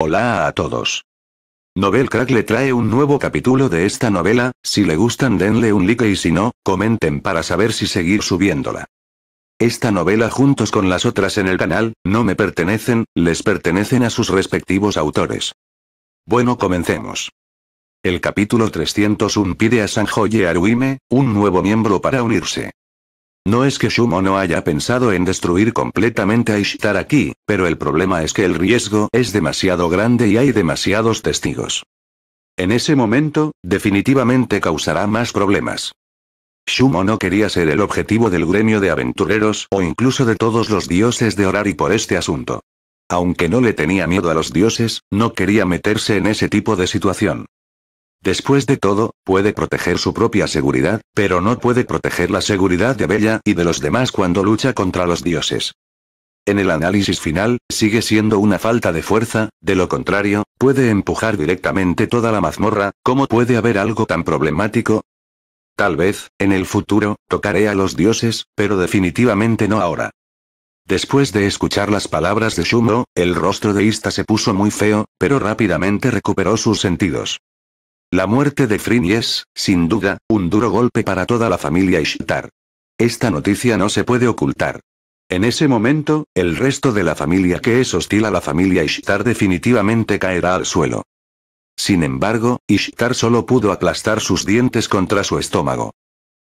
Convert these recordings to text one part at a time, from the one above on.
Hola a todos. Novel Crack le trae un nuevo capítulo de esta novela, si le gustan denle un like y si no, comenten para saber si seguir subiéndola. Esta novela juntos con las otras en el canal, no me pertenecen, les pertenecen a sus respectivos autores. Bueno comencemos. El capítulo 301 pide a Sanjoye Aruime, un nuevo miembro para unirse. No es que Shumo no haya pensado en destruir completamente a Ishtar aquí, pero el problema es que el riesgo es demasiado grande y hay demasiados testigos. En ese momento, definitivamente causará más problemas. Shumo no quería ser el objetivo del gremio de aventureros o incluso de todos los dioses de Horari por este asunto. Aunque no le tenía miedo a los dioses, no quería meterse en ese tipo de situación. Después de todo, puede proteger su propia seguridad, pero no puede proteger la seguridad de Bella y de los demás cuando lucha contra los dioses. En el análisis final, sigue siendo una falta de fuerza, de lo contrario, puede empujar directamente toda la mazmorra, ¿cómo puede haber algo tan problemático? Tal vez, en el futuro, tocaré a los dioses, pero definitivamente no ahora. Después de escuchar las palabras de Shumo, el rostro de Ista se puso muy feo, pero rápidamente recuperó sus sentidos. La muerte de Frin es, sin duda, un duro golpe para toda la familia Ishtar. Esta noticia no se puede ocultar. En ese momento, el resto de la familia que es hostil a la familia Ishtar definitivamente caerá al suelo. Sin embargo, Ishtar solo pudo aplastar sus dientes contra su estómago.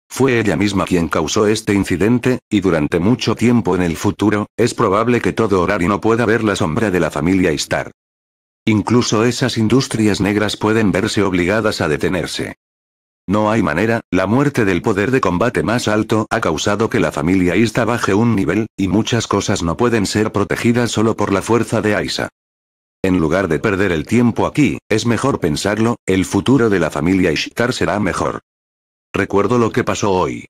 Fue ella misma quien causó este incidente, y durante mucho tiempo en el futuro, es probable que todo horario no pueda ver la sombra de la familia Ishtar. Incluso esas industrias negras pueden verse obligadas a detenerse. No hay manera, la muerte del poder de combate más alto ha causado que la familia Ista baje un nivel, y muchas cosas no pueden ser protegidas solo por la fuerza de Aisa. En lugar de perder el tiempo aquí, es mejor pensarlo, el futuro de la familia Ishtar será mejor. Recuerdo lo que pasó hoy.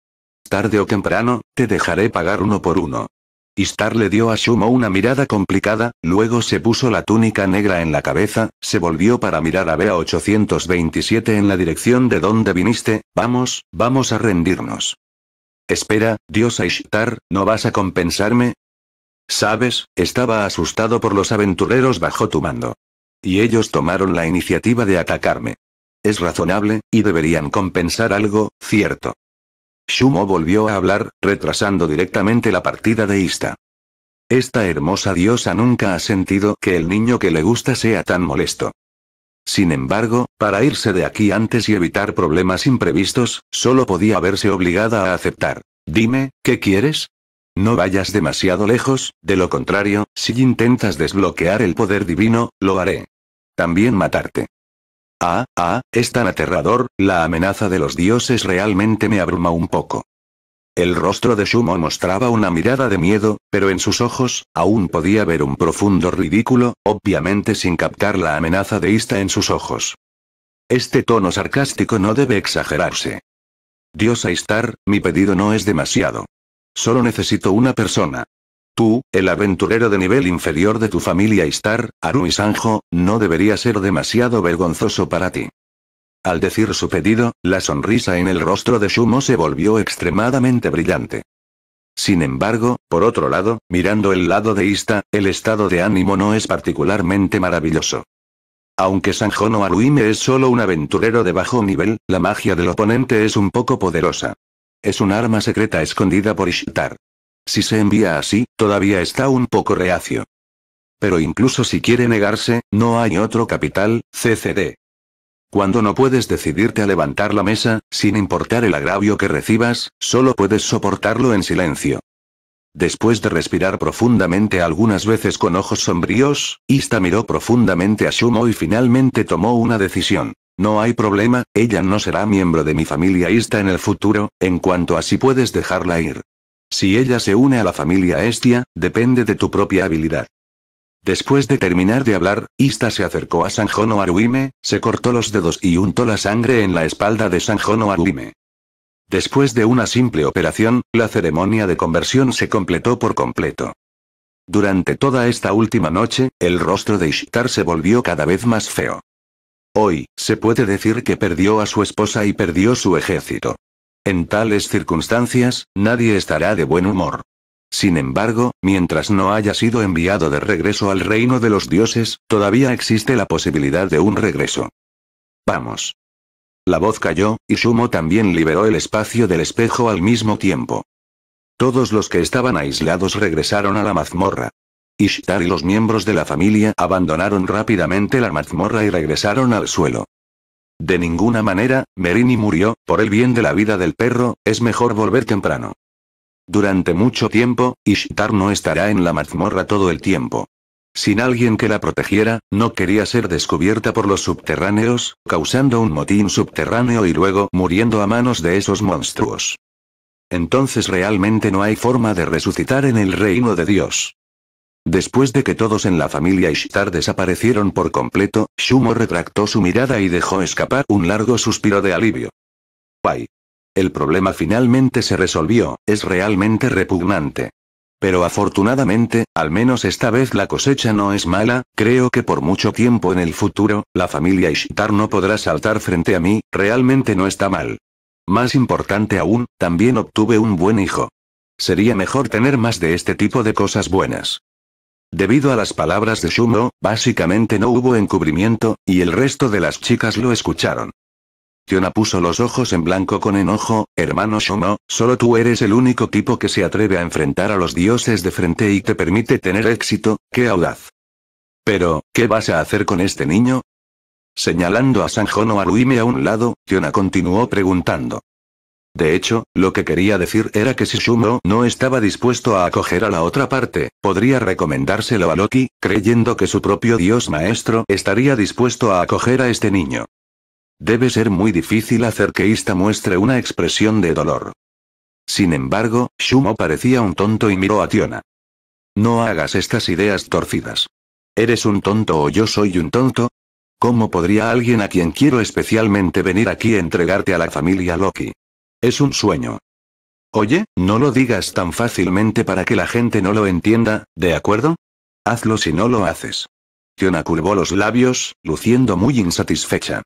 Tarde o temprano, te dejaré pagar uno por uno. Istar le dio a Shumo una mirada complicada, luego se puso la túnica negra en la cabeza, se volvió para mirar a Bea 827 en la dirección de donde viniste, vamos, vamos a rendirnos. Espera, diosa Ishtar, ¿no vas a compensarme? Sabes, estaba asustado por los aventureros bajo tu mando. Y ellos tomaron la iniciativa de atacarme. Es razonable, y deberían compensar algo, cierto. Shumo volvió a hablar, retrasando directamente la partida de Ista. Esta hermosa diosa nunca ha sentido que el niño que le gusta sea tan molesto. Sin embargo, para irse de aquí antes y evitar problemas imprevistos, solo podía verse obligada a aceptar. Dime, ¿qué quieres? No vayas demasiado lejos, de lo contrario, si intentas desbloquear el poder divino, lo haré. También matarte. Ah, ah, es tan aterrador, la amenaza de los dioses realmente me abruma un poco. El rostro de Shumo mostraba una mirada de miedo, pero en sus ojos, aún podía ver un profundo ridículo, obviamente sin captar la amenaza de Ista en sus ojos. Este tono sarcástico no debe exagerarse. Dios Aistar, mi pedido no es demasiado. Solo necesito una persona. Tú, el aventurero de nivel inferior de tu familia Istar, Arui Sanjo, no debería ser demasiado vergonzoso para ti. Al decir su pedido, la sonrisa en el rostro de Shumo se volvió extremadamente brillante. Sin embargo, por otro lado, mirando el lado de Ista, el estado de ánimo no es particularmente maravilloso. Aunque Sanjo no Aruime es solo un aventurero de bajo nivel, la magia del oponente es un poco poderosa. Es un arma secreta escondida por Ishtar. Si se envía así, todavía está un poco reacio. Pero incluso si quiere negarse, no hay otro capital, CCD. Cuando no puedes decidirte a levantar la mesa, sin importar el agravio que recibas, solo puedes soportarlo en silencio. Después de respirar profundamente algunas veces con ojos sombríos, Ista miró profundamente a Shumo y finalmente tomó una decisión. No hay problema, ella no será miembro de mi familia Ista en el futuro, en cuanto así puedes dejarla ir. Si ella se une a la familia Estia, depende de tu propia habilidad. Después de terminar de hablar, Ista se acercó a Sanjono Aruime, se cortó los dedos y untó la sangre en la espalda de Sanjono Aruime. Después de una simple operación, la ceremonia de conversión se completó por completo. Durante toda esta última noche, el rostro de Ishtar se volvió cada vez más feo. Hoy, se puede decir que perdió a su esposa y perdió su ejército. En tales circunstancias, nadie estará de buen humor. Sin embargo, mientras no haya sido enviado de regreso al reino de los dioses, todavía existe la posibilidad de un regreso. Vamos. La voz cayó, y Shumo también liberó el espacio del espejo al mismo tiempo. Todos los que estaban aislados regresaron a la mazmorra. Ishtar y los miembros de la familia abandonaron rápidamente la mazmorra y regresaron al suelo. De ninguna manera, Merini murió, por el bien de la vida del perro, es mejor volver temprano. Durante mucho tiempo, Ishtar no estará en la mazmorra todo el tiempo. Sin alguien que la protegiera, no quería ser descubierta por los subterráneos, causando un motín subterráneo y luego muriendo a manos de esos monstruos. Entonces realmente no hay forma de resucitar en el reino de Dios. Después de que todos en la familia Ishtar desaparecieron por completo, Shumo retractó su mirada y dejó escapar un largo suspiro de alivio. El problema finalmente se resolvió, es realmente repugnante. Pero afortunadamente, al menos esta vez la cosecha no es mala, creo que por mucho tiempo en el futuro, la familia Ishtar no podrá saltar frente a mí, realmente no está mal. Más importante aún, también obtuve un buen hijo. Sería mejor tener más de este tipo de cosas buenas. Debido a las palabras de Shumo, básicamente no hubo encubrimiento, y el resto de las chicas lo escucharon. Tiona puso los ojos en blanco con enojo, hermano Shumo, solo tú eres el único tipo que se atreve a enfrentar a los dioses de frente y te permite tener éxito, qué audaz. Pero, ¿qué vas a hacer con este niño? Señalando a a Aruime a un lado, Tiona continuó preguntando. De hecho, lo que quería decir era que si Shumo no estaba dispuesto a acoger a la otra parte, podría recomendárselo a Loki, creyendo que su propio dios maestro estaría dispuesto a acoger a este niño. Debe ser muy difícil hacer que Ista muestre una expresión de dolor. Sin embargo, Shumo parecía un tonto y miró a Tiona. No hagas estas ideas torcidas. ¿Eres un tonto o yo soy un tonto? ¿Cómo podría alguien a quien quiero especialmente venir aquí entregarte a la familia Loki? Es un sueño. Oye, no lo digas tan fácilmente para que la gente no lo entienda, ¿de acuerdo? Hazlo si no lo haces. Kiona curvó los labios, luciendo muy insatisfecha.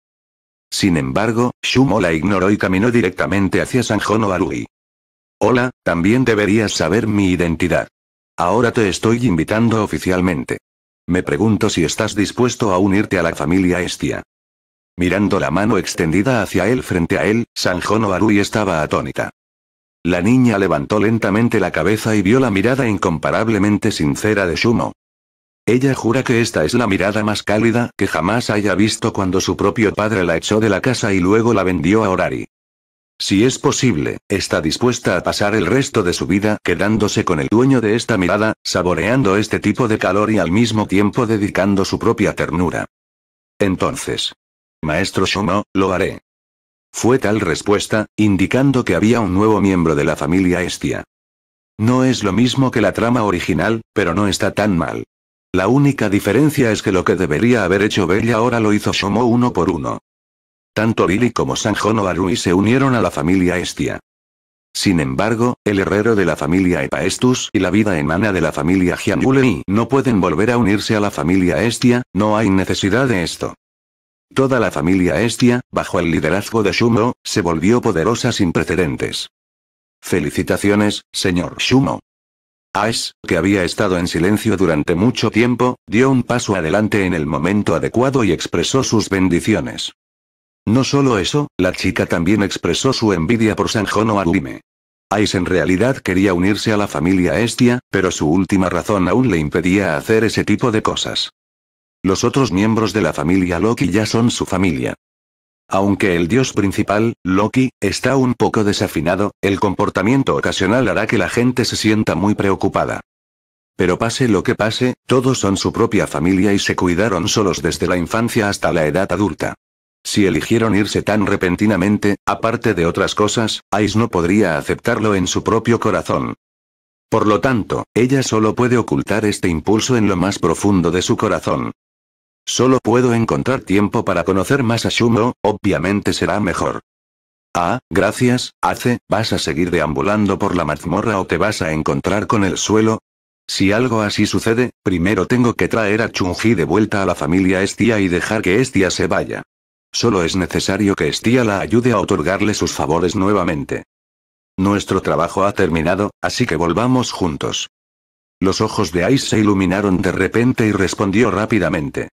Sin embargo, Shumo la ignoró y caminó directamente hacia Sanjono arui Hola, también deberías saber mi identidad. Ahora te estoy invitando oficialmente. Me pregunto si estás dispuesto a unirte a la familia Estia. Mirando la mano extendida hacia él frente a él, Sanjono Arui estaba atónita. La niña levantó lentamente la cabeza y vio la mirada incomparablemente sincera de Shumo. Ella jura que esta es la mirada más cálida que jamás haya visto cuando su propio padre la echó de la casa y luego la vendió a Horari. Si es posible, está dispuesta a pasar el resto de su vida quedándose con el dueño de esta mirada, saboreando este tipo de calor y al mismo tiempo dedicando su propia ternura. Entonces, Maestro Shomo, lo haré. Fue tal respuesta, indicando que había un nuevo miembro de la familia Estia. No es lo mismo que la trama original, pero no está tan mal. La única diferencia es que lo que debería haber hecho Bella ahora lo hizo Shomo uno por uno. Tanto Lily como Jono Arui se unieron a la familia Estia. Sin embargo, el herrero de la familia Epaestus y la vida enana de la familia Gianulei no pueden volver a unirse a la familia Estia, no hay necesidad de esto. Toda la familia Estia, bajo el liderazgo de Shumo, se volvió poderosa sin precedentes. Felicitaciones, señor Shumo. Ais, que había estado en silencio durante mucho tiempo, dio un paso adelante en el momento adecuado y expresó sus bendiciones. No solo eso, la chica también expresó su envidia por Sanjono Aruime. Ais en realidad quería unirse a la familia Estia, pero su última razón aún le impedía hacer ese tipo de cosas. Los otros miembros de la familia Loki ya son su familia. Aunque el dios principal, Loki, está un poco desafinado, el comportamiento ocasional hará que la gente se sienta muy preocupada. Pero pase lo que pase, todos son su propia familia y se cuidaron solos desde la infancia hasta la edad adulta. Si eligieron irse tan repentinamente, aparte de otras cosas, Ais no podría aceptarlo en su propio corazón. Por lo tanto, ella solo puede ocultar este impulso en lo más profundo de su corazón. Solo puedo encontrar tiempo para conocer más a Shumo, obviamente será mejor. Ah, gracias, Ace, ¿vas a seguir deambulando por la mazmorra o te vas a encontrar con el suelo? Si algo así sucede, primero tengo que traer a Chunji de vuelta a la familia Estia y dejar que Estia se vaya. Solo es necesario que Estia la ayude a otorgarle sus favores nuevamente. Nuestro trabajo ha terminado, así que volvamos juntos. Los ojos de Ice se iluminaron de repente y respondió rápidamente.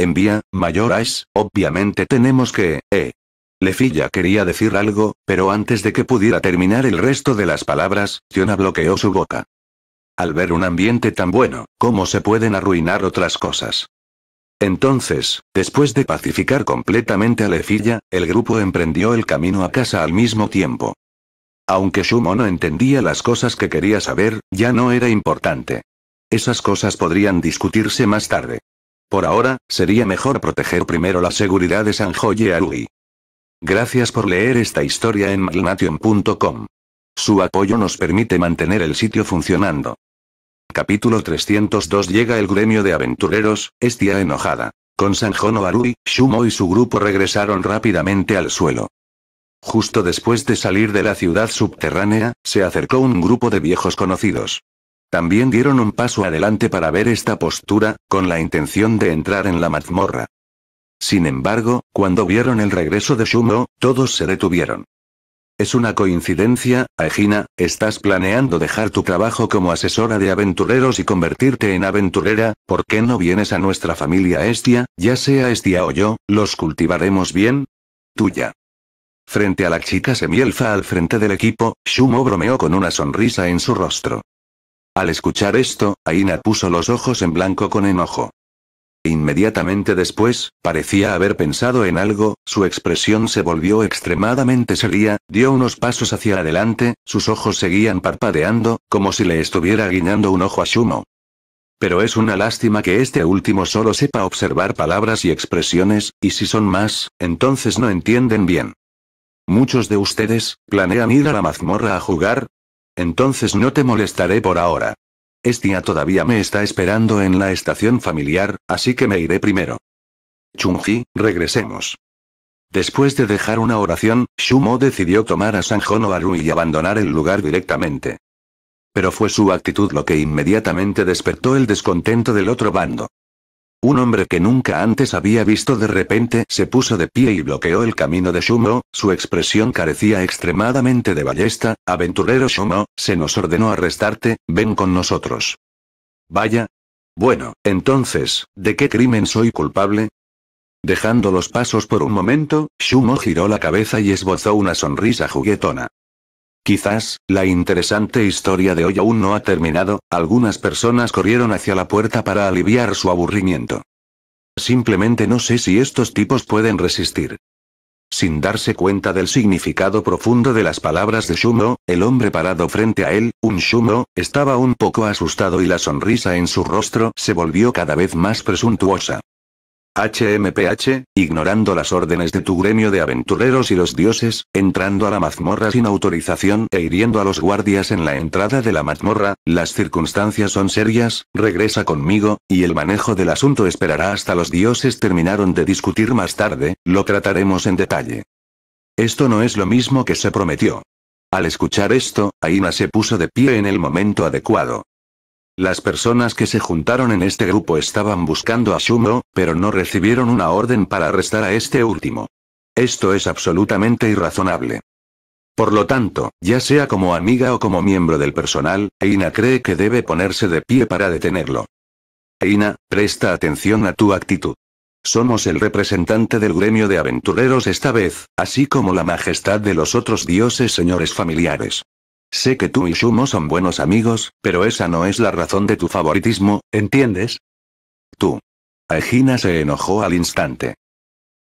Envía, Mayor Ash, obviamente tenemos que, eh. Lefilla quería decir algo, pero antes de que pudiera terminar el resto de las palabras, Tiona bloqueó su boca. Al ver un ambiente tan bueno, ¿cómo se pueden arruinar otras cosas? Entonces, después de pacificar completamente a Lefilla, el grupo emprendió el camino a casa al mismo tiempo. Aunque Shumo no entendía las cosas que quería saber, ya no era importante. Esas cosas podrían discutirse más tarde. Por ahora, sería mejor proteger primero la seguridad de y Arui. Gracias por leer esta historia en magnation.com. Su apoyo nos permite mantener el sitio funcionando. Capítulo 302 Llega el gremio de aventureros, Estia enojada. Con Sanjono Arui, Shumo y su grupo regresaron rápidamente al suelo. Justo después de salir de la ciudad subterránea, se acercó un grupo de viejos conocidos. También dieron un paso adelante para ver esta postura, con la intención de entrar en la mazmorra. Sin embargo, cuando vieron el regreso de Shumo, todos se detuvieron. Es una coincidencia, Aegina, estás planeando dejar tu trabajo como asesora de aventureros y convertirte en aventurera, ¿por qué no vienes a nuestra familia Estia, ya sea Estia o yo, los cultivaremos bien? Tuya. Frente a la chica semielfa al frente del equipo, Shumo bromeó con una sonrisa en su rostro. Al escuchar esto, Aina puso los ojos en blanco con enojo. Inmediatamente después, parecía haber pensado en algo, su expresión se volvió extremadamente seria, dio unos pasos hacia adelante, sus ojos seguían parpadeando, como si le estuviera guiñando un ojo a Shumo. Pero es una lástima que este último solo sepa observar palabras y expresiones, y si son más, entonces no entienden bien. Muchos de ustedes, planean ir a la mazmorra a jugar, entonces no te molestaré por ahora. Estia todavía me está esperando en la estación familiar, así que me iré primero. Chunji, regresemos. Después de dejar una oración, Shumo decidió tomar a Sanjono Aru y abandonar el lugar directamente. Pero fue su actitud lo que inmediatamente despertó el descontento del otro bando. Un hombre que nunca antes había visto de repente se puso de pie y bloqueó el camino de Shumo, su expresión carecía extremadamente de ballesta, aventurero Shumo, se nos ordenó arrestarte, ven con nosotros. Vaya. Bueno, entonces, ¿de qué crimen soy culpable? Dejando los pasos por un momento, Shumo giró la cabeza y esbozó una sonrisa juguetona. Quizás, la interesante historia de hoy aún no ha terminado, algunas personas corrieron hacia la puerta para aliviar su aburrimiento. Simplemente no sé si estos tipos pueden resistir. Sin darse cuenta del significado profundo de las palabras de Shumo, el hombre parado frente a él, un Shumo, estaba un poco asustado y la sonrisa en su rostro se volvió cada vez más presuntuosa. HMPH, ignorando las órdenes de tu gremio de aventureros y los dioses, entrando a la mazmorra sin autorización e hiriendo a los guardias en la entrada de la mazmorra, las circunstancias son serias, regresa conmigo, y el manejo del asunto esperará hasta los dioses terminaron de discutir más tarde, lo trataremos en detalle. Esto no es lo mismo que se prometió. Al escuchar esto, Aina se puso de pie en el momento adecuado. Las personas que se juntaron en este grupo estaban buscando a Shumo, pero no recibieron una orden para arrestar a este último. Esto es absolutamente irrazonable. Por lo tanto, ya sea como amiga o como miembro del personal, Eina cree que debe ponerse de pie para detenerlo. Eina, presta atención a tu actitud. Somos el representante del gremio de aventureros esta vez, así como la majestad de los otros dioses señores familiares. Sé que tú y Shumo son buenos amigos, pero esa no es la razón de tu favoritismo, ¿entiendes? Tú. Aegina se enojó al instante.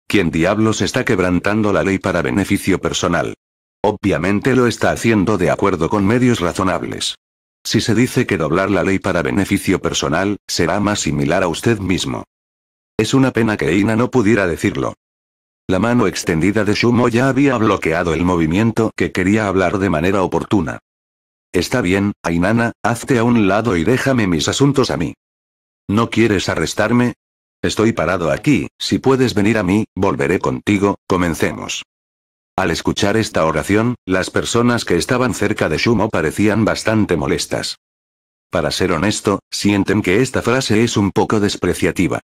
¿Quién diablos está quebrantando la ley para beneficio personal? Obviamente lo está haciendo de acuerdo con medios razonables. Si se dice que doblar la ley para beneficio personal, será más similar a usted mismo. Es una pena que Ina no pudiera decirlo. La mano extendida de Shumo ya había bloqueado el movimiento que quería hablar de manera oportuna. Está bien, Ainana, hazte a un lado y déjame mis asuntos a mí. ¿No quieres arrestarme? Estoy parado aquí, si puedes venir a mí, volveré contigo, comencemos. Al escuchar esta oración, las personas que estaban cerca de Shumo parecían bastante molestas. Para ser honesto, sienten que esta frase es un poco despreciativa.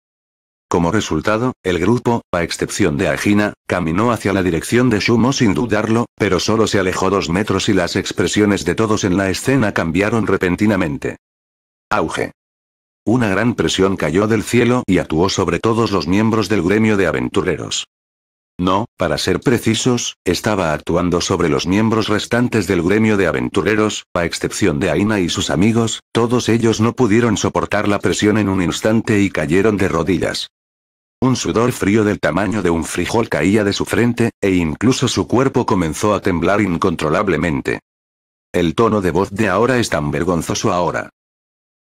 Como resultado, el grupo, a excepción de Agina, caminó hacia la dirección de Shumo sin dudarlo, pero solo se alejó dos metros y las expresiones de todos en la escena cambiaron repentinamente. Auge. Una gran presión cayó del cielo y actuó sobre todos los miembros del gremio de aventureros. No, para ser precisos, estaba actuando sobre los miembros restantes del gremio de aventureros, a excepción de Aina y sus amigos, todos ellos no pudieron soportar la presión en un instante y cayeron de rodillas. Un sudor frío del tamaño de un frijol caía de su frente, e incluso su cuerpo comenzó a temblar incontrolablemente. El tono de voz de ahora es tan vergonzoso ahora.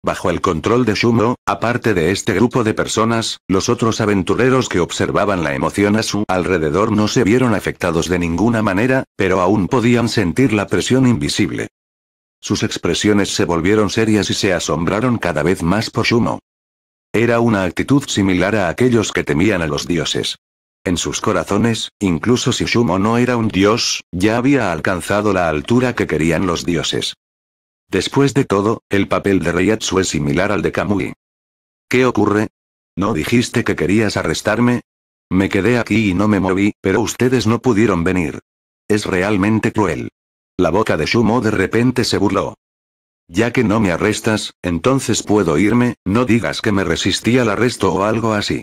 Bajo el control de Shumo, aparte de este grupo de personas, los otros aventureros que observaban la emoción a su alrededor no se vieron afectados de ninguna manera, pero aún podían sentir la presión invisible. Sus expresiones se volvieron serias y se asombraron cada vez más por Shumo. Era una actitud similar a aquellos que temían a los dioses. En sus corazones, incluso si Shumo no era un dios, ya había alcanzado la altura que querían los dioses. Después de todo, el papel de Reiatsu es similar al de Kamui. ¿Qué ocurre? ¿No dijiste que querías arrestarme? Me quedé aquí y no me moví, pero ustedes no pudieron venir. Es realmente cruel. La boca de Shumo de repente se burló. Ya que no me arrestas, entonces puedo irme, no digas que me resistí al arresto o algo así.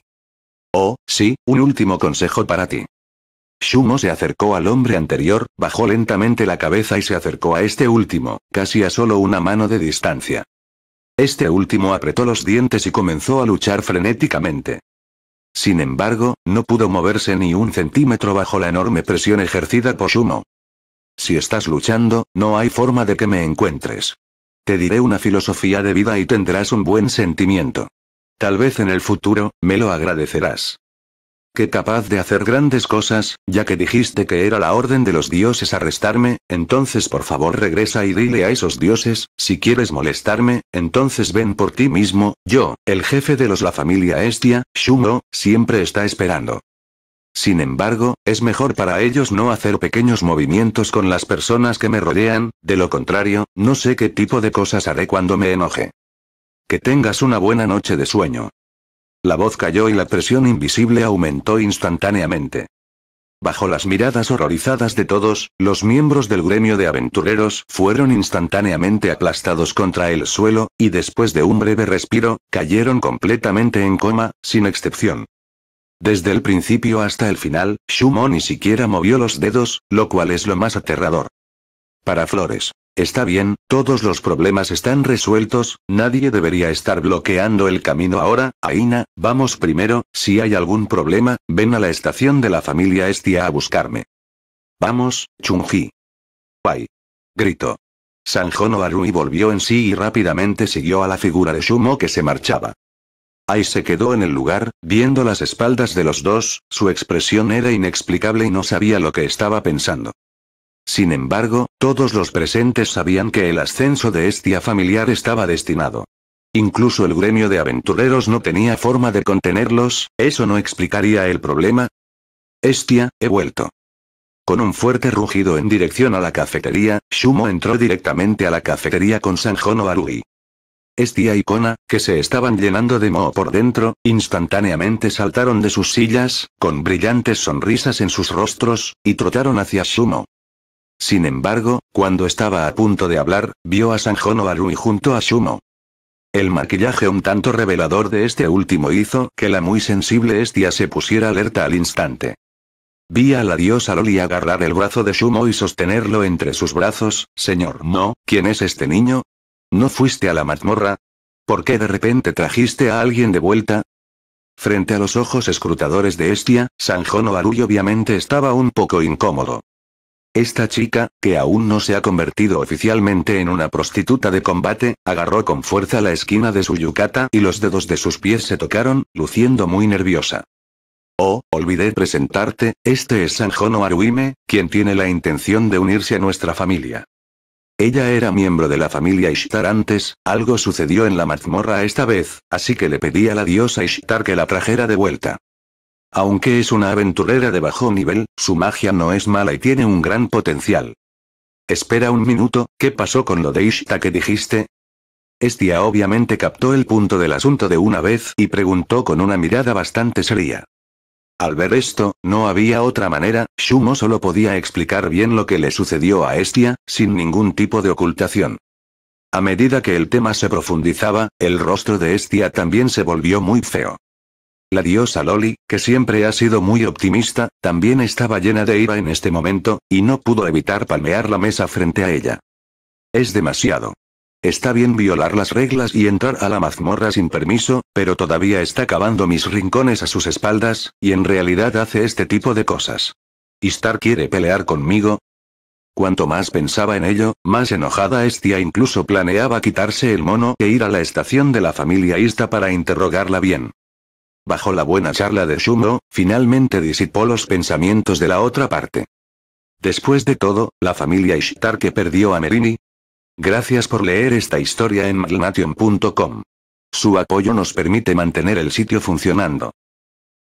Oh, sí, un último consejo para ti. Shumo se acercó al hombre anterior, bajó lentamente la cabeza y se acercó a este último, casi a solo una mano de distancia. Este último apretó los dientes y comenzó a luchar frenéticamente. Sin embargo, no pudo moverse ni un centímetro bajo la enorme presión ejercida por Shumo. Si estás luchando, no hay forma de que me encuentres. Te diré una filosofía de vida y tendrás un buen sentimiento. Tal vez en el futuro, me lo agradecerás. Qué capaz de hacer grandes cosas, ya que dijiste que era la orden de los dioses arrestarme, entonces por favor regresa y dile a esos dioses, si quieres molestarme, entonces ven por ti mismo, yo, el jefe de los la familia Estia, Shumo, siempre está esperando. Sin embargo, es mejor para ellos no hacer pequeños movimientos con las personas que me rodean, de lo contrario, no sé qué tipo de cosas haré cuando me enoje. Que tengas una buena noche de sueño. La voz cayó y la presión invisible aumentó instantáneamente. Bajo las miradas horrorizadas de todos, los miembros del gremio de aventureros fueron instantáneamente aplastados contra el suelo, y después de un breve respiro, cayeron completamente en coma, sin excepción. Desde el principio hasta el final, Shumo ni siquiera movió los dedos, lo cual es lo más aterrador. Para Flores. Está bien, todos los problemas están resueltos, nadie debería estar bloqueando el camino ahora, Aina, vamos primero, si hay algún problema, ven a la estación de la familia Estia a buscarme. Vamos, Chunji. Bye. Grito. Sanjono Arui volvió en sí y rápidamente siguió a la figura de Shumo que se marchaba. Ahí se quedó en el lugar, viendo las espaldas de los dos, su expresión era inexplicable y no sabía lo que estaba pensando. Sin embargo, todos los presentes sabían que el ascenso de Estia familiar estaba destinado. Incluso el gremio de aventureros no tenía forma de contenerlos, ¿eso no explicaría el problema? Estia, he vuelto. Con un fuerte rugido en dirección a la cafetería, Shumo entró directamente a la cafetería con Sanjono Arui. Estia y Kona, que se estaban llenando de moho por dentro, instantáneamente saltaron de sus sillas, con brillantes sonrisas en sus rostros, y trotaron hacia Shumo. Sin embargo, cuando estaba a punto de hablar, vio a Sanjono y junto a Shumo. El maquillaje un tanto revelador de este último hizo que la muy sensible Estia se pusiera alerta al instante. Vi a la diosa Loli agarrar el brazo de Shumo y sostenerlo entre sus brazos, señor Mo, ¿quién es este niño? ¿No fuiste a la mazmorra? ¿Por qué de repente trajiste a alguien de vuelta? Frente a los ojos escrutadores de Estia, Sanjono Aruy obviamente estaba un poco incómodo. Esta chica, que aún no se ha convertido oficialmente en una prostituta de combate, agarró con fuerza la esquina de su yucata y los dedos de sus pies se tocaron, luciendo muy nerviosa. Oh, olvidé presentarte, este es Sanjono Aruime, quien tiene la intención de unirse a nuestra familia. Ella era miembro de la familia Ishtar antes, algo sucedió en la mazmorra esta vez, así que le pedí a la diosa Ishtar que la trajera de vuelta. Aunque es una aventurera de bajo nivel, su magia no es mala y tiene un gran potencial. Espera un minuto, ¿qué pasó con lo de Ishtar que dijiste? Estia obviamente captó el punto del asunto de una vez y preguntó con una mirada bastante seria. Al ver esto, no había otra manera, Shumo solo podía explicar bien lo que le sucedió a Estia, sin ningún tipo de ocultación. A medida que el tema se profundizaba, el rostro de Estia también se volvió muy feo. La diosa Loli, que siempre ha sido muy optimista, también estaba llena de ira en este momento, y no pudo evitar palmear la mesa frente a ella. Es demasiado. Está bien violar las reglas y entrar a la mazmorra sin permiso, pero todavía está cavando mis rincones a sus espaldas, y en realidad hace este tipo de cosas. ¿Istar quiere pelear conmigo? Cuanto más pensaba en ello, más enojada Estia incluso planeaba quitarse el mono e ir a la estación de la familia Ista para interrogarla bien. Bajo la buena charla de Shumo, finalmente disipó los pensamientos de la otra parte. Después de todo, la familia Ishtar que perdió a Merini, Gracias por leer esta historia en malnation.com. Su apoyo nos permite mantener el sitio funcionando.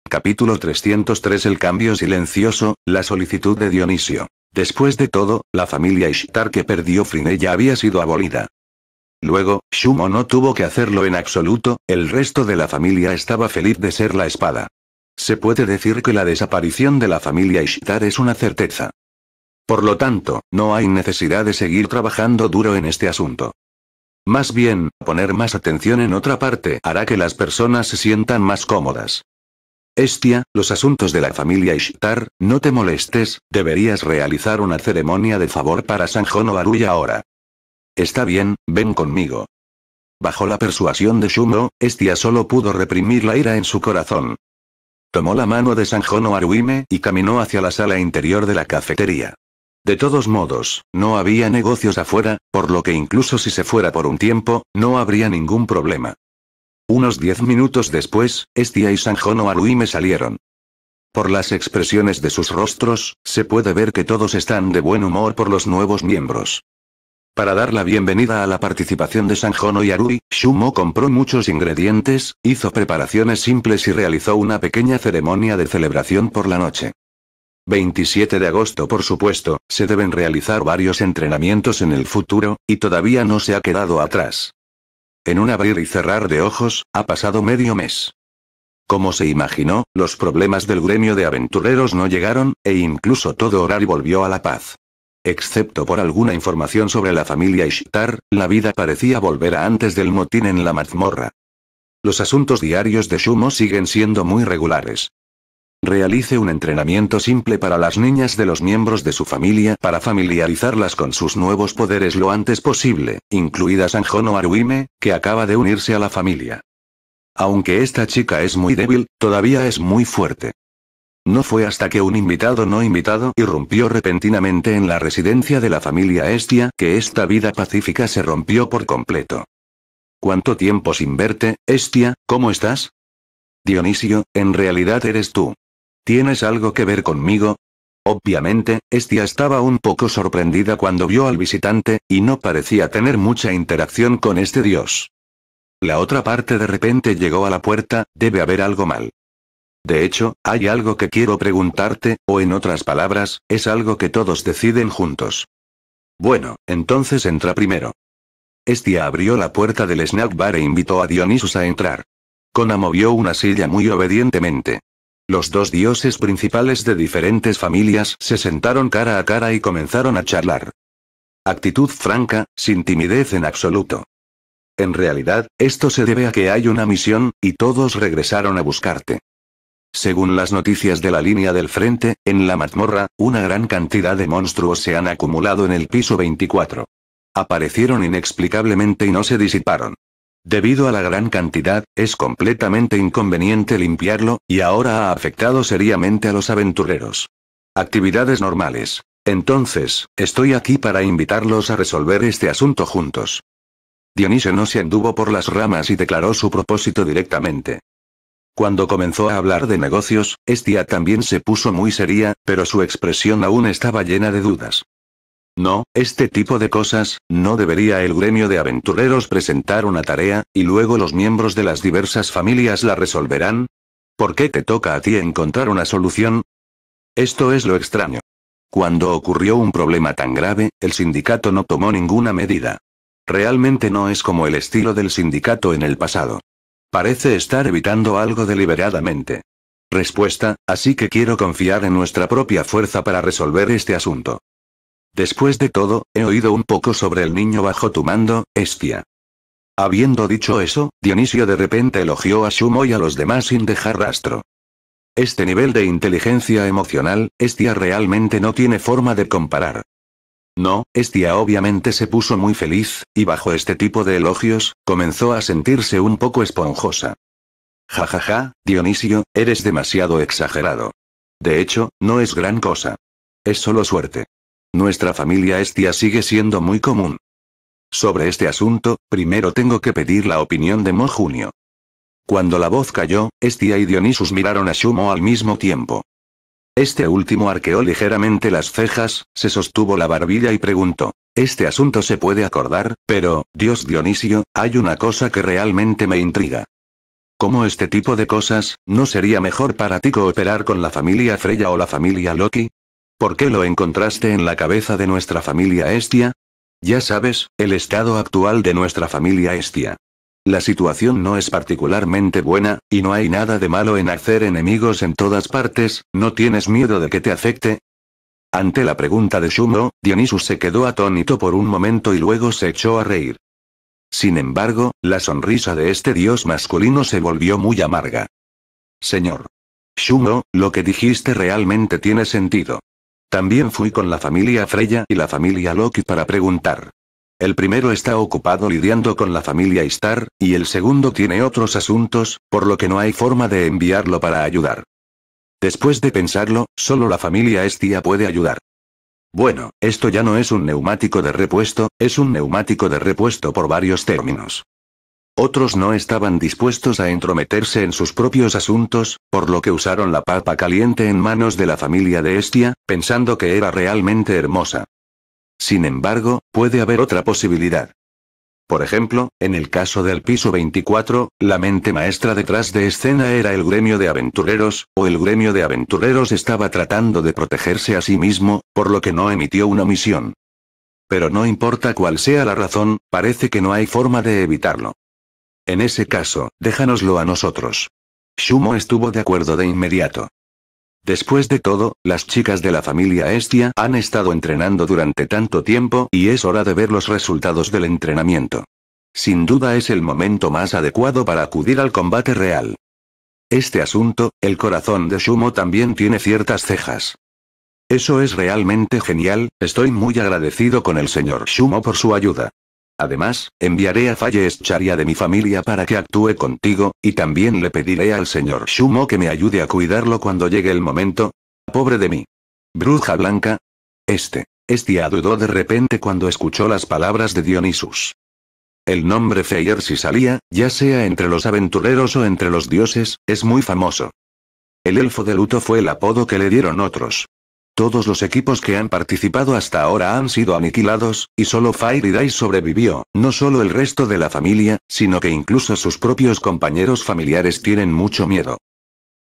Capítulo 303 El cambio silencioso, la solicitud de Dionisio. Después de todo, la familia Ishtar que perdió ya había sido abolida. Luego, Shumo no tuvo que hacerlo en absoluto, el resto de la familia estaba feliz de ser la espada. Se puede decir que la desaparición de la familia Ishtar es una certeza. Por lo tanto, no hay necesidad de seguir trabajando duro en este asunto. Más bien, poner más atención en otra parte hará que las personas se sientan más cómodas. Estia, los asuntos de la familia Ishtar, no te molestes, deberías realizar una ceremonia de favor para Sanjono Aruya ahora. Está bien, ven conmigo. Bajo la persuasión de Shumo, Estia solo pudo reprimir la ira en su corazón. Tomó la mano de Sanjono Aruime y caminó hacia la sala interior de la cafetería. De todos modos, no había negocios afuera, por lo que incluso si se fuera por un tiempo, no habría ningún problema. Unos diez minutos después, Estia y Sanjono Arui me salieron. Por las expresiones de sus rostros, se puede ver que todos están de buen humor por los nuevos miembros. Para dar la bienvenida a la participación de Sanjono y Arui, Shumo compró muchos ingredientes, hizo preparaciones simples y realizó una pequeña ceremonia de celebración por la noche. 27 de agosto por supuesto, se deben realizar varios entrenamientos en el futuro, y todavía no se ha quedado atrás. En un abrir y cerrar de ojos, ha pasado medio mes. Como se imaginó, los problemas del gremio de aventureros no llegaron, e incluso todo horario volvió a la paz. Excepto por alguna información sobre la familia Ishtar, la vida parecía volver a antes del motín en la mazmorra. Los asuntos diarios de Shumo siguen siendo muy regulares. Realice un entrenamiento simple para las niñas de los miembros de su familia para familiarizarlas con sus nuevos poderes lo antes posible, incluida Sanjono Aruime, que acaba de unirse a la familia. Aunque esta chica es muy débil, todavía es muy fuerte. No fue hasta que un invitado no invitado irrumpió repentinamente en la residencia de la familia Estia que esta vida pacífica se rompió por completo. ¿Cuánto tiempo sin verte, Estia? ¿Cómo estás? Dionisio, en realidad eres tú. ¿Tienes algo que ver conmigo? Obviamente, Estia estaba un poco sorprendida cuando vio al visitante, y no parecía tener mucha interacción con este dios. La otra parte de repente llegó a la puerta, debe haber algo mal. De hecho, hay algo que quiero preguntarte, o en otras palabras, es algo que todos deciden juntos. Bueno, entonces entra primero. Estia abrió la puerta del snack bar e invitó a Dionysus a entrar. Kona movió una silla muy obedientemente. Los dos dioses principales de diferentes familias se sentaron cara a cara y comenzaron a charlar. Actitud franca, sin timidez en absoluto. En realidad, esto se debe a que hay una misión, y todos regresaron a buscarte. Según las noticias de la línea del frente, en la mazmorra, una gran cantidad de monstruos se han acumulado en el piso 24. Aparecieron inexplicablemente y no se disiparon. Debido a la gran cantidad, es completamente inconveniente limpiarlo, y ahora ha afectado seriamente a los aventureros. Actividades normales. Entonces, estoy aquí para invitarlos a resolver este asunto juntos. Dionisio no se anduvo por las ramas y declaró su propósito directamente. Cuando comenzó a hablar de negocios, Estia también se puso muy seria, pero su expresión aún estaba llena de dudas. No, este tipo de cosas, no debería el gremio de aventureros presentar una tarea, y luego los miembros de las diversas familias la resolverán. ¿Por qué te toca a ti encontrar una solución? Esto es lo extraño. Cuando ocurrió un problema tan grave, el sindicato no tomó ninguna medida. Realmente no es como el estilo del sindicato en el pasado. Parece estar evitando algo deliberadamente. Respuesta, así que quiero confiar en nuestra propia fuerza para resolver este asunto. Después de todo, he oído un poco sobre el niño bajo tu mando, Estia. Habiendo dicho eso, Dionisio de repente elogió a Shumo y a los demás sin dejar rastro. Este nivel de inteligencia emocional, Estia realmente no tiene forma de comparar. No, Estia obviamente se puso muy feliz, y bajo este tipo de elogios, comenzó a sentirse un poco esponjosa. Jajaja, ja, ja, Dionisio, eres demasiado exagerado. De hecho, no es gran cosa. Es solo suerte. Nuestra familia estia sigue siendo muy común. Sobre este asunto, primero tengo que pedir la opinión de Mo Junio. Cuando la voz cayó, Estia y Dionisus miraron a Shumo al mismo tiempo. Este último arqueó ligeramente las cejas, se sostuvo la barbilla y preguntó. Este asunto se puede acordar, pero, Dios Dionisio, hay una cosa que realmente me intriga. ¿Cómo este tipo de cosas, ¿no sería mejor para ti cooperar con la familia Freya o la familia Loki? ¿Por qué lo encontraste en la cabeza de nuestra familia Estia? Ya sabes, el estado actual de nuestra familia Estia. La situación no es particularmente buena, y no hay nada de malo en hacer enemigos en todas partes, ¿no tienes miedo de que te afecte? Ante la pregunta de Shumo, Dionysus se quedó atónito por un momento y luego se echó a reír. Sin embargo, la sonrisa de este dios masculino se volvió muy amarga. Señor. Shumo, lo que dijiste realmente tiene sentido. También fui con la familia Freya y la familia Loki para preguntar. El primero está ocupado lidiando con la familia Star, y el segundo tiene otros asuntos, por lo que no hay forma de enviarlo para ayudar. Después de pensarlo, solo la familia Estia puede ayudar. Bueno, esto ya no es un neumático de repuesto, es un neumático de repuesto por varios términos. Otros no estaban dispuestos a entrometerse en sus propios asuntos, por lo que usaron la papa caliente en manos de la familia de Estia, pensando que era realmente hermosa. Sin embargo, puede haber otra posibilidad. Por ejemplo, en el caso del piso 24, la mente maestra detrás de escena era el gremio de aventureros, o el gremio de aventureros estaba tratando de protegerse a sí mismo, por lo que no emitió una omisión. Pero no importa cuál sea la razón, parece que no hay forma de evitarlo. En ese caso, déjanoslo a nosotros. Shumo estuvo de acuerdo de inmediato. Después de todo, las chicas de la familia Estia han estado entrenando durante tanto tiempo y es hora de ver los resultados del entrenamiento. Sin duda es el momento más adecuado para acudir al combate real. Este asunto, el corazón de Shumo también tiene ciertas cejas. Eso es realmente genial, estoy muy agradecido con el señor Shumo por su ayuda. Además, enviaré a Falles Charia de mi familia para que actúe contigo, y también le pediré al señor Shumo que me ayude a cuidarlo cuando llegue el momento. Pobre de mí. Bruja blanca. Este. Estia dudó de repente cuando escuchó las palabras de Dionisus. El nombre Feyer si salía, ya sea entre los aventureros o entre los dioses, es muy famoso. El elfo de luto fue el apodo que le dieron otros. Todos los equipos que han participado hasta ahora han sido aniquilados, y solo Fire Day sobrevivió, no solo el resto de la familia, sino que incluso sus propios compañeros familiares tienen mucho miedo.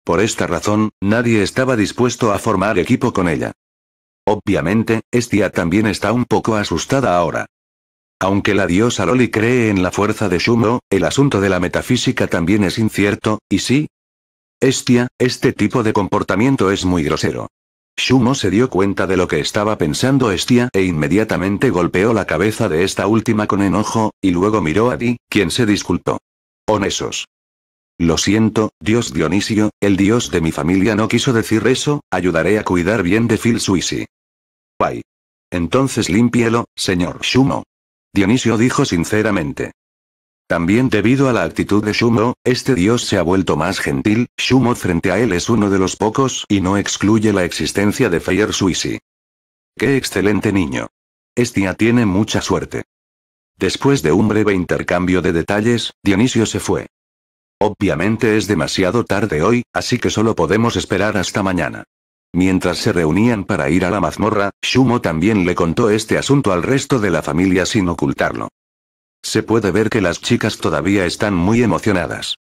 Por esta razón, nadie estaba dispuesto a formar equipo con ella. Obviamente, Estia también está un poco asustada ahora. Aunque la diosa Loli cree en la fuerza de Shumo, el asunto de la metafísica también es incierto, y sí. Estia, este tipo de comportamiento es muy grosero. Shumo se dio cuenta de lo que estaba pensando Estia e inmediatamente golpeó la cabeza de esta última con enojo, y luego miró a Di, quien se disculpó. Onesos. Lo siento, dios Dionisio, el dios de mi familia no quiso decir eso, ayudaré a cuidar bien de Phil Suisi. Bye. Entonces límpielo, señor Shumo. Dionisio dijo sinceramente. También debido a la actitud de Shumo, este dios se ha vuelto más gentil, Shumo frente a él es uno de los pocos y no excluye la existencia de Fire Suisi. ¡Qué excelente niño! Estia tiene mucha suerte. Después de un breve intercambio de detalles, Dionisio se fue. Obviamente es demasiado tarde hoy, así que solo podemos esperar hasta mañana. Mientras se reunían para ir a la mazmorra, Shumo también le contó este asunto al resto de la familia sin ocultarlo. Se puede ver que las chicas todavía están muy emocionadas.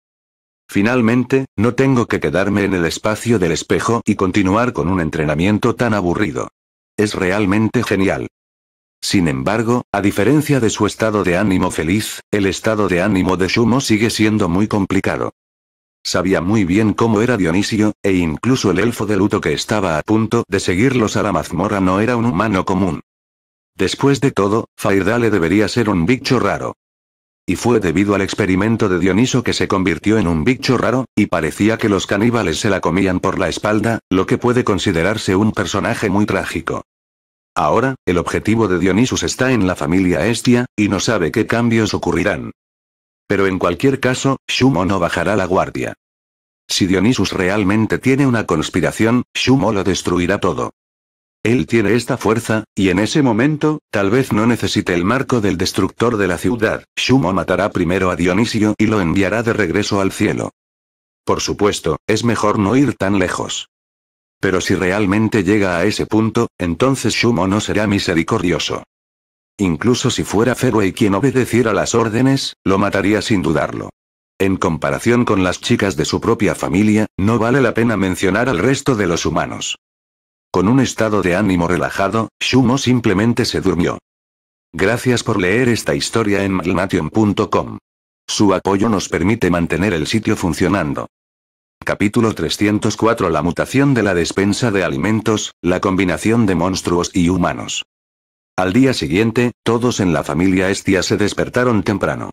Finalmente, no tengo que quedarme en el espacio del espejo y continuar con un entrenamiento tan aburrido. Es realmente genial. Sin embargo, a diferencia de su estado de ánimo feliz, el estado de ánimo de Shumo sigue siendo muy complicado. Sabía muy bien cómo era Dionisio, e incluso el elfo de luto que estaba a punto de seguirlos a la mazmorra no era un humano común. Después de todo, Fairdale debería ser un bicho raro. Y fue debido al experimento de Dioniso que se convirtió en un bicho raro, y parecía que los caníbales se la comían por la espalda, lo que puede considerarse un personaje muy trágico. Ahora, el objetivo de Dionisus está en la familia Estia, y no sabe qué cambios ocurrirán. Pero en cualquier caso, Shumo no bajará la guardia. Si Dionisus realmente tiene una conspiración, Shumo lo destruirá todo él tiene esta fuerza, y en ese momento, tal vez no necesite el marco del destructor de la ciudad, Shumo matará primero a Dionisio y lo enviará de regreso al cielo. Por supuesto, es mejor no ir tan lejos. Pero si realmente llega a ese punto, entonces Shumo no será misericordioso. Incluso si fuera y quien obedeciera las órdenes, lo mataría sin dudarlo. En comparación con las chicas de su propia familia, no vale la pena mencionar al resto de los humanos. Con un estado de ánimo relajado, Shumo simplemente se durmió. Gracias por leer esta historia en magnation.com. Su apoyo nos permite mantener el sitio funcionando. Capítulo 304 La mutación de la despensa de alimentos, la combinación de monstruos y humanos. Al día siguiente, todos en la familia Estia se despertaron temprano.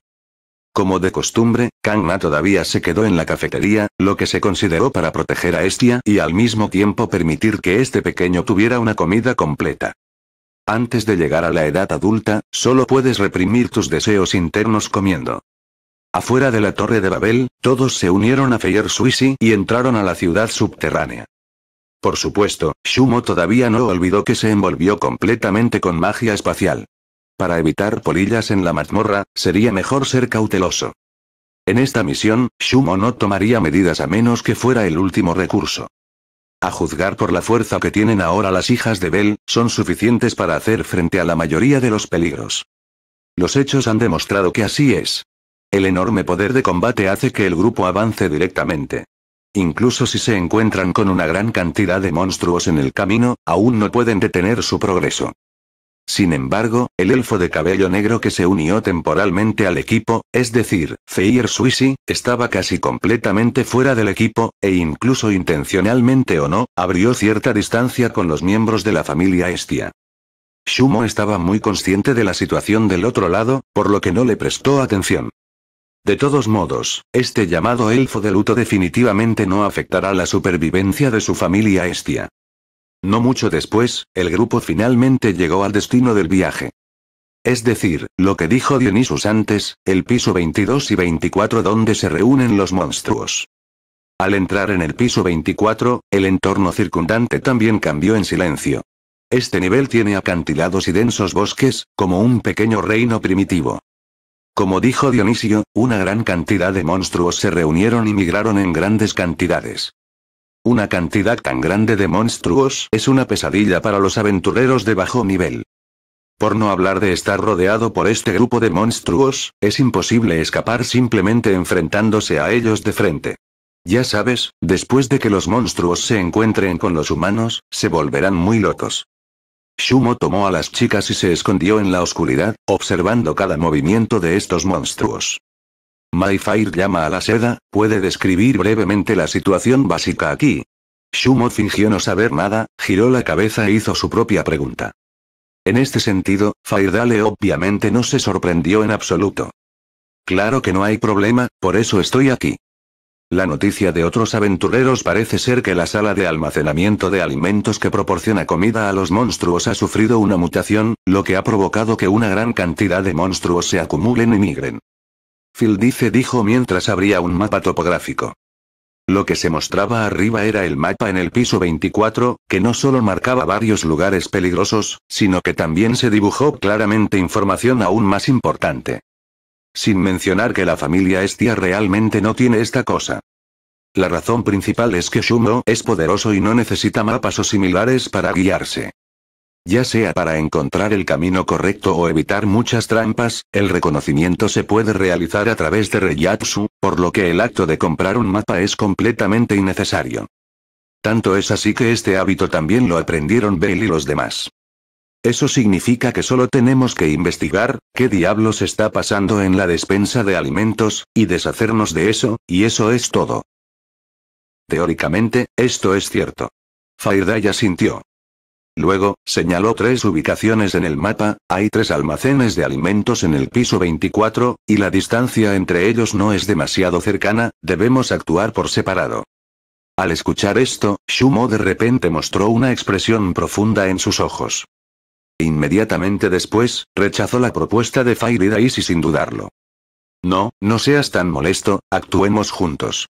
Como de costumbre, Kangna todavía se quedó en la cafetería, lo que se consideró para proteger a Estia y al mismo tiempo permitir que este pequeño tuviera una comida completa. Antes de llegar a la edad adulta, solo puedes reprimir tus deseos internos comiendo. Afuera de la Torre de Babel, todos se unieron a Feyer Suisi y entraron a la ciudad subterránea. Por supuesto, Shumo todavía no olvidó que se envolvió completamente con magia espacial. Para evitar polillas en la mazmorra, sería mejor ser cauteloso. En esta misión, Shumo no tomaría medidas a menos que fuera el último recurso. A juzgar por la fuerza que tienen ahora las hijas de Bell, son suficientes para hacer frente a la mayoría de los peligros. Los hechos han demostrado que así es. El enorme poder de combate hace que el grupo avance directamente. Incluso si se encuentran con una gran cantidad de monstruos en el camino, aún no pueden detener su progreso. Sin embargo, el elfo de cabello negro que se unió temporalmente al equipo, es decir, Feir Suisi, estaba casi completamente fuera del equipo, e incluso intencionalmente o no, abrió cierta distancia con los miembros de la familia Estia. Shumo estaba muy consciente de la situación del otro lado, por lo que no le prestó atención. De todos modos, este llamado elfo de luto definitivamente no afectará la supervivencia de su familia Estia. No mucho después, el grupo finalmente llegó al destino del viaje. Es decir, lo que dijo Dionisus antes, el piso 22 y 24 donde se reúnen los monstruos. Al entrar en el piso 24, el entorno circundante también cambió en silencio. Este nivel tiene acantilados y densos bosques, como un pequeño reino primitivo. Como dijo Dionisio, una gran cantidad de monstruos se reunieron y migraron en grandes cantidades. Una cantidad tan grande de monstruos es una pesadilla para los aventureros de bajo nivel. Por no hablar de estar rodeado por este grupo de monstruos, es imposible escapar simplemente enfrentándose a ellos de frente. Ya sabes, después de que los monstruos se encuentren con los humanos, se volverán muy locos. Shumo tomó a las chicas y se escondió en la oscuridad, observando cada movimiento de estos monstruos. Fire llama a la seda, puede describir brevemente la situación básica aquí. Shumo fingió no saber nada, giró la cabeza e hizo su propia pregunta. En este sentido, Dale obviamente no se sorprendió en absoluto. Claro que no hay problema, por eso estoy aquí. La noticia de otros aventureros parece ser que la sala de almacenamiento de alimentos que proporciona comida a los monstruos ha sufrido una mutación, lo que ha provocado que una gran cantidad de monstruos se acumulen y migren. Phil dice dijo mientras abría un mapa topográfico. Lo que se mostraba arriba era el mapa en el piso 24, que no solo marcaba varios lugares peligrosos, sino que también se dibujó claramente información aún más importante. Sin mencionar que la familia Estia realmente no tiene esta cosa. La razón principal es que Shumo es poderoso y no necesita mapas o similares para guiarse. Ya sea para encontrar el camino correcto o evitar muchas trampas, el reconocimiento se puede realizar a través de reyatsu, por lo que el acto de comprar un mapa es completamente innecesario. Tanto es así que este hábito también lo aprendieron Bale y los demás. Eso significa que solo tenemos que investigar, qué diablos está pasando en la despensa de alimentos, y deshacernos de eso, y eso es todo. Teóricamente, esto es cierto. ya sintió. Luego, señaló tres ubicaciones en el mapa, hay tres almacenes de alimentos en el piso 24, y la distancia entre ellos no es demasiado cercana, debemos actuar por separado. Al escuchar esto, Shumo de repente mostró una expresión profunda en sus ojos. Inmediatamente después, rechazó la propuesta de Fairy Daisy sin dudarlo. No, no seas tan molesto, actuemos juntos.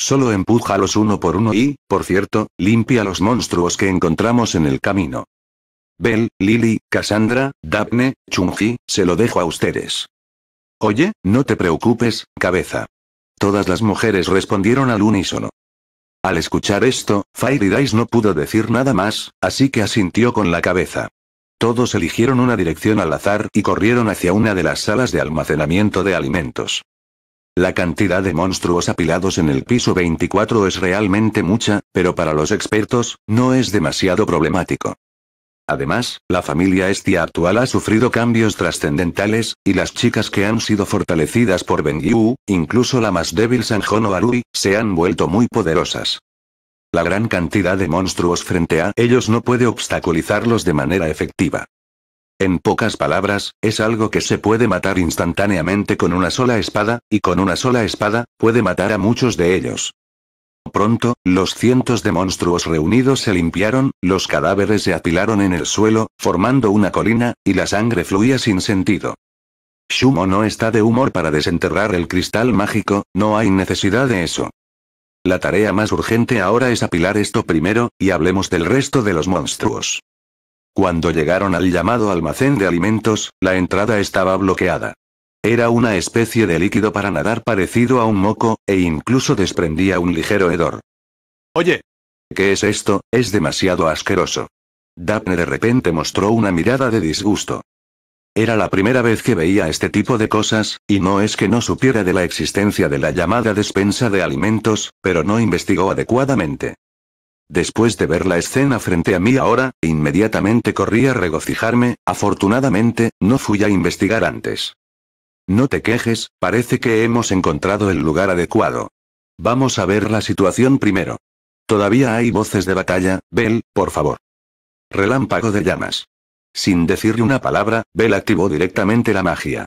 Solo empújalos uno por uno y, por cierto, limpia los monstruos que encontramos en el camino. Bell, Lily, Cassandra, Daphne, Chunji, se lo dejo a ustedes. Oye, no te preocupes, cabeza. Todas las mujeres respondieron al unísono. Al escuchar esto, Fairy Dice no pudo decir nada más, así que asintió con la cabeza. Todos eligieron una dirección al azar y corrieron hacia una de las salas de almacenamiento de alimentos. La cantidad de monstruos apilados en el piso 24 es realmente mucha, pero para los expertos, no es demasiado problemático. Además, la familia Estia actual ha sufrido cambios trascendentales, y las chicas que han sido fortalecidas por Ben incluso la más débil Sanjono Arui, se han vuelto muy poderosas. La gran cantidad de monstruos frente a ellos no puede obstaculizarlos de manera efectiva. En pocas palabras, es algo que se puede matar instantáneamente con una sola espada, y con una sola espada, puede matar a muchos de ellos. Pronto, los cientos de monstruos reunidos se limpiaron, los cadáveres se apilaron en el suelo, formando una colina, y la sangre fluía sin sentido. Shumo no está de humor para desenterrar el cristal mágico, no hay necesidad de eso. La tarea más urgente ahora es apilar esto primero, y hablemos del resto de los monstruos. Cuando llegaron al llamado almacén de alimentos, la entrada estaba bloqueada. Era una especie de líquido para nadar parecido a un moco, e incluso desprendía un ligero hedor. Oye. ¿Qué es esto? Es demasiado asqueroso. Daphne de repente mostró una mirada de disgusto. Era la primera vez que veía este tipo de cosas, y no es que no supiera de la existencia de la llamada despensa de alimentos, pero no investigó adecuadamente. Después de ver la escena frente a mí ahora, inmediatamente corrí a regocijarme, afortunadamente, no fui a investigar antes. No te quejes, parece que hemos encontrado el lugar adecuado. Vamos a ver la situación primero. Todavía hay voces de batalla, Bell, por favor. Relámpago de llamas. Sin decirle una palabra, Bell activó directamente la magia.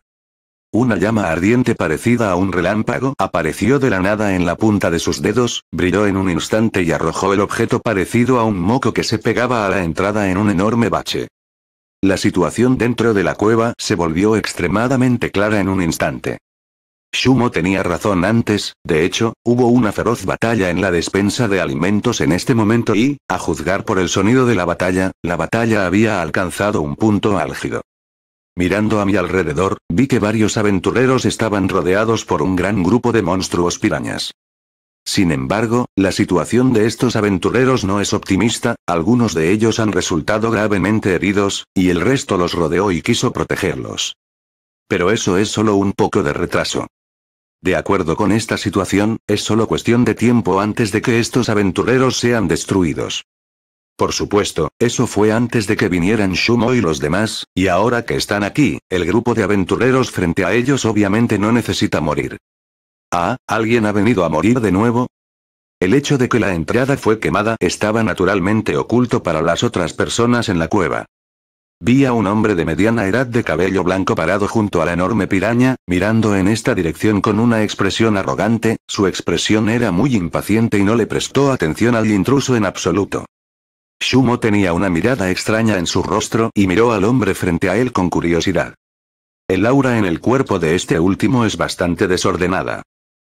Una llama ardiente parecida a un relámpago apareció de la nada en la punta de sus dedos, brilló en un instante y arrojó el objeto parecido a un moco que se pegaba a la entrada en un enorme bache. La situación dentro de la cueva se volvió extremadamente clara en un instante. Shumo tenía razón antes, de hecho, hubo una feroz batalla en la despensa de alimentos en este momento y, a juzgar por el sonido de la batalla, la batalla había alcanzado un punto álgido. Mirando a mi alrededor, vi que varios aventureros estaban rodeados por un gran grupo de monstruos pirañas. Sin embargo, la situación de estos aventureros no es optimista, algunos de ellos han resultado gravemente heridos, y el resto los rodeó y quiso protegerlos. Pero eso es solo un poco de retraso. De acuerdo con esta situación, es solo cuestión de tiempo antes de que estos aventureros sean destruidos. Por supuesto, eso fue antes de que vinieran Shumo y los demás, y ahora que están aquí, el grupo de aventureros frente a ellos obviamente no necesita morir. Ah, ¿alguien ha venido a morir de nuevo? El hecho de que la entrada fue quemada estaba naturalmente oculto para las otras personas en la cueva. Vi a un hombre de mediana edad de cabello blanco parado junto a la enorme piraña, mirando en esta dirección con una expresión arrogante, su expresión era muy impaciente y no le prestó atención al intruso en absoluto. Shumo tenía una mirada extraña en su rostro y miró al hombre frente a él con curiosidad. El aura en el cuerpo de este último es bastante desordenada.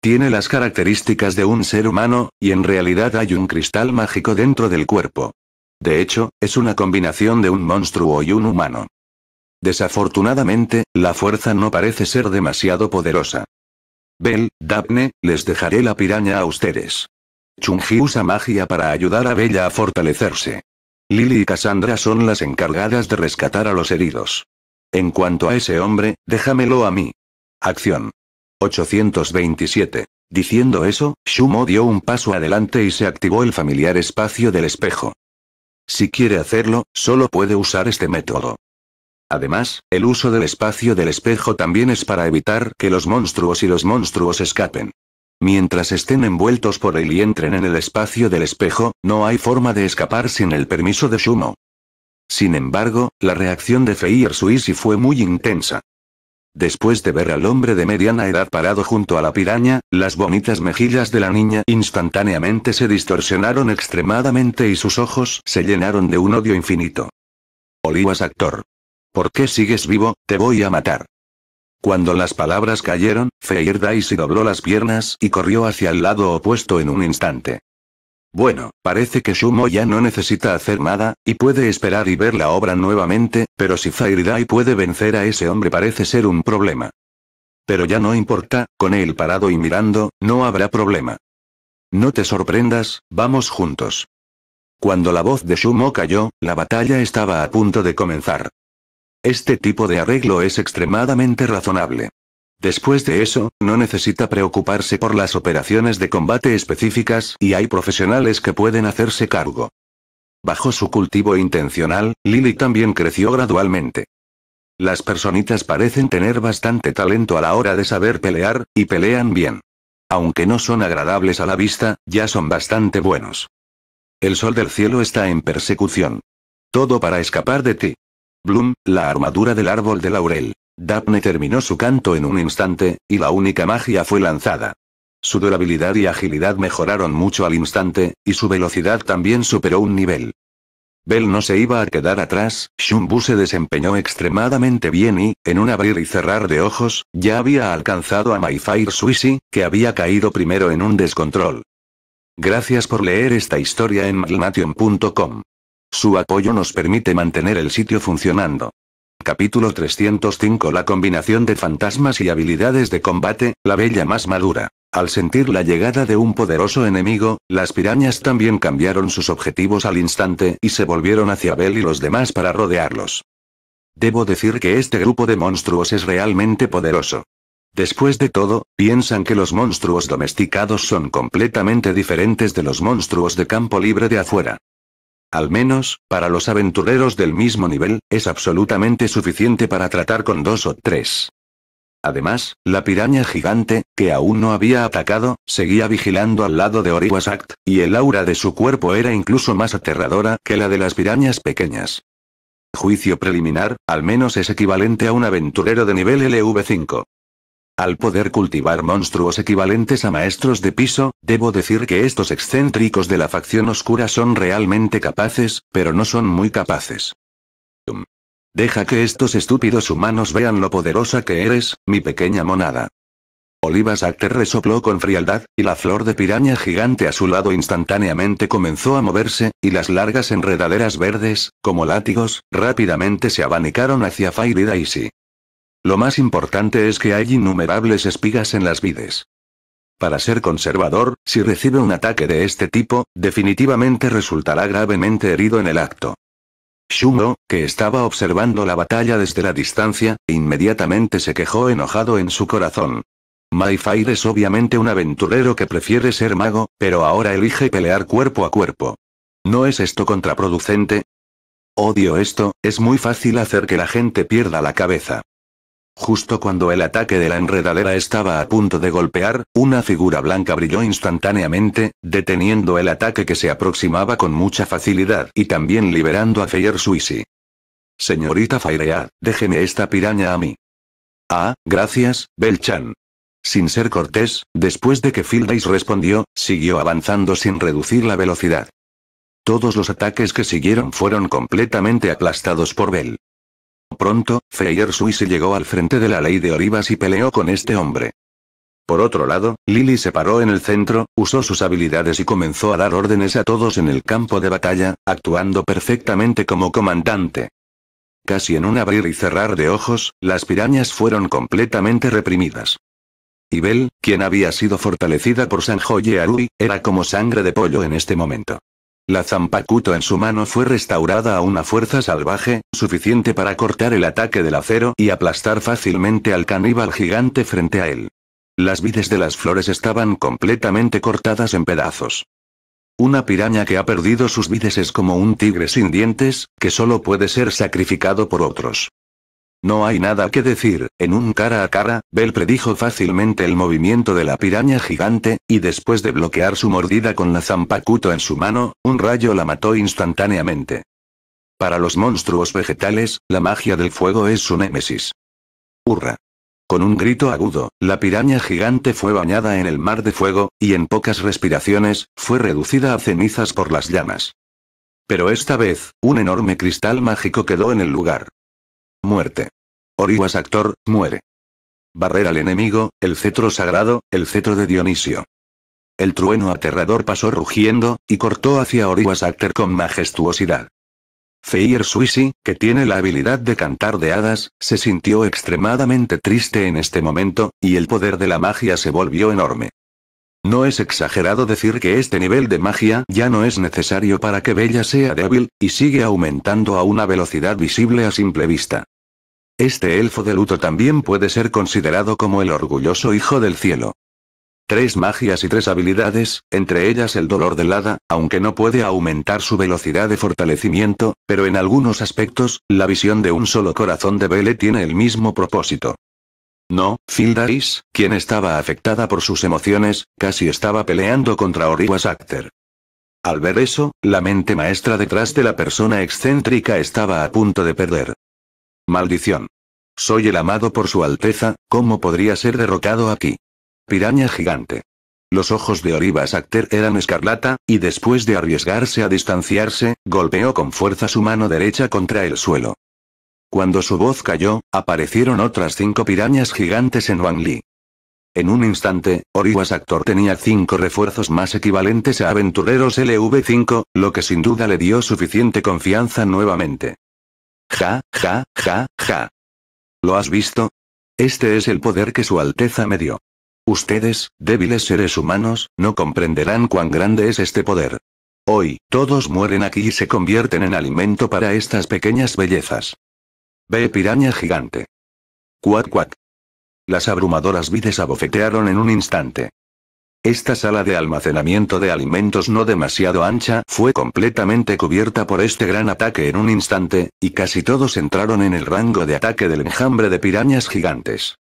Tiene las características de un ser humano, y en realidad hay un cristal mágico dentro del cuerpo. De hecho, es una combinación de un monstruo y un humano. Desafortunadamente, la fuerza no parece ser demasiado poderosa. Bel, Daphne, les dejaré la piraña a ustedes. Chunji usa magia para ayudar a Bella a fortalecerse. Lily y Cassandra son las encargadas de rescatar a los heridos. En cuanto a ese hombre, déjamelo a mí. Acción. 827. Diciendo eso, Shumo dio un paso adelante y se activó el familiar espacio del espejo. Si quiere hacerlo, solo puede usar este método. Además, el uso del espacio del espejo también es para evitar que los monstruos y los monstruos escapen. Mientras estén envueltos por él y entren en el espacio del espejo, no hay forma de escapar sin el permiso de Shumo. Sin embargo, la reacción de Feier Suisi fue muy intensa. Después de ver al hombre de mediana edad parado junto a la piraña, las bonitas mejillas de la niña instantáneamente se distorsionaron extremadamente y sus ojos se llenaron de un odio infinito. Olivas actor. ¿Por qué sigues vivo? Te voy a matar. Cuando las palabras cayeron, Feir se dobló las piernas y corrió hacia el lado opuesto en un instante. Bueno, parece que Shumo ya no necesita hacer nada, y puede esperar y ver la obra nuevamente, pero si Feirdai puede vencer a ese hombre parece ser un problema. Pero ya no importa, con él parado y mirando, no habrá problema. No te sorprendas, vamos juntos. Cuando la voz de Shumo cayó, la batalla estaba a punto de comenzar. Este tipo de arreglo es extremadamente razonable. Después de eso, no necesita preocuparse por las operaciones de combate específicas y hay profesionales que pueden hacerse cargo. Bajo su cultivo intencional, Lily también creció gradualmente. Las personitas parecen tener bastante talento a la hora de saber pelear, y pelean bien. Aunque no son agradables a la vista, ya son bastante buenos. El sol del cielo está en persecución. Todo para escapar de ti. Bloom, la armadura del árbol de laurel. Daphne terminó su canto en un instante, y la única magia fue lanzada. Su durabilidad y agilidad mejoraron mucho al instante, y su velocidad también superó un nivel. Bell no se iba a quedar atrás, Shunbu se desempeñó extremadamente bien y, en un abrir y cerrar de ojos, ya había alcanzado a Fire Swissy, que había caído primero en un descontrol. Gracias por leer esta historia en magnation.com. Su apoyo nos permite mantener el sitio funcionando. Capítulo 305 La combinación de fantasmas y habilidades de combate, la bella más madura. Al sentir la llegada de un poderoso enemigo, las pirañas también cambiaron sus objetivos al instante y se volvieron hacia Bell y los demás para rodearlos. Debo decir que este grupo de monstruos es realmente poderoso. Después de todo, piensan que los monstruos domesticados son completamente diferentes de los monstruos de campo libre de afuera al menos, para los aventureros del mismo nivel, es absolutamente suficiente para tratar con dos o tres. Además, la piraña gigante, que aún no había atacado, seguía vigilando al lado de Act, y el aura de su cuerpo era incluso más aterradora que la de las pirañas pequeñas. Juicio preliminar, al menos es equivalente a un aventurero de nivel LV5. Al poder cultivar monstruos equivalentes a maestros de piso, debo decir que estos excéntricos de la facción oscura son realmente capaces, pero no son muy capaces. Deja que estos estúpidos humanos vean lo poderosa que eres, mi pequeña monada. Olivas Sacter resopló con frialdad, y la flor de piraña gigante a su lado instantáneamente comenzó a moverse, y las largas enredaderas verdes, como látigos, rápidamente se abanicaron hacia y Daisy. Lo más importante es que hay innumerables espigas en las vides. Para ser conservador, si recibe un ataque de este tipo, definitivamente resultará gravemente herido en el acto. Shumo, que estaba observando la batalla desde la distancia, inmediatamente se quejó enojado en su corazón. Maifire es obviamente un aventurero que prefiere ser mago, pero ahora elige pelear cuerpo a cuerpo. ¿No es esto contraproducente? Odio esto, es muy fácil hacer que la gente pierda la cabeza. Justo cuando el ataque de la enredadera estaba a punto de golpear, una figura blanca brilló instantáneamente, deteniendo el ataque que se aproximaba con mucha facilidad y también liberando a Feyer Suisi. Señorita Fairea, déjeme esta piraña a mí. Ah, gracias, Belchan. Sin ser cortés, después de que Days respondió, siguió avanzando sin reducir la velocidad. Todos los ataques que siguieron fueron completamente aplastados por Bel. Pronto, Feyer se llegó al frente de la ley de Olivas y peleó con este hombre. Por otro lado, Lily se paró en el centro, usó sus habilidades y comenzó a dar órdenes a todos en el campo de batalla, actuando perfectamente como comandante. Casi en un abrir y cerrar de ojos, las pirañas fueron completamente reprimidas. Y Ibel, quien había sido fortalecida por Sanjo Arui, era como sangre de pollo en este momento. La zampacuto en su mano fue restaurada a una fuerza salvaje, suficiente para cortar el ataque del acero y aplastar fácilmente al caníbal gigante frente a él. Las vides de las flores estaban completamente cortadas en pedazos. Una piraña que ha perdido sus vides es como un tigre sin dientes, que solo puede ser sacrificado por otros. No hay nada que decir, en un cara a cara, Bell predijo fácilmente el movimiento de la piraña gigante, y después de bloquear su mordida con la zampacuto en su mano, un rayo la mató instantáneamente. Para los monstruos vegetales, la magia del fuego es su némesis. Hurra. Con un grito agudo, la piraña gigante fue bañada en el mar de fuego, y en pocas respiraciones, fue reducida a cenizas por las llamas. Pero esta vez, un enorme cristal mágico quedó en el lugar muerte. Oriwas actor, muere. Barrer al enemigo, el cetro sagrado, el cetro de Dionisio. El trueno aterrador pasó rugiendo, y cortó hacia Oriwas Actor con majestuosidad. Feir Suisi, que tiene la habilidad de cantar de hadas, se sintió extremadamente triste en este momento, y el poder de la magia se volvió enorme. No es exagerado decir que este nivel de magia ya no es necesario para que Bella sea débil, y sigue aumentando a una velocidad visible a simple vista. Este elfo de luto también puede ser considerado como el orgulloso hijo del cielo. Tres magias y tres habilidades, entre ellas el dolor del hada, aunque no puede aumentar su velocidad de fortalecimiento, pero en algunos aspectos, la visión de un solo corazón de Bele tiene el mismo propósito. No, Fildaris, quien estaba afectada por sus emociones, casi estaba peleando contra Oriwas Acter. Al ver eso, la mente maestra detrás de la persona excéntrica estaba a punto de perder. Maldición. Soy el amado por su alteza, ¿cómo podría ser derrocado aquí? Piraña gigante. Los ojos de Orivas Sacter eran escarlata, y después de arriesgarse a distanciarse, golpeó con fuerza su mano derecha contra el suelo. Cuando su voz cayó, aparecieron otras cinco pirañas gigantes en Wangli. En un instante, Orivas Actor tenía cinco refuerzos más equivalentes a aventureros LV5, lo que sin duda le dio suficiente confianza nuevamente. Ja, ja, ja, ja. ¿Lo has visto? Este es el poder que Su Alteza me dio. Ustedes, débiles seres humanos, no comprenderán cuán grande es este poder. Hoy, todos mueren aquí y se convierten en alimento para estas pequeñas bellezas. Ve piraña gigante. Cuac cuac. Las abrumadoras vides abofetearon en un instante. Esta sala de almacenamiento de alimentos no demasiado ancha fue completamente cubierta por este gran ataque en un instante, y casi todos entraron en el rango de ataque del enjambre de pirañas gigantes.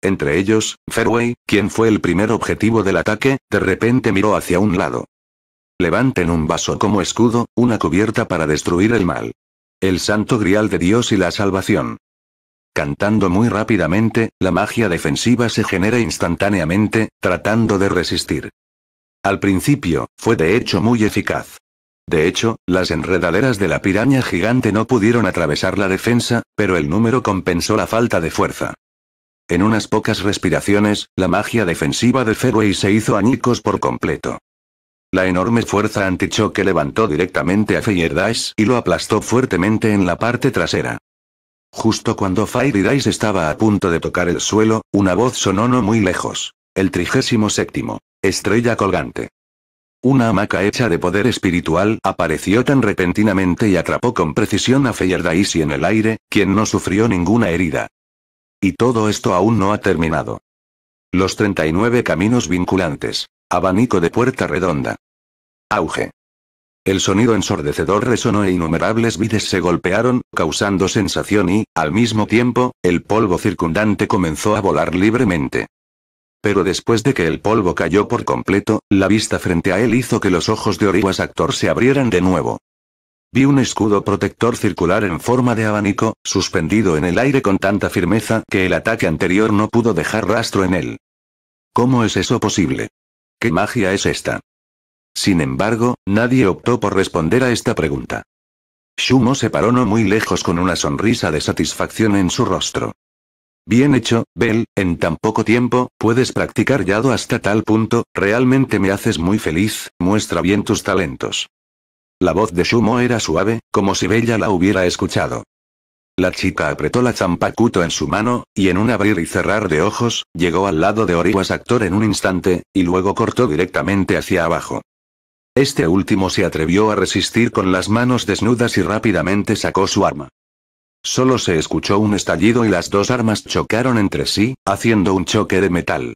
Entre ellos, Fairway, quien fue el primer objetivo del ataque, de repente miró hacia un lado. Levanten un vaso como escudo, una cubierta para destruir el mal. El santo grial de Dios y la salvación. Cantando muy rápidamente, la magia defensiva se genera instantáneamente, tratando de resistir. Al principio, fue de hecho muy eficaz. De hecho, las enredaderas de la piraña gigante no pudieron atravesar la defensa, pero el número compensó la falta de fuerza. En unas pocas respiraciones, la magia defensiva de Fairway se hizo añicos por completo. La enorme fuerza antichoque levantó directamente a Feyerdash y lo aplastó fuertemente en la parte trasera. Justo cuando Fire Dice estaba a punto de tocar el suelo, una voz sonó no muy lejos. El trigésimo séptimo. Estrella colgante. Una hamaca hecha de poder espiritual apareció tan repentinamente y atrapó con precisión a Fire Dice en el aire, quien no sufrió ninguna herida. Y todo esto aún no ha terminado. Los 39 caminos vinculantes. Abanico de puerta redonda. Auge. El sonido ensordecedor resonó e innumerables vides se golpearon, causando sensación y, al mismo tiempo, el polvo circundante comenzó a volar libremente. Pero después de que el polvo cayó por completo, la vista frente a él hizo que los ojos de Oriwas Actor se abrieran de nuevo. Vi un escudo protector circular en forma de abanico, suspendido en el aire con tanta firmeza que el ataque anterior no pudo dejar rastro en él. ¿Cómo es eso posible? ¿Qué magia es esta? Sin embargo, nadie optó por responder a esta pregunta. Shumo se paró no muy lejos con una sonrisa de satisfacción en su rostro. Bien hecho, Bell, en tan poco tiempo, puedes practicar yado hasta tal punto, realmente me haces muy feliz, muestra bien tus talentos. La voz de Shumo era suave, como si Bella la hubiera escuchado. La chica apretó la zampacuto en su mano, y en un abrir y cerrar de ojos, llegó al lado de Oriwas Actor en un instante, y luego cortó directamente hacia abajo. Este último se atrevió a resistir con las manos desnudas y rápidamente sacó su arma. Solo se escuchó un estallido y las dos armas chocaron entre sí, haciendo un choque de metal.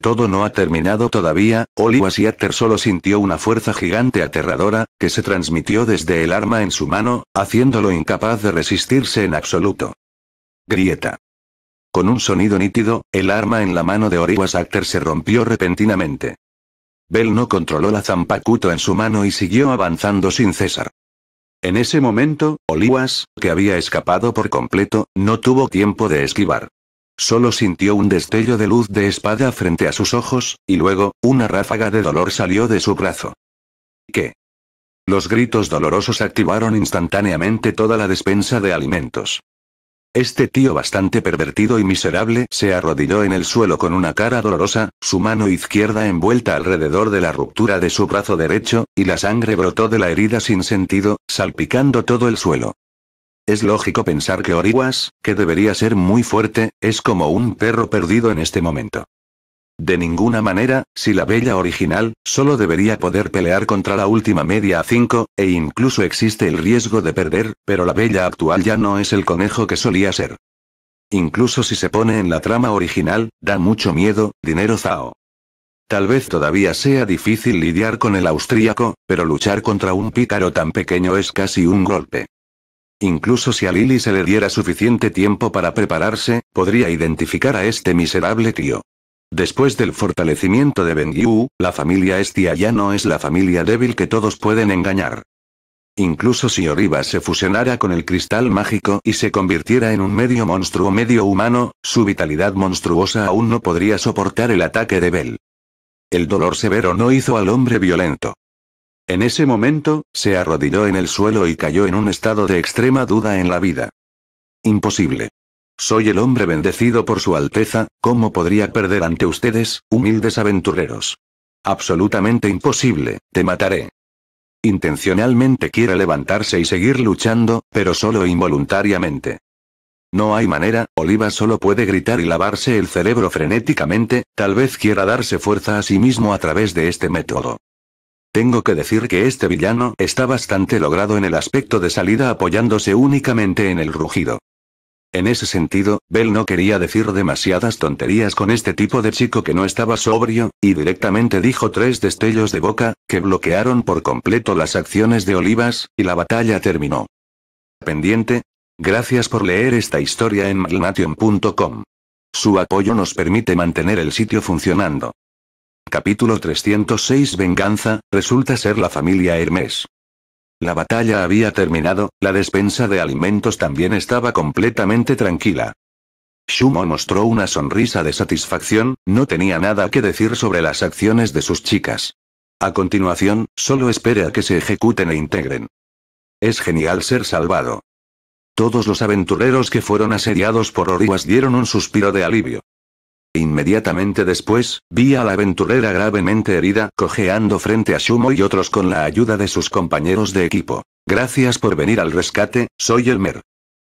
Todo no ha terminado todavía, y Hatter solo sintió una fuerza gigante aterradora, que se transmitió desde el arma en su mano, haciéndolo incapaz de resistirse en absoluto. Grieta. Con un sonido nítido, el arma en la mano de Oriwa Hatter se rompió repentinamente. Bell no controló la zampacuto en su mano y siguió avanzando sin cesar. En ese momento, Oliwas, que había escapado por completo, no tuvo tiempo de esquivar. Solo sintió un destello de luz de espada frente a sus ojos, y luego, una ráfaga de dolor salió de su brazo. ¿Qué? Los gritos dolorosos activaron instantáneamente toda la despensa de alimentos. Este tío bastante pervertido y miserable se arrodilló en el suelo con una cara dolorosa, su mano izquierda envuelta alrededor de la ruptura de su brazo derecho, y la sangre brotó de la herida sin sentido, salpicando todo el suelo. Es lógico pensar que Orihuas, que debería ser muy fuerte, es como un perro perdido en este momento. De ninguna manera, si la bella original, solo debería poder pelear contra la última media a 5, e incluso existe el riesgo de perder, pero la bella actual ya no es el conejo que solía ser. Incluso si se pone en la trama original, da mucho miedo, dinero Zao. Tal vez todavía sea difícil lidiar con el austríaco, pero luchar contra un pícaro tan pequeño es casi un golpe. Incluso si a Lily se le diera suficiente tiempo para prepararse, podría identificar a este miserable tío. Después del fortalecimiento de Ben-Yu, la familia Estia ya no es la familia débil que todos pueden engañar. Incluso si Oriba se fusionara con el cristal mágico y se convirtiera en un medio monstruo medio humano, su vitalidad monstruosa aún no podría soportar el ataque de Bell. El dolor severo no hizo al hombre violento. En ese momento, se arrodilló en el suelo y cayó en un estado de extrema duda en la vida. Imposible. Soy el hombre bendecido por su Alteza, ¿cómo podría perder ante ustedes, humildes aventureros? Absolutamente imposible, te mataré. Intencionalmente quiere levantarse y seguir luchando, pero solo involuntariamente. No hay manera, Oliva solo puede gritar y lavarse el cerebro frenéticamente, tal vez quiera darse fuerza a sí mismo a través de este método. Tengo que decir que este villano está bastante logrado en el aspecto de salida apoyándose únicamente en el rugido. En ese sentido, Bell no quería decir demasiadas tonterías con este tipo de chico que no estaba sobrio, y directamente dijo tres destellos de boca, que bloquearon por completo las acciones de Olivas, y la batalla terminó. Pendiente. Gracias por leer esta historia en malnation.com. Su apoyo nos permite mantener el sitio funcionando. Capítulo 306 Venganza, resulta ser la familia Hermes. La batalla había terminado, la despensa de alimentos también estaba completamente tranquila. Shumo mostró una sonrisa de satisfacción, no tenía nada que decir sobre las acciones de sus chicas. A continuación, solo espere a que se ejecuten e integren. Es genial ser salvado. Todos los aventureros que fueron asediados por Oriwas dieron un suspiro de alivio. Inmediatamente después, vi a la aventurera gravemente herida, cojeando frente a Shumo y otros con la ayuda de sus compañeros de equipo. Gracias por venir al rescate, soy Elmer.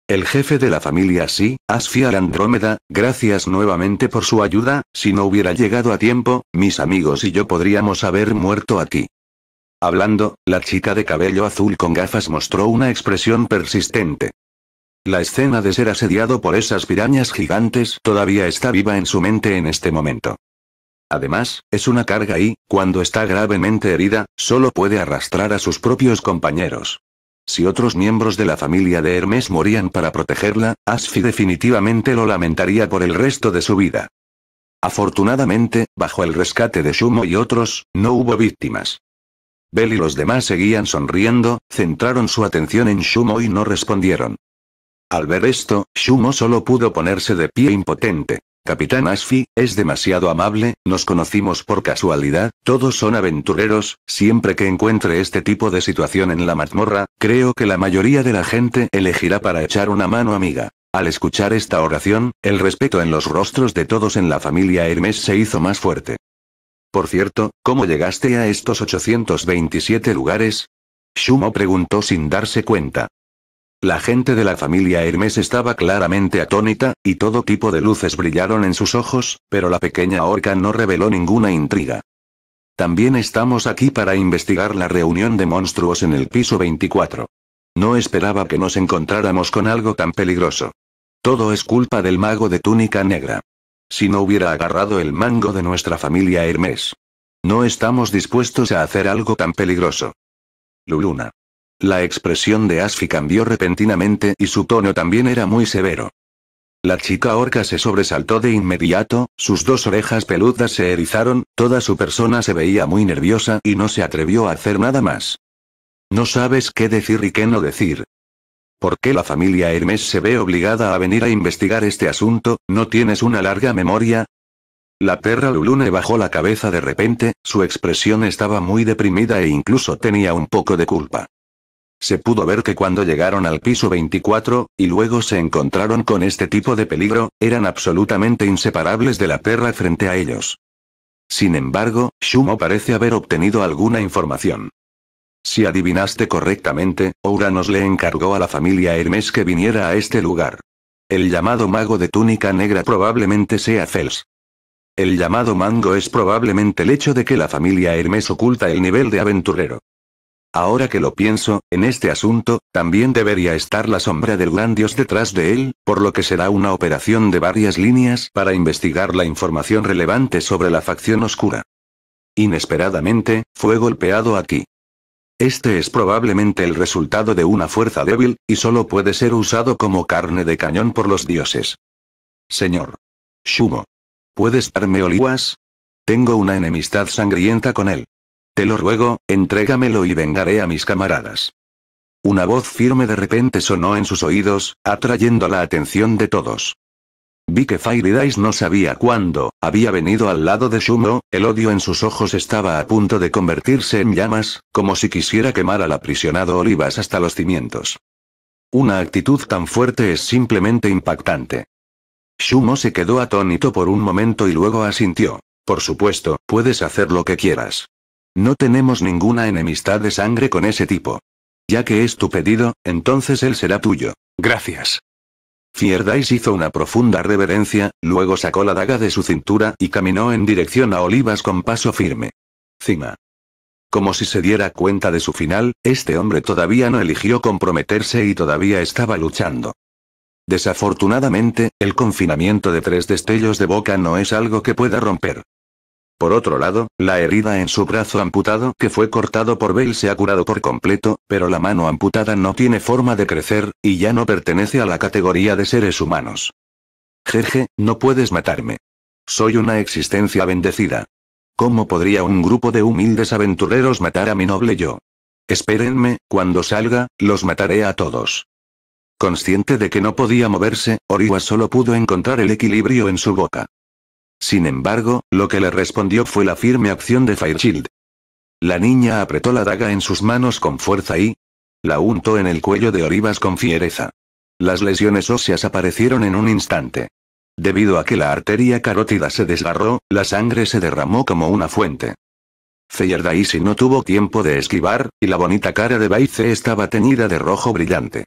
El jefe de la familia sí, Asfial Andrómeda, gracias nuevamente por su ayuda, si no hubiera llegado a tiempo, mis amigos y yo podríamos haber muerto aquí. Hablando, la chica de cabello azul con gafas mostró una expresión persistente. La escena de ser asediado por esas pirañas gigantes todavía está viva en su mente en este momento. Además, es una carga y, cuando está gravemente herida, solo puede arrastrar a sus propios compañeros. Si otros miembros de la familia de Hermes morían para protegerla, Asfi definitivamente lo lamentaría por el resto de su vida. Afortunadamente, bajo el rescate de Shumo y otros, no hubo víctimas. Bell y los demás seguían sonriendo, centraron su atención en Shumo y no respondieron. Al ver esto, Shumo solo pudo ponerse de pie impotente. Capitán Asfi, es demasiado amable, nos conocimos por casualidad, todos son aventureros, siempre que encuentre este tipo de situación en la mazmorra, creo que la mayoría de la gente elegirá para echar una mano amiga. Al escuchar esta oración, el respeto en los rostros de todos en la familia Hermes se hizo más fuerte. Por cierto, ¿cómo llegaste a estos 827 lugares? Shumo preguntó sin darse cuenta. La gente de la familia Hermes estaba claramente atónita, y todo tipo de luces brillaron en sus ojos, pero la pequeña orca no reveló ninguna intriga. También estamos aquí para investigar la reunión de monstruos en el piso 24. No esperaba que nos encontráramos con algo tan peligroso. Todo es culpa del mago de túnica negra. Si no hubiera agarrado el mango de nuestra familia Hermes. No estamos dispuestos a hacer algo tan peligroso. Luluna. La expresión de Asfi cambió repentinamente y su tono también era muy severo. La chica orca se sobresaltó de inmediato, sus dos orejas peludas se erizaron, toda su persona se veía muy nerviosa y no se atrevió a hacer nada más. No sabes qué decir y qué no decir. ¿Por qué la familia Hermes se ve obligada a venir a investigar este asunto? ¿No tienes una larga memoria? La perra Lulune bajó la cabeza de repente, su expresión estaba muy deprimida e incluso tenía un poco de culpa. Se pudo ver que cuando llegaron al piso 24, y luego se encontraron con este tipo de peligro, eran absolutamente inseparables de la perra frente a ellos. Sin embargo, Shumo parece haber obtenido alguna información. Si adivinaste correctamente, Ouranos le encargó a la familia Hermes que viniera a este lugar. El llamado mago de túnica negra probablemente sea Fels. El llamado mango es probablemente el hecho de que la familia Hermes oculta el nivel de aventurero. Ahora que lo pienso, en este asunto, también debería estar la sombra del gran dios detrás de él, por lo que será una operación de varias líneas para investigar la información relevante sobre la facción oscura. Inesperadamente, fue golpeado aquí. Este es probablemente el resultado de una fuerza débil, y solo puede ser usado como carne de cañón por los dioses. Señor. Shumo. ¿Puedes darme olivas? Tengo una enemistad sangrienta con él. Te lo ruego, entrégamelo y vengaré a mis camaradas. Una voz firme de repente sonó en sus oídos, atrayendo la atención de todos. Vi que Fire Dice no sabía cuándo, había venido al lado de Shumo, el odio en sus ojos estaba a punto de convertirse en llamas, como si quisiera quemar al aprisionado Olivas hasta los cimientos. Una actitud tan fuerte es simplemente impactante. Shumo se quedó atónito por un momento y luego asintió. Por supuesto, puedes hacer lo que quieras. No tenemos ninguna enemistad de sangre con ese tipo. Ya que es tu pedido, entonces él será tuyo. Gracias. Fierdais hizo una profunda reverencia, luego sacó la daga de su cintura y caminó en dirección a Olivas con paso firme. Cima. Como si se diera cuenta de su final, este hombre todavía no eligió comprometerse y todavía estaba luchando. Desafortunadamente, el confinamiento de tres destellos de boca no es algo que pueda romper. Por otro lado, la herida en su brazo amputado que fue cortado por Bell se ha curado por completo, pero la mano amputada no tiene forma de crecer, y ya no pertenece a la categoría de seres humanos. Jeje, no puedes matarme. Soy una existencia bendecida. ¿Cómo podría un grupo de humildes aventureros matar a mi noble yo? Espérenme, cuando salga, los mataré a todos. Consciente de que no podía moverse, Oriwa solo pudo encontrar el equilibrio en su boca. Sin embargo, lo que le respondió fue la firme acción de Fairchild. La niña apretó la daga en sus manos con fuerza y... la untó en el cuello de Orivas con fiereza. Las lesiones óseas aparecieron en un instante. Debido a que la arteria carótida se desgarró, la sangre se derramó como una fuente. Feyerdaisi no tuvo tiempo de esquivar, y la bonita cara de Baice estaba teñida de rojo brillante.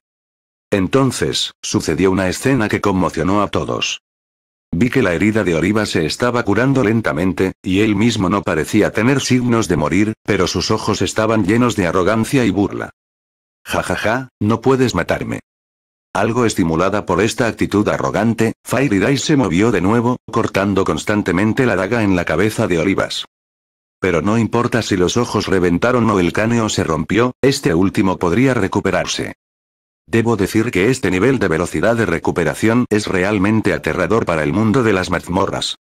Entonces, sucedió una escena que conmocionó a todos. Vi que la herida de Oliva se estaba curando lentamente, y él mismo no parecía tener signos de morir, pero sus ojos estaban llenos de arrogancia y burla. Ja ja ja, no puedes matarme. Algo estimulada por esta actitud arrogante, Fire Dice se movió de nuevo, cortando constantemente la daga en la cabeza de Olivas. Pero no importa si los ojos reventaron o el cáneo se rompió, este último podría recuperarse. Debo decir que este nivel de velocidad de recuperación es realmente aterrador para el mundo de las mazmorras.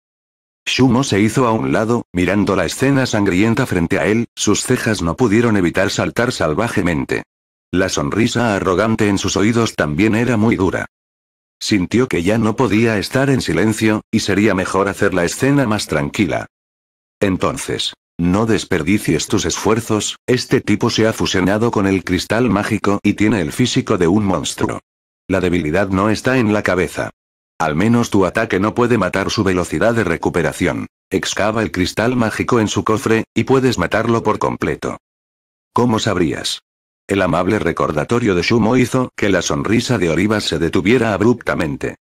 Shumo se hizo a un lado, mirando la escena sangrienta frente a él, sus cejas no pudieron evitar saltar salvajemente. La sonrisa arrogante en sus oídos también era muy dura. Sintió que ya no podía estar en silencio, y sería mejor hacer la escena más tranquila. Entonces. No desperdicies tus esfuerzos, este tipo se ha fusionado con el cristal mágico y tiene el físico de un monstruo. La debilidad no está en la cabeza. Al menos tu ataque no puede matar su velocidad de recuperación. Excava el cristal mágico en su cofre, y puedes matarlo por completo. ¿Cómo sabrías? El amable recordatorio de Shumo hizo que la sonrisa de Oriba se detuviera abruptamente.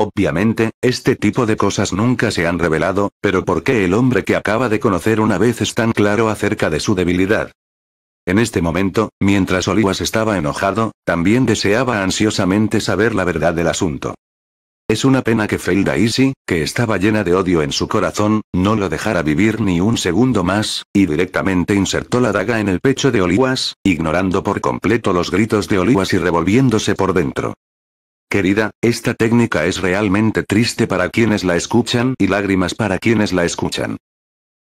Obviamente, este tipo de cosas nunca se han revelado, pero ¿por qué el hombre que acaba de conocer una vez es tan claro acerca de su debilidad? En este momento, mientras Oliwas estaba enojado, también deseaba ansiosamente saber la verdad del asunto. Es una pena que Felda Easy, que estaba llena de odio en su corazón, no lo dejara vivir ni un segundo más, y directamente insertó la daga en el pecho de Oliwas, ignorando por completo los gritos de Oliwas y revolviéndose por dentro. Querida, esta técnica es realmente triste para quienes la escuchan y lágrimas para quienes la escuchan.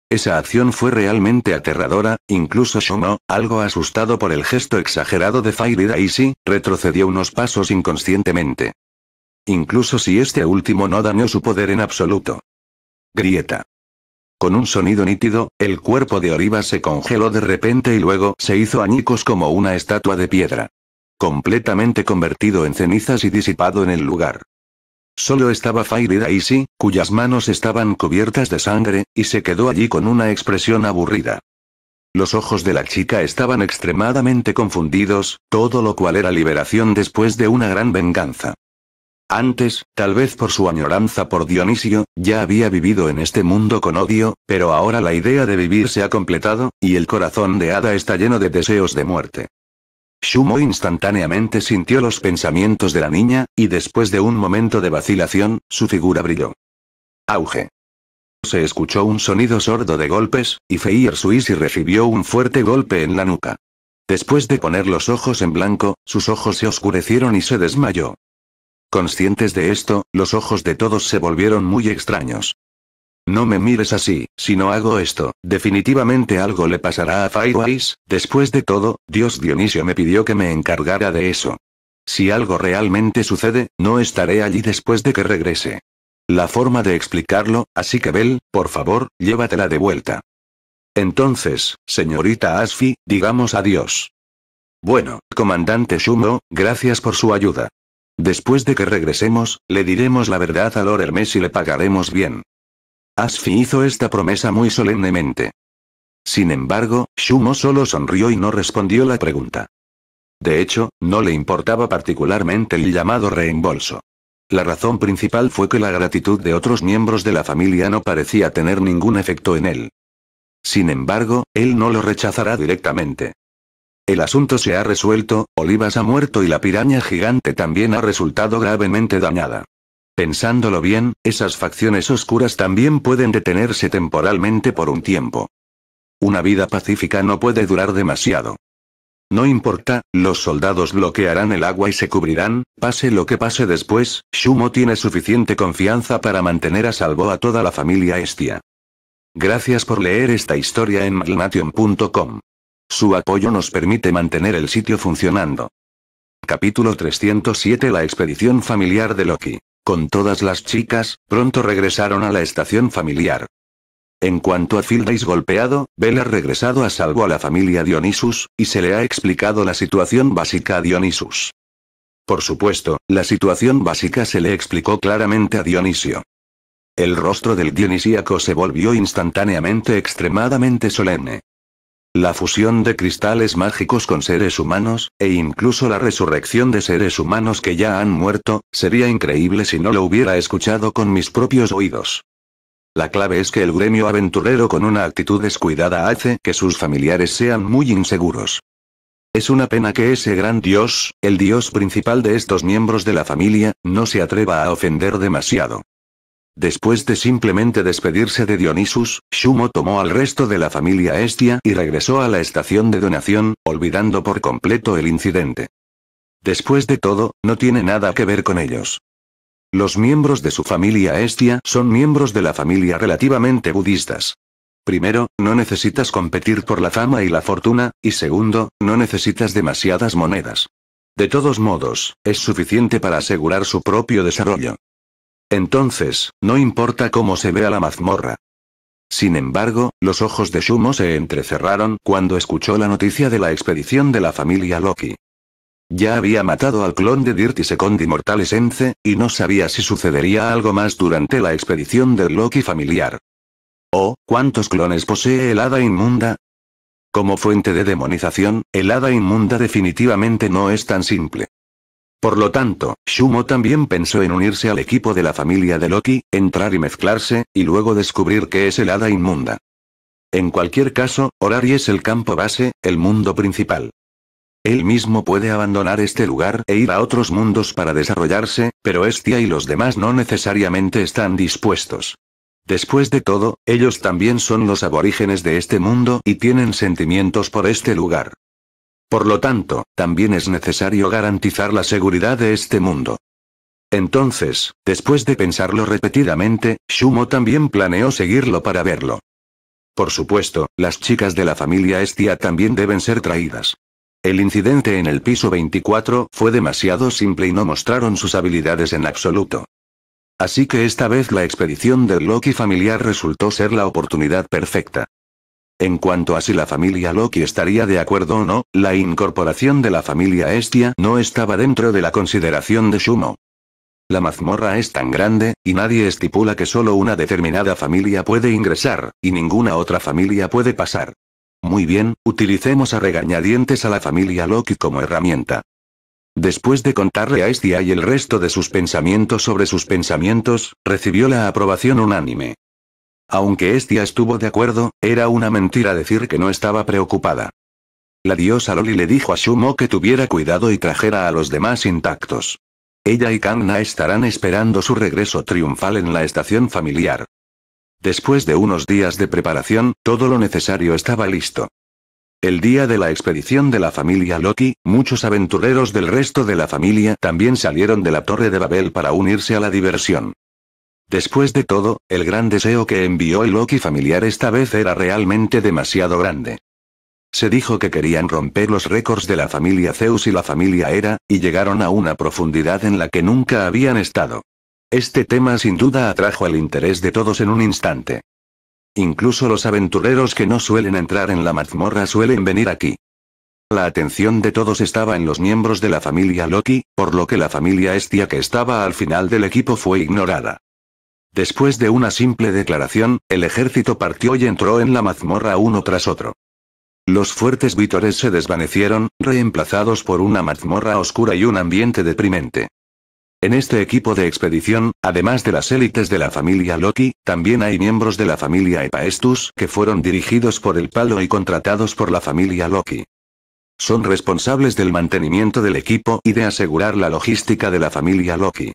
Esa acción fue realmente aterradora, incluso Shono, algo asustado por el gesto exagerado de Fairy Daisy, retrocedió unos pasos inconscientemente. Incluso si este último no dañó su poder en absoluto. Grieta. Con un sonido nítido, el cuerpo de Oriva se congeló de repente y luego se hizo añicos como una estatua de piedra completamente convertido en cenizas y disipado en el lugar. Solo estaba Fairy Daisy, cuyas manos estaban cubiertas de sangre, y se quedó allí con una expresión aburrida. Los ojos de la chica estaban extremadamente confundidos, todo lo cual era liberación después de una gran venganza. Antes, tal vez por su añoranza por Dionisio, ya había vivido en este mundo con odio, pero ahora la idea de vivir se ha completado, y el corazón de Ada está lleno de deseos de muerte. Shumo instantáneamente sintió los pensamientos de la niña, y después de un momento de vacilación, su figura brilló. Auge. Se escuchó un sonido sordo de golpes, y Feier Suisi recibió un fuerte golpe en la nuca. Después de poner los ojos en blanco, sus ojos se oscurecieron y se desmayó. Conscientes de esto, los ojos de todos se volvieron muy extraños. No me mires así, si no hago esto, definitivamente algo le pasará a Firewise, después de todo, Dios Dionisio me pidió que me encargara de eso. Si algo realmente sucede, no estaré allí después de que regrese. La forma de explicarlo, así que Bel, por favor, llévatela de vuelta. Entonces, señorita Asfi, digamos adiós. Bueno, comandante Shumo, gracias por su ayuda. Después de que regresemos, le diremos la verdad a Lord Hermes y le pagaremos bien. Asfi hizo esta promesa muy solemnemente. Sin embargo, Shumo solo sonrió y no respondió la pregunta. De hecho, no le importaba particularmente el llamado reembolso. La razón principal fue que la gratitud de otros miembros de la familia no parecía tener ningún efecto en él. Sin embargo, él no lo rechazará directamente. El asunto se ha resuelto, Olivas ha muerto y la piraña gigante también ha resultado gravemente dañada. Pensándolo bien, esas facciones oscuras también pueden detenerse temporalmente por un tiempo. Una vida pacífica no puede durar demasiado. No importa, los soldados bloquearán el agua y se cubrirán, pase lo que pase después, Shumo tiene suficiente confianza para mantener a salvo a toda la familia Estia. Gracias por leer esta historia en maglnation.com. Su apoyo nos permite mantener el sitio funcionando. Capítulo 307 La expedición familiar de Loki. Con todas las chicas, pronto regresaron a la estación familiar. En cuanto a Days golpeado, Bell ha regresado a salvo a la familia Dionysus, y se le ha explicado la situación básica a Dionysus. Por supuesto, la situación básica se le explicó claramente a Dionisio. El rostro del dionisíaco se volvió instantáneamente extremadamente solemne la fusión de cristales mágicos con seres humanos, e incluso la resurrección de seres humanos que ya han muerto, sería increíble si no lo hubiera escuchado con mis propios oídos. La clave es que el gremio aventurero con una actitud descuidada hace que sus familiares sean muy inseguros. Es una pena que ese gran dios, el dios principal de estos miembros de la familia, no se atreva a ofender demasiado. Después de simplemente despedirse de Dionisus, Shumo tomó al resto de la familia Estia y regresó a la estación de donación, olvidando por completo el incidente. Después de todo, no tiene nada que ver con ellos. Los miembros de su familia Estia son miembros de la familia relativamente budistas. Primero, no necesitas competir por la fama y la fortuna, y segundo, no necesitas demasiadas monedas. De todos modos, es suficiente para asegurar su propio desarrollo. Entonces, no importa cómo se vea la mazmorra. Sin embargo, los ojos de Shumo se entrecerraron cuando escuchó la noticia de la expedición de la familia Loki. Ya había matado al clon de Dirty Second Immortal Essence, y no sabía si sucedería algo más durante la expedición del Loki familiar. Oh, ¿cuántos clones posee el hada inmunda? Como fuente de demonización, el hada inmunda definitivamente no es tan simple. Por lo tanto, Shumo también pensó en unirse al equipo de la familia de Loki, entrar y mezclarse, y luego descubrir que es el hada inmunda. En cualquier caso, Horari es el campo base, el mundo principal. Él mismo puede abandonar este lugar e ir a otros mundos para desarrollarse, pero Estia y los demás no necesariamente están dispuestos. Después de todo, ellos también son los aborígenes de este mundo y tienen sentimientos por este lugar. Por lo tanto, también es necesario garantizar la seguridad de este mundo. Entonces, después de pensarlo repetidamente, Shumo también planeó seguirlo para verlo. Por supuesto, las chicas de la familia Estia también deben ser traídas. El incidente en el piso 24 fue demasiado simple y no mostraron sus habilidades en absoluto. Así que esta vez la expedición del Loki familiar resultó ser la oportunidad perfecta. En cuanto a si la familia Loki estaría de acuerdo o no, la incorporación de la familia Estia no estaba dentro de la consideración de Shumo. La mazmorra es tan grande, y nadie estipula que solo una determinada familia puede ingresar, y ninguna otra familia puede pasar. Muy bien, utilicemos a regañadientes a la familia Loki como herramienta. Después de contarle a Estia y el resto de sus pensamientos sobre sus pensamientos, recibió la aprobación unánime. Aunque Estia estuvo de acuerdo, era una mentira decir que no estaba preocupada. La diosa Loli le dijo a Shumo que tuviera cuidado y trajera a los demás intactos. Ella y Kanna estarán esperando su regreso triunfal en la estación familiar. Después de unos días de preparación, todo lo necesario estaba listo. El día de la expedición de la familia Loki, muchos aventureros del resto de la familia también salieron de la Torre de Babel para unirse a la diversión. Después de todo, el gran deseo que envió el Loki familiar esta vez era realmente demasiado grande. Se dijo que querían romper los récords de la familia Zeus y la familia Hera, y llegaron a una profundidad en la que nunca habían estado. Este tema sin duda atrajo el interés de todos en un instante. Incluso los aventureros que no suelen entrar en la mazmorra suelen venir aquí. La atención de todos estaba en los miembros de la familia Loki, por lo que la familia Estia que estaba al final del equipo fue ignorada. Después de una simple declaración, el ejército partió y entró en la mazmorra uno tras otro. Los fuertes vítores se desvanecieron, reemplazados por una mazmorra oscura y un ambiente deprimente. En este equipo de expedición, además de las élites de la familia Loki, también hay miembros de la familia Epaestus que fueron dirigidos por el palo y contratados por la familia Loki. Son responsables del mantenimiento del equipo y de asegurar la logística de la familia Loki.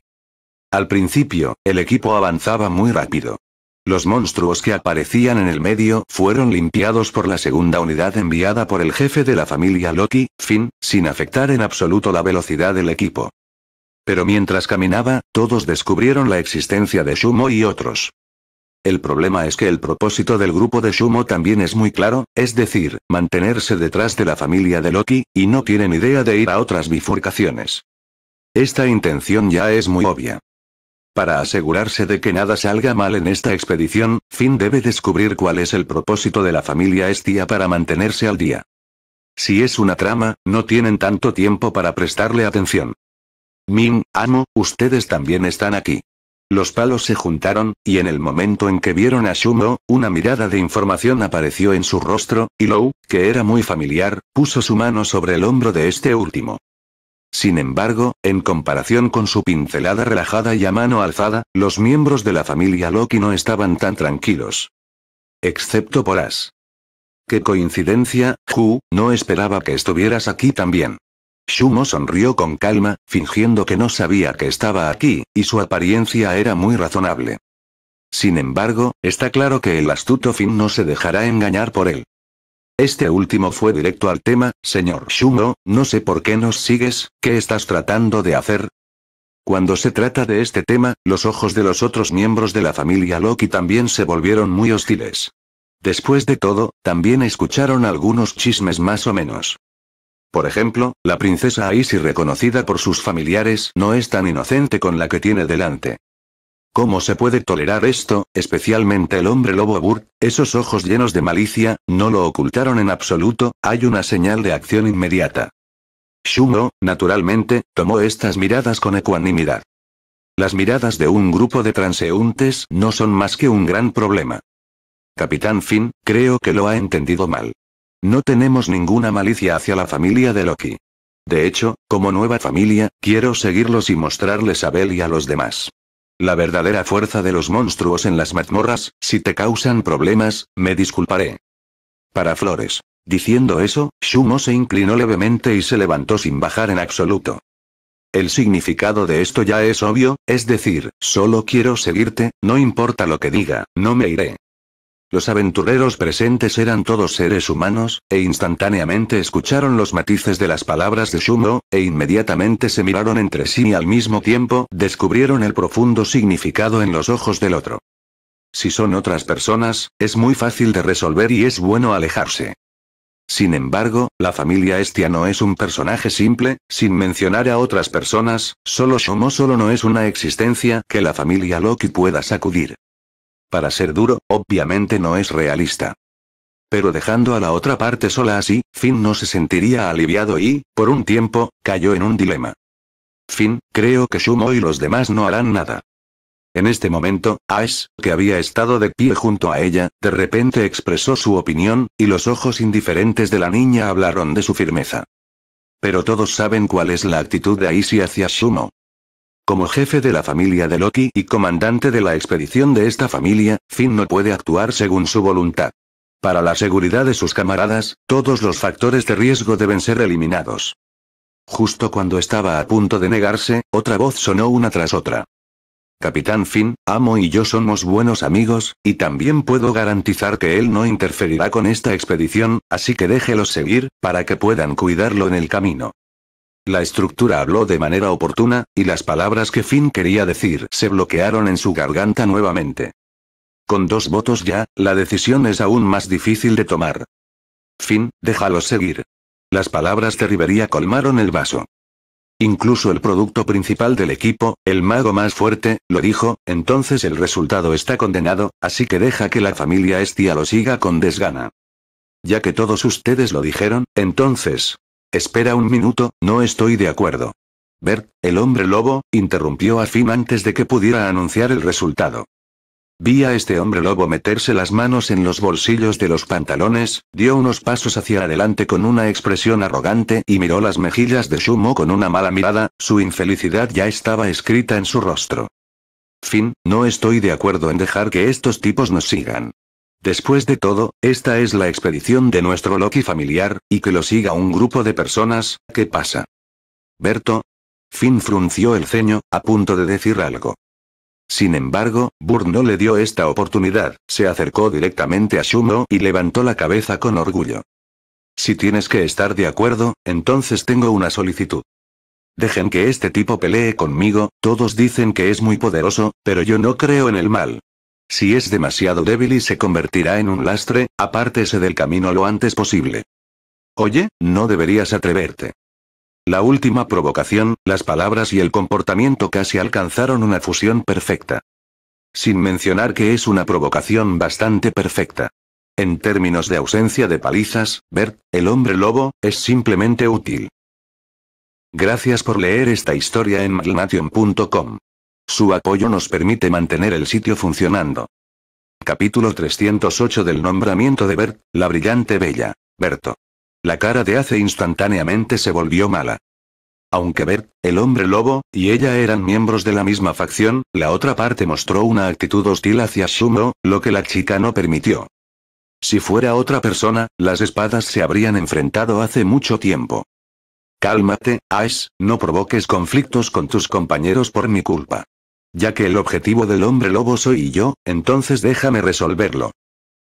Al principio, el equipo avanzaba muy rápido. Los monstruos que aparecían en el medio fueron limpiados por la segunda unidad enviada por el jefe de la familia Loki, Finn, sin afectar en absoluto la velocidad del equipo. Pero mientras caminaba, todos descubrieron la existencia de Shumo y otros. El problema es que el propósito del grupo de Shumo también es muy claro, es decir, mantenerse detrás de la familia de Loki, y no tienen idea de ir a otras bifurcaciones. Esta intención ya es muy obvia. Para asegurarse de que nada salga mal en esta expedición, Finn debe descubrir cuál es el propósito de la familia Estia para mantenerse al día. Si es una trama, no tienen tanto tiempo para prestarle atención. Ming, Amo, ustedes también están aquí. Los palos se juntaron, y en el momento en que vieron a Shumo, una mirada de información apareció en su rostro, y Lou, que era muy familiar, puso su mano sobre el hombro de este último. Sin embargo, en comparación con su pincelada relajada y a mano alzada, los miembros de la familia Loki no estaban tan tranquilos. Excepto por As. Qué coincidencia, Hu? no esperaba que estuvieras aquí también. Shumo sonrió con calma, fingiendo que no sabía que estaba aquí, y su apariencia era muy razonable. Sin embargo, está claro que el astuto Finn no se dejará engañar por él. Este último fue directo al tema, señor Shumo, no sé por qué nos sigues, ¿qué estás tratando de hacer? Cuando se trata de este tema, los ojos de los otros miembros de la familia Loki también se volvieron muy hostiles. Después de todo, también escucharon algunos chismes más o menos. Por ejemplo, la princesa Aisi reconocida por sus familiares no es tan inocente con la que tiene delante. ¿Cómo se puede tolerar esto, especialmente el hombre lobo Abur? Esos ojos llenos de malicia, no lo ocultaron en absoluto, hay una señal de acción inmediata. Shumo, naturalmente, tomó estas miradas con ecuanimidad. Las miradas de un grupo de transeúntes no son más que un gran problema. Capitán Finn, creo que lo ha entendido mal. No tenemos ninguna malicia hacia la familia de Loki. De hecho, como nueva familia, quiero seguirlos y mostrarles a Bell y a los demás la verdadera fuerza de los monstruos en las mazmorras, si te causan problemas, me disculparé. Para Flores. Diciendo eso, Shumo se inclinó levemente y se levantó sin bajar en absoluto. El significado de esto ya es obvio, es decir, solo quiero seguirte, no importa lo que diga, no me iré, los aventureros presentes eran todos seres humanos, e instantáneamente escucharon los matices de las palabras de Shumo, e inmediatamente se miraron entre sí y al mismo tiempo descubrieron el profundo significado en los ojos del otro. Si son otras personas, es muy fácil de resolver y es bueno alejarse. Sin embargo, la familia Estia no es un personaje simple, sin mencionar a otras personas, solo Shumo solo no es una existencia que la familia Loki pueda sacudir para ser duro, obviamente no es realista. Pero dejando a la otra parte sola así, Finn no se sentiría aliviado y, por un tiempo, cayó en un dilema. Finn, creo que Shumo y los demás no harán nada. En este momento, Ash, que había estado de pie junto a ella, de repente expresó su opinión, y los ojos indiferentes de la niña hablaron de su firmeza. Pero todos saben cuál es la actitud de Aishi hacia Shumo. Como jefe de la familia de Loki y comandante de la expedición de esta familia, Finn no puede actuar según su voluntad. Para la seguridad de sus camaradas, todos los factores de riesgo deben ser eliminados. Justo cuando estaba a punto de negarse, otra voz sonó una tras otra. Capitán Finn, Amo y yo somos buenos amigos, y también puedo garantizar que él no interferirá con esta expedición, así que déjelos seguir, para que puedan cuidarlo en el camino. La estructura habló de manera oportuna, y las palabras que Finn quería decir se bloquearon en su garganta nuevamente. Con dos votos ya, la decisión es aún más difícil de tomar. Finn, déjalos seguir. Las palabras de Rivería colmaron el vaso. Incluso el producto principal del equipo, el mago más fuerte, lo dijo, entonces el resultado está condenado, así que deja que la familia Estia lo siga con desgana. Ya que todos ustedes lo dijeron, entonces, Espera un minuto, no estoy de acuerdo. Bert, el hombre lobo, interrumpió a Finn antes de que pudiera anunciar el resultado. Vi a este hombre lobo meterse las manos en los bolsillos de los pantalones, dio unos pasos hacia adelante con una expresión arrogante y miró las mejillas de Shumo con una mala mirada, su infelicidad ya estaba escrita en su rostro. Fin, no estoy de acuerdo en dejar que estos tipos nos sigan. Después de todo, esta es la expedición de nuestro Loki familiar, y que lo siga un grupo de personas, ¿qué pasa? Berto. Finn frunció el ceño, a punto de decir algo. Sin embargo, Burr no le dio esta oportunidad, se acercó directamente a Shumo y levantó la cabeza con orgullo. Si tienes que estar de acuerdo, entonces tengo una solicitud. Dejen que este tipo pelee conmigo, todos dicen que es muy poderoso, pero yo no creo en el mal, si es demasiado débil y se convertirá en un lastre, apártese del camino lo antes posible. Oye, no deberías atreverte. La última provocación, las palabras y el comportamiento casi alcanzaron una fusión perfecta. Sin mencionar que es una provocación bastante perfecta. En términos de ausencia de palizas, Bert, el hombre lobo, es simplemente útil. Gracias por leer esta historia en magnation.com. Su apoyo nos permite mantener el sitio funcionando. Capítulo 308 del nombramiento de Bert, la brillante bella. Berto. La cara de Ace instantáneamente se volvió mala. Aunque Bert, el hombre lobo, y ella eran miembros de la misma facción, la otra parte mostró una actitud hostil hacia Shumo, lo que la chica no permitió. Si fuera otra persona, las espadas se habrían enfrentado hace mucho tiempo. Cálmate, Ace, no provoques conflictos con tus compañeros por mi culpa. Ya que el objetivo del hombre lobo soy yo, entonces déjame resolverlo.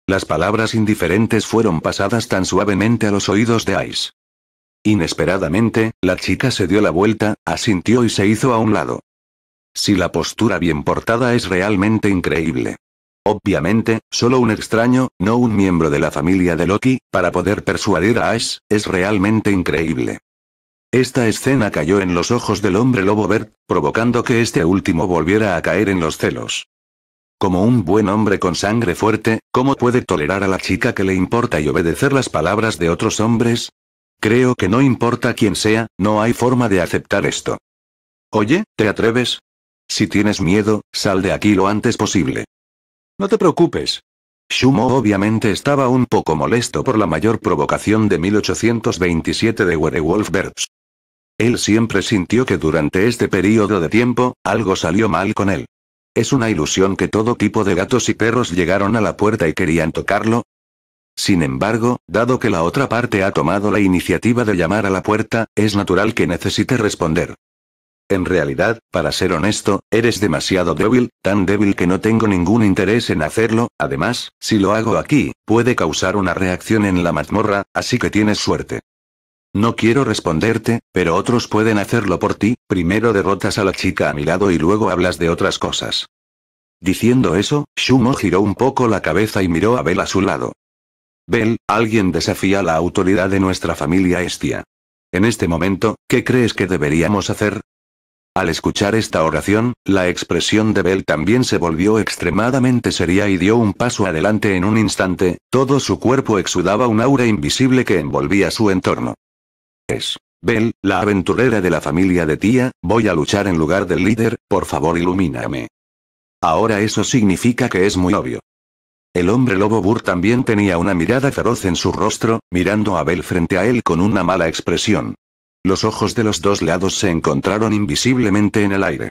Las palabras indiferentes fueron pasadas tan suavemente a los oídos de Ice. Inesperadamente, la chica se dio la vuelta, asintió y se hizo a un lado. Si la postura bien portada es realmente increíble. Obviamente, solo un extraño, no un miembro de la familia de Loki, para poder persuadir a Ice, es realmente increíble. Esta escena cayó en los ojos del hombre lobo Bert, provocando que este último volviera a caer en los celos. Como un buen hombre con sangre fuerte, ¿cómo puede tolerar a la chica que le importa y obedecer las palabras de otros hombres? Creo que no importa quién sea, no hay forma de aceptar esto. Oye, ¿te atreves? Si tienes miedo, sal de aquí lo antes posible. No te preocupes, Shumo obviamente estaba un poco molesto por la mayor provocación de 1827 de Werewolf Birds. Él siempre sintió que durante este periodo de tiempo, algo salió mal con él. ¿Es una ilusión que todo tipo de gatos y perros llegaron a la puerta y querían tocarlo? Sin embargo, dado que la otra parte ha tomado la iniciativa de llamar a la puerta, es natural que necesite responder. En realidad, para ser honesto, eres demasiado débil, tan débil que no tengo ningún interés en hacerlo, además, si lo hago aquí, puede causar una reacción en la mazmorra, así que tienes suerte. No quiero responderte, pero otros pueden hacerlo por ti, primero derrotas a la chica a mi lado y luego hablas de otras cosas. Diciendo eso, Shumo giró un poco la cabeza y miró a Bel a su lado. Bell, alguien desafía la autoridad de nuestra familia Estia. En este momento, ¿qué crees que deberíamos hacer? Al escuchar esta oración, la expresión de Bell también se volvió extremadamente seria y dio un paso adelante en un instante, todo su cuerpo exudaba un aura invisible que envolvía su entorno. Es. Bell, la aventurera de la familia de tía, voy a luchar en lugar del líder, por favor ilumíname. Ahora eso significa que es muy obvio. El hombre lobo Burr también tenía una mirada feroz en su rostro, mirando a Bell frente a él con una mala expresión. Los ojos de los dos lados se encontraron invisiblemente en el aire.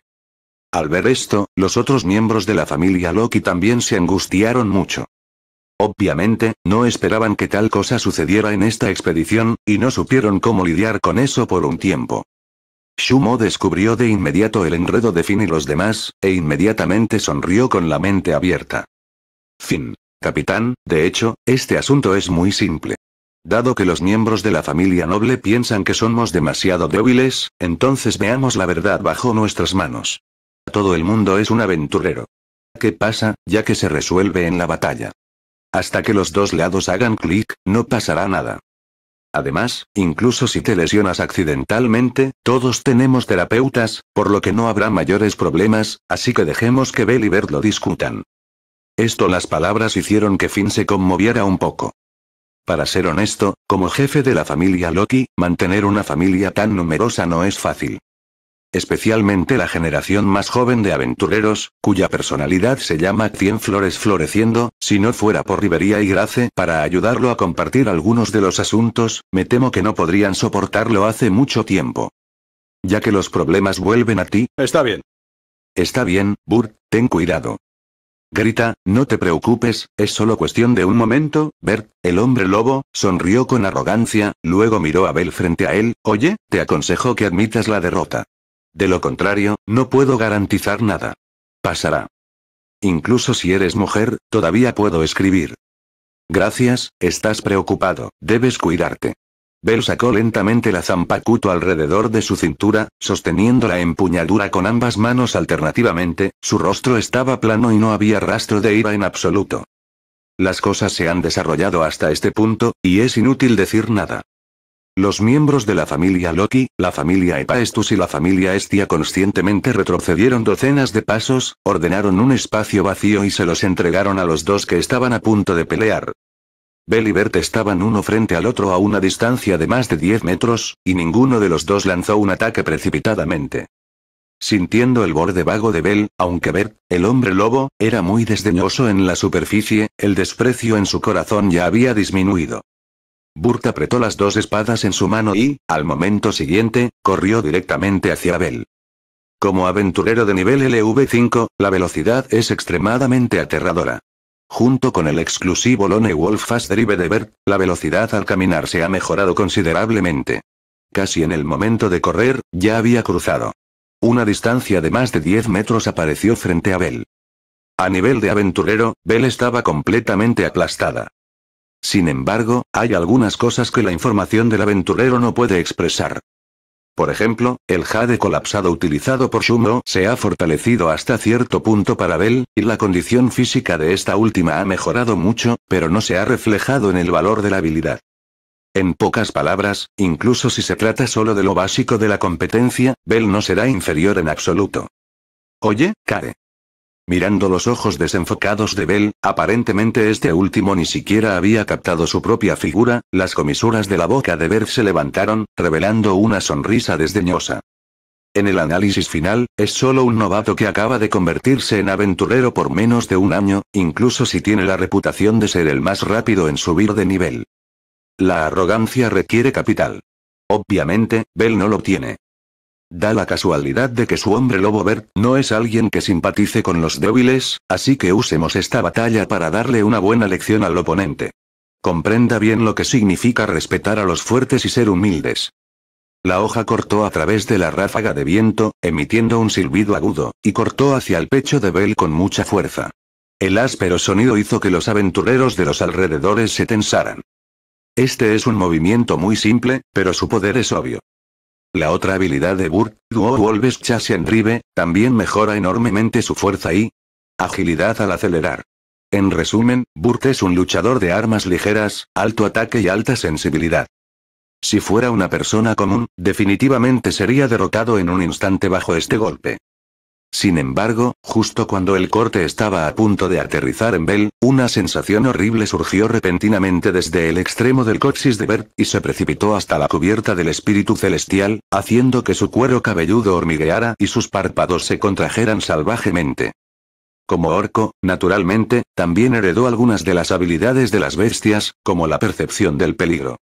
Al ver esto, los otros miembros de la familia Loki también se angustiaron mucho. Obviamente, no esperaban que tal cosa sucediera en esta expedición, y no supieron cómo lidiar con eso por un tiempo. Shumo descubrió de inmediato el enredo de Finn y los demás, e inmediatamente sonrió con la mente abierta. Fin. Capitán, de hecho, este asunto es muy simple. Dado que los miembros de la familia noble piensan que somos demasiado débiles, entonces veamos la verdad bajo nuestras manos. Todo el mundo es un aventurero. ¿Qué pasa, ya que se resuelve en la batalla? Hasta que los dos lados hagan clic, no pasará nada. Además, incluso si te lesionas accidentalmente, todos tenemos terapeutas, por lo que no habrá mayores problemas, así que dejemos que Bell y Bert lo discutan. Esto las palabras hicieron que Finn se conmoviera un poco. Para ser honesto, como jefe de la familia Loki, mantener una familia tan numerosa no es fácil especialmente la generación más joven de aventureros, cuya personalidad se llama Cien Flores Floreciendo, si no fuera por Rivería y Grace para ayudarlo a compartir algunos de los asuntos, me temo que no podrían soportarlo hace mucho tiempo. Ya que los problemas vuelven a ti. Está bien. Está bien, Burt, ten cuidado. Grita, no te preocupes, es solo cuestión de un momento, Bert, el hombre lobo, sonrió con arrogancia, luego miró a Bell frente a él, oye, te aconsejo que admitas la derrota. De lo contrario, no puedo garantizar nada. Pasará. Incluso si eres mujer, todavía puedo escribir. Gracias, estás preocupado, debes cuidarte. Bell sacó lentamente la zampacuto alrededor de su cintura, sosteniendo la empuñadura con ambas manos alternativamente, su rostro estaba plano y no había rastro de ira en absoluto. Las cosas se han desarrollado hasta este punto, y es inútil decir nada. Los miembros de la familia Loki, la familia Hephaestus y la familia Estia conscientemente retrocedieron docenas de pasos, ordenaron un espacio vacío y se los entregaron a los dos que estaban a punto de pelear. Bell y Bert estaban uno frente al otro a una distancia de más de 10 metros, y ninguno de los dos lanzó un ataque precipitadamente. Sintiendo el borde vago de Bell, aunque Bert, el hombre lobo, era muy desdeñoso en la superficie, el desprecio en su corazón ya había disminuido. Burt apretó las dos espadas en su mano y, al momento siguiente, corrió directamente hacia Abel. Como aventurero de nivel LV5, la velocidad es extremadamente aterradora. Junto con el exclusivo Lone Wolf Fast Drive de Bert, la velocidad al caminar se ha mejorado considerablemente. Casi en el momento de correr, ya había cruzado. Una distancia de más de 10 metros apareció frente a Bell. A nivel de aventurero, Bell estaba completamente aplastada. Sin embargo, hay algunas cosas que la información del aventurero no puede expresar. Por ejemplo, el jade colapsado utilizado por Shumo se ha fortalecido hasta cierto punto para Bell, y la condición física de esta última ha mejorado mucho, pero no se ha reflejado en el valor de la habilidad. En pocas palabras, incluso si se trata solo de lo básico de la competencia, Bell no será inferior en absoluto. Oye, Kare. Mirando los ojos desenfocados de Bell, aparentemente este último ni siquiera había captado su propia figura, las comisuras de la boca de Bell se levantaron, revelando una sonrisa desdeñosa. En el análisis final, es solo un novato que acaba de convertirse en aventurero por menos de un año, incluso si tiene la reputación de ser el más rápido en subir de nivel. La arrogancia requiere capital. Obviamente, Bell no lo tiene. Da la casualidad de que su hombre lobo Bert no es alguien que simpatice con los débiles, así que usemos esta batalla para darle una buena lección al oponente. Comprenda bien lo que significa respetar a los fuertes y ser humildes. La hoja cortó a través de la ráfaga de viento, emitiendo un silbido agudo, y cortó hacia el pecho de Bell con mucha fuerza. El áspero sonido hizo que los aventureros de los alrededores se tensaran. Este es un movimiento muy simple, pero su poder es obvio. La otra habilidad de Burt, Duo Wolves Chase en Drive, también mejora enormemente su fuerza y agilidad al acelerar. En resumen, Burt es un luchador de armas ligeras, alto ataque y alta sensibilidad. Si fuera una persona común, definitivamente sería derrotado en un instante bajo este golpe. Sin embargo, justo cuando el corte estaba a punto de aterrizar en Bell, una sensación horrible surgió repentinamente desde el extremo del coxis de Bert, y se precipitó hasta la cubierta del espíritu celestial, haciendo que su cuero cabelludo hormigueara y sus párpados se contrajeran salvajemente. Como orco, naturalmente, también heredó algunas de las habilidades de las bestias, como la percepción del peligro.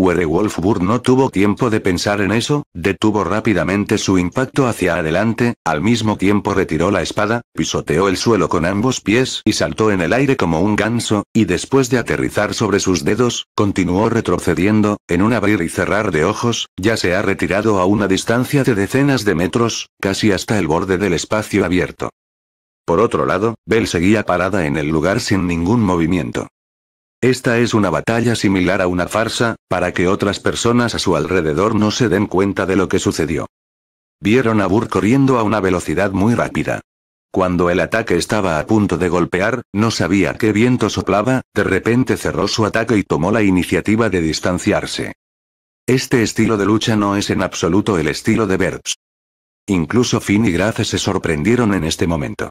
Werewolf Burr no tuvo tiempo de pensar en eso, detuvo rápidamente su impacto hacia adelante, al mismo tiempo retiró la espada, pisoteó el suelo con ambos pies y saltó en el aire como un ganso, y después de aterrizar sobre sus dedos, continuó retrocediendo, en un abrir y cerrar de ojos, ya se ha retirado a una distancia de decenas de metros, casi hasta el borde del espacio abierto. Por otro lado, Bell seguía parada en el lugar sin ningún movimiento. Esta es una batalla similar a una farsa, para que otras personas a su alrededor no se den cuenta de lo que sucedió. Vieron a Burr corriendo a una velocidad muy rápida. Cuando el ataque estaba a punto de golpear, no sabía qué viento soplaba, de repente cerró su ataque y tomó la iniciativa de distanciarse. Este estilo de lucha no es en absoluto el estilo de Verbs. Incluso Finn y Grace se sorprendieron en este momento.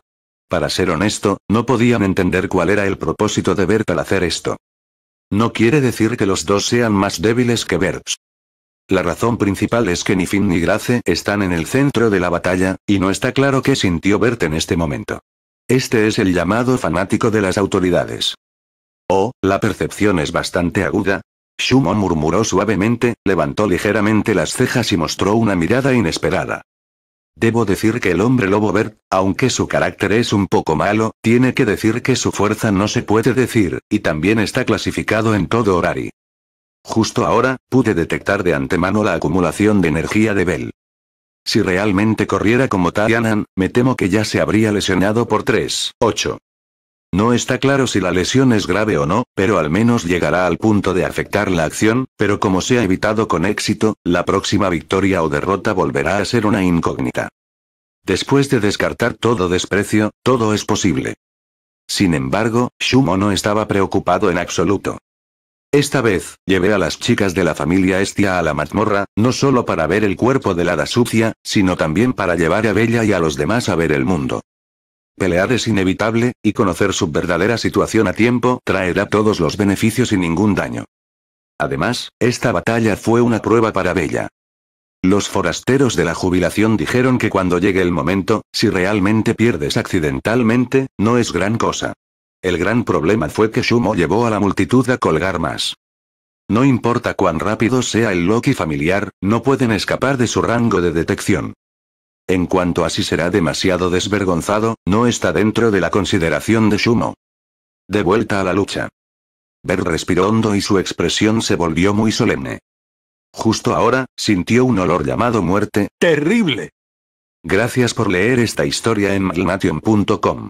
Para ser honesto, no podían entender cuál era el propósito de Bert al hacer esto. No quiere decir que los dos sean más débiles que Bert. La razón principal es que ni Finn ni Grace están en el centro de la batalla, y no está claro qué sintió Bert en este momento. Este es el llamado fanático de las autoridades. Oh, la percepción es bastante aguda. Shumo murmuró suavemente, levantó ligeramente las cejas y mostró una mirada inesperada. Debo decir que el hombre lobo Bert, aunque su carácter es un poco malo, tiene que decir que su fuerza no se puede decir, y también está clasificado en todo horario. Justo ahora, pude detectar de antemano la acumulación de energía de Bell. Si realmente corriera como Tayanan, me temo que ya se habría lesionado por 3, 8, no está claro si la lesión es grave o no, pero al menos llegará al punto de afectar la acción, pero como se ha evitado con éxito, la próxima victoria o derrota volverá a ser una incógnita. Después de descartar todo desprecio, todo es posible. Sin embargo, Shumo no estaba preocupado en absoluto. Esta vez, llevé a las chicas de la familia Estia a la mazmorra, no solo para ver el cuerpo de la hada sucia, sino también para llevar a Bella y a los demás a ver el mundo. Pelear es inevitable, y conocer su verdadera situación a tiempo traerá todos los beneficios y ningún daño. Además, esta batalla fue una prueba para Bella. Los forasteros de la jubilación dijeron que cuando llegue el momento, si realmente pierdes accidentalmente, no es gran cosa. El gran problema fue que Shumo llevó a la multitud a colgar más. No importa cuán rápido sea el Loki familiar, no pueden escapar de su rango de detección. En cuanto a si será demasiado desvergonzado, no está dentro de la consideración de Shumo. De vuelta a la lucha. Ver respiró hondo y su expresión se volvió muy solemne. Justo ahora, sintió un olor llamado muerte. ¡Terrible! Gracias por leer esta historia en magnation.com.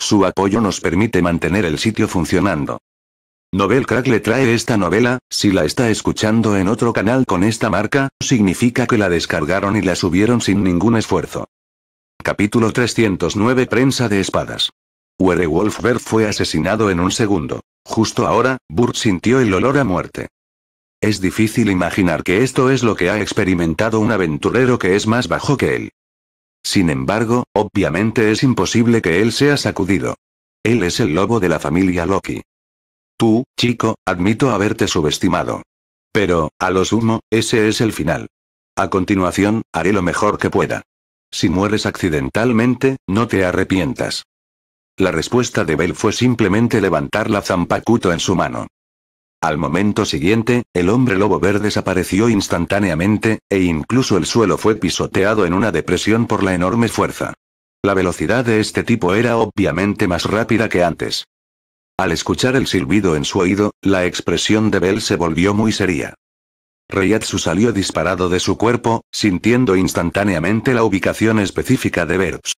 Su apoyo nos permite mantener el sitio funcionando. NovelCrack le trae esta novela, si la está escuchando en otro canal con esta marca, significa que la descargaron y la subieron sin ningún esfuerzo. Capítulo 309 Prensa de Espadas. Werewolfberg fue asesinado en un segundo. Justo ahora, Burt sintió el olor a muerte. Es difícil imaginar que esto es lo que ha experimentado un aventurero que es más bajo que él. Sin embargo, obviamente es imposible que él sea sacudido. Él es el lobo de la familia Loki. Tú, chico, admito haberte subestimado. Pero, a lo sumo, ese es el final. A continuación, haré lo mejor que pueda. Si mueres accidentalmente, no te arrepientas. La respuesta de Bell fue simplemente levantar la zampacuto en su mano. Al momento siguiente, el hombre lobo verde desapareció instantáneamente, e incluso el suelo fue pisoteado en una depresión por la enorme fuerza. La velocidad de este tipo era obviamente más rápida que antes. Al escuchar el silbido en su oído, la expresión de Bell se volvió muy seria. Reyatsu salió disparado de su cuerpo, sintiendo instantáneamente la ubicación específica de Verbs.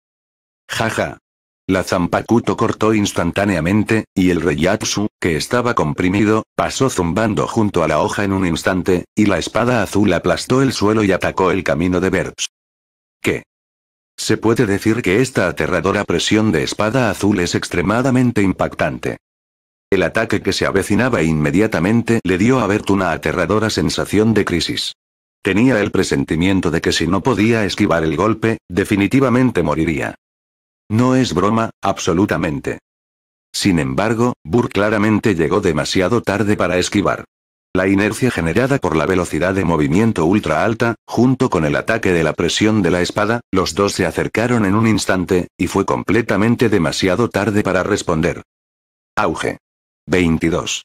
Jaja. La Zampakuto cortó instantáneamente, y el Reyatsu, que estaba comprimido, pasó zumbando junto a la hoja en un instante, y la espada azul aplastó el suelo y atacó el camino de Verbs. ¿Qué? Se puede decir que esta aterradora presión de espada azul es extremadamente impactante. El ataque que se avecinaba inmediatamente le dio a Bert una aterradora sensación de crisis. Tenía el presentimiento de que si no podía esquivar el golpe, definitivamente moriría. No es broma, absolutamente. Sin embargo, Burr claramente llegó demasiado tarde para esquivar. La inercia generada por la velocidad de movimiento ultra alta, junto con el ataque de la presión de la espada, los dos se acercaron en un instante, y fue completamente demasiado tarde para responder. Auge. 22.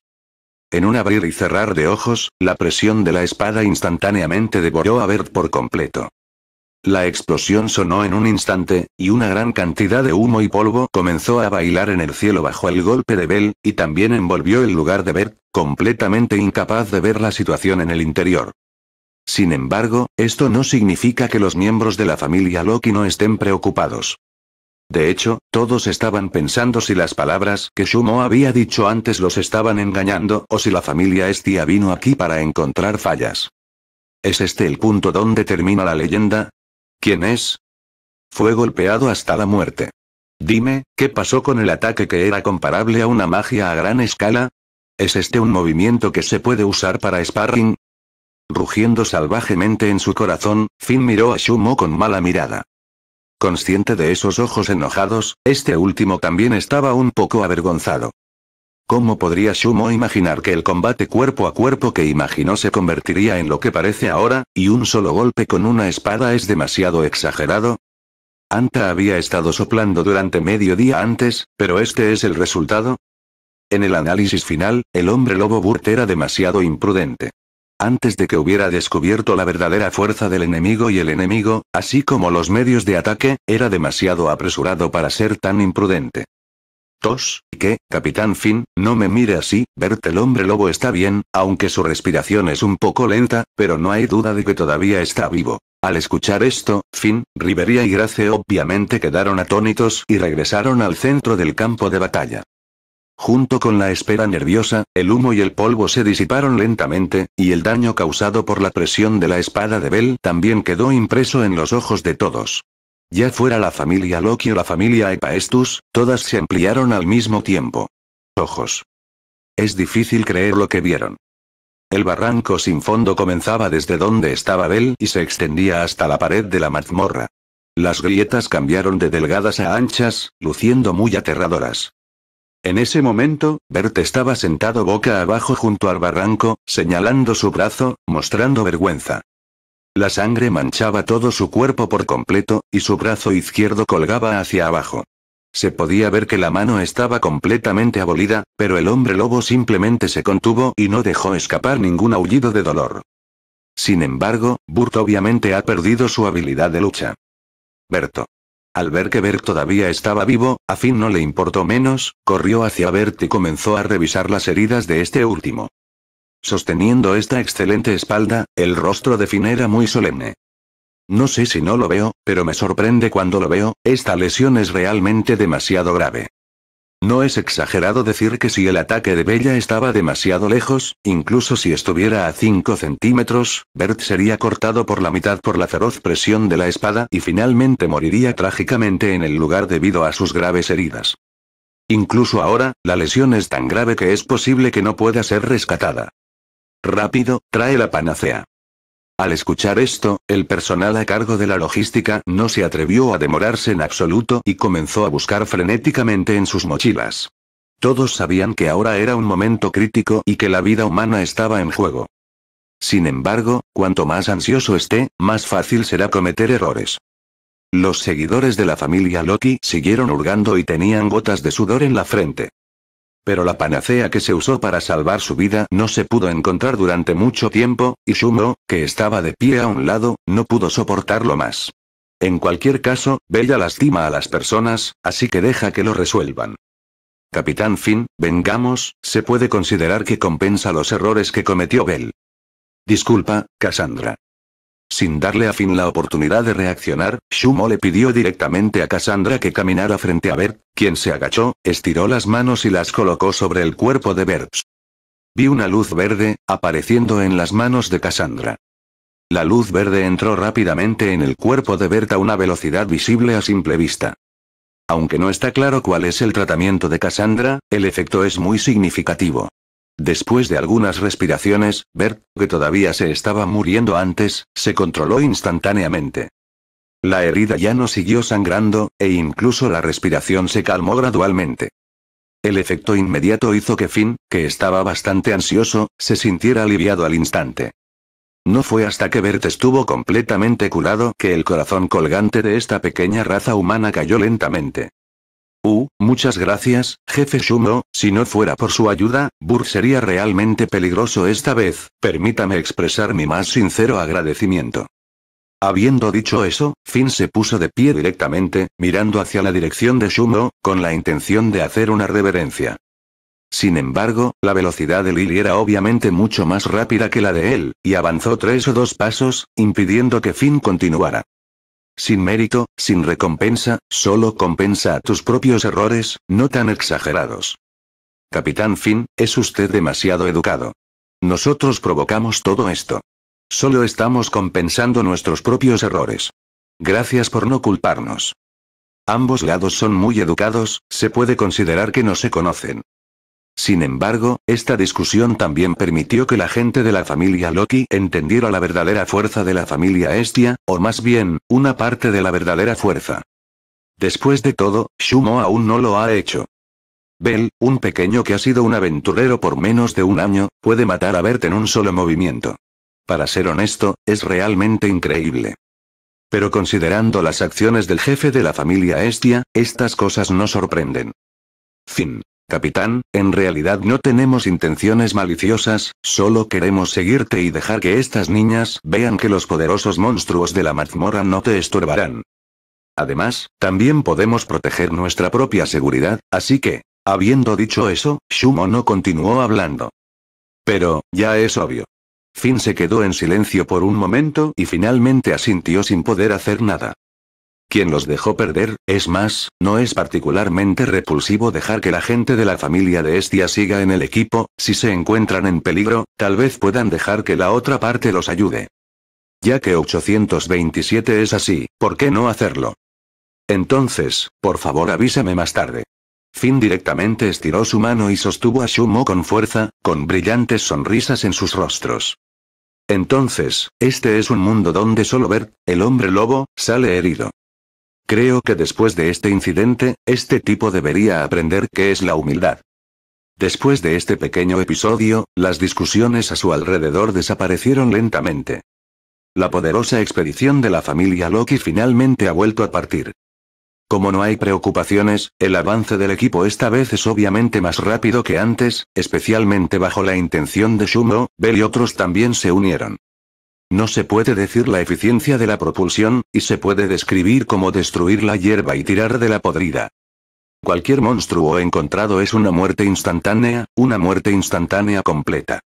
En un abrir y cerrar de ojos, la presión de la espada instantáneamente devoró a Bert por completo. La explosión sonó en un instante, y una gran cantidad de humo y polvo comenzó a bailar en el cielo bajo el golpe de Bell, y también envolvió el lugar de Bert, completamente incapaz de ver la situación en el interior. Sin embargo, esto no significa que los miembros de la familia Loki no estén preocupados. De hecho, todos estaban pensando si las palabras que Shumo había dicho antes los estaban engañando o si la familia Estia vino aquí para encontrar fallas. ¿Es este el punto donde termina la leyenda? ¿Quién es? Fue golpeado hasta la muerte. Dime, ¿qué pasó con el ataque que era comparable a una magia a gran escala? ¿Es este un movimiento que se puede usar para sparring? Rugiendo salvajemente en su corazón, Finn miró a Shumo con mala mirada. Consciente de esos ojos enojados, este último también estaba un poco avergonzado. ¿Cómo podría Shumo imaginar que el combate cuerpo a cuerpo que imaginó se convertiría en lo que parece ahora, y un solo golpe con una espada es demasiado exagerado? Anta había estado soplando durante medio día antes, pero este es el resultado. En el análisis final, el hombre lobo Burt era demasiado imprudente. Antes de que hubiera descubierto la verdadera fuerza del enemigo y el enemigo, así como los medios de ataque, era demasiado apresurado para ser tan imprudente. Tos, que, Capitán Finn, no me mire así, verte el hombre lobo está bien, aunque su respiración es un poco lenta, pero no hay duda de que todavía está vivo. Al escuchar esto, Finn, Riveria y Grace obviamente quedaron atónitos y regresaron al centro del campo de batalla. Junto con la espera nerviosa, el humo y el polvo se disiparon lentamente, y el daño causado por la presión de la espada de Bell también quedó impreso en los ojos de todos. Ya fuera la familia Loki o la familia Epaestus, todas se ampliaron al mismo tiempo. Ojos. Es difícil creer lo que vieron. El barranco sin fondo comenzaba desde donde estaba Bell y se extendía hasta la pared de la mazmorra. Las grietas cambiaron de delgadas a anchas, luciendo muy aterradoras. En ese momento, Bert estaba sentado boca abajo junto al barranco, señalando su brazo, mostrando vergüenza. La sangre manchaba todo su cuerpo por completo, y su brazo izquierdo colgaba hacia abajo. Se podía ver que la mano estaba completamente abolida, pero el hombre lobo simplemente se contuvo y no dejó escapar ningún aullido de dolor. Sin embargo, Burt obviamente ha perdido su habilidad de lucha. Berto. Al ver que Bert todavía estaba vivo, a Finn no le importó menos, corrió hacia Bert y comenzó a revisar las heridas de este último. Sosteniendo esta excelente espalda, el rostro de Finn era muy solemne. No sé si no lo veo, pero me sorprende cuando lo veo, esta lesión es realmente demasiado grave. No es exagerado decir que si el ataque de Bella estaba demasiado lejos, incluso si estuviera a 5 centímetros, Bert sería cortado por la mitad por la feroz presión de la espada y finalmente moriría trágicamente en el lugar debido a sus graves heridas. Incluso ahora, la lesión es tan grave que es posible que no pueda ser rescatada. Rápido, trae la panacea. Al escuchar esto, el personal a cargo de la logística no se atrevió a demorarse en absoluto y comenzó a buscar frenéticamente en sus mochilas. Todos sabían que ahora era un momento crítico y que la vida humana estaba en juego. Sin embargo, cuanto más ansioso esté, más fácil será cometer errores. Los seguidores de la familia Loki siguieron hurgando y tenían gotas de sudor en la frente. Pero la panacea que se usó para salvar su vida no se pudo encontrar durante mucho tiempo, y Shumo, que estaba de pie a un lado, no pudo soportarlo más. En cualquier caso, Bella lastima a las personas, así que deja que lo resuelvan. Capitán Finn, vengamos, se puede considerar que compensa los errores que cometió Bell. Disculpa, Cassandra. Sin darle a fin la oportunidad de reaccionar, Shumo le pidió directamente a Cassandra que caminara frente a Bert, quien se agachó, estiró las manos y las colocó sobre el cuerpo de Bert. Vi una luz verde, apareciendo en las manos de Cassandra. La luz verde entró rápidamente en el cuerpo de Bert a una velocidad visible a simple vista. Aunque no está claro cuál es el tratamiento de Cassandra, el efecto es muy significativo. Después de algunas respiraciones, Bert, que todavía se estaba muriendo antes, se controló instantáneamente. La herida ya no siguió sangrando, e incluso la respiración se calmó gradualmente. El efecto inmediato hizo que Finn, que estaba bastante ansioso, se sintiera aliviado al instante. No fue hasta que Bert estuvo completamente curado que el corazón colgante de esta pequeña raza humana cayó lentamente muchas gracias, jefe Shumo, si no fuera por su ayuda, Burr sería realmente peligroso esta vez, permítame expresar mi más sincero agradecimiento. Habiendo dicho eso, Finn se puso de pie directamente, mirando hacia la dirección de Shumo, con la intención de hacer una reverencia. Sin embargo, la velocidad de Lily era obviamente mucho más rápida que la de él, y avanzó tres o dos pasos, impidiendo que Finn continuara. Sin mérito, sin recompensa, solo compensa a tus propios errores, no tan exagerados. Capitán Finn, es usted demasiado educado. Nosotros provocamos todo esto. Solo estamos compensando nuestros propios errores. Gracias por no culparnos. Ambos lados son muy educados, se puede considerar que no se conocen. Sin embargo, esta discusión también permitió que la gente de la familia Loki entendiera la verdadera fuerza de la familia Estia, o más bien, una parte de la verdadera fuerza. Después de todo, Shumo aún no lo ha hecho. Bell, un pequeño que ha sido un aventurero por menos de un año, puede matar a Bert en un solo movimiento. Para ser honesto, es realmente increíble. Pero considerando las acciones del jefe de la familia Estia, estas cosas no sorprenden. Fin. Capitán, en realidad no tenemos intenciones maliciosas, solo queremos seguirte y dejar que estas niñas vean que los poderosos monstruos de la mazmorra no te estorbarán. Además, también podemos proteger nuestra propia seguridad, así que, habiendo dicho eso, no continuó hablando. Pero, ya es obvio. Finn se quedó en silencio por un momento y finalmente asintió sin poder hacer nada quien los dejó perder, es más, no es particularmente repulsivo dejar que la gente de la familia de Estia siga en el equipo, si se encuentran en peligro, tal vez puedan dejar que la otra parte los ayude. Ya que 827 es así, ¿por qué no hacerlo? Entonces, por favor avísame más tarde. Finn directamente estiró su mano y sostuvo a Shumo con fuerza, con brillantes sonrisas en sus rostros. Entonces, este es un mundo donde solo Bert, el hombre lobo, sale herido. Creo que después de este incidente, este tipo debería aprender qué es la humildad. Después de este pequeño episodio, las discusiones a su alrededor desaparecieron lentamente. La poderosa expedición de la familia Loki finalmente ha vuelto a partir. Como no hay preocupaciones, el avance del equipo esta vez es obviamente más rápido que antes, especialmente bajo la intención de Shumo, Bell y otros también se unieron. No se puede decir la eficiencia de la propulsión, y se puede describir como destruir la hierba y tirar de la podrida. Cualquier monstruo encontrado es una muerte instantánea, una muerte instantánea completa.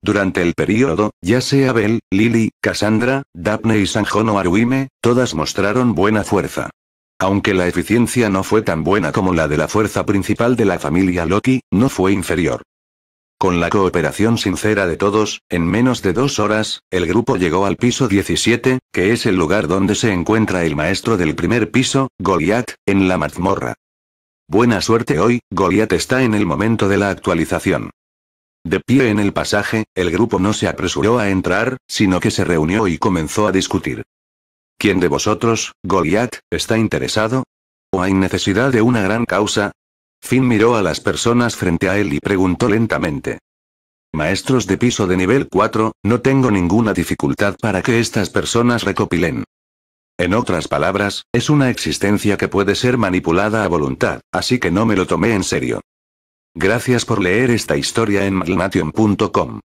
Durante el periodo, ya sea Bell, Lily, Cassandra, Daphne y Sanjono Aruime, todas mostraron buena fuerza. Aunque la eficiencia no fue tan buena como la de la fuerza principal de la familia Loki, no fue inferior. Con la cooperación sincera de todos, en menos de dos horas, el grupo llegó al piso 17, que es el lugar donde se encuentra el maestro del primer piso, Goliath, en la mazmorra. Buena suerte hoy, Goliath está en el momento de la actualización. De pie en el pasaje, el grupo no se apresuró a entrar, sino que se reunió y comenzó a discutir. ¿Quién de vosotros, Goliat, está interesado? ¿O hay necesidad de una gran causa? Finn miró a las personas frente a él y preguntó lentamente. Maestros de piso de nivel 4, no tengo ninguna dificultad para que estas personas recopilen. En otras palabras, es una existencia que puede ser manipulada a voluntad, así que no me lo tomé en serio. Gracias por leer esta historia en malnation.com.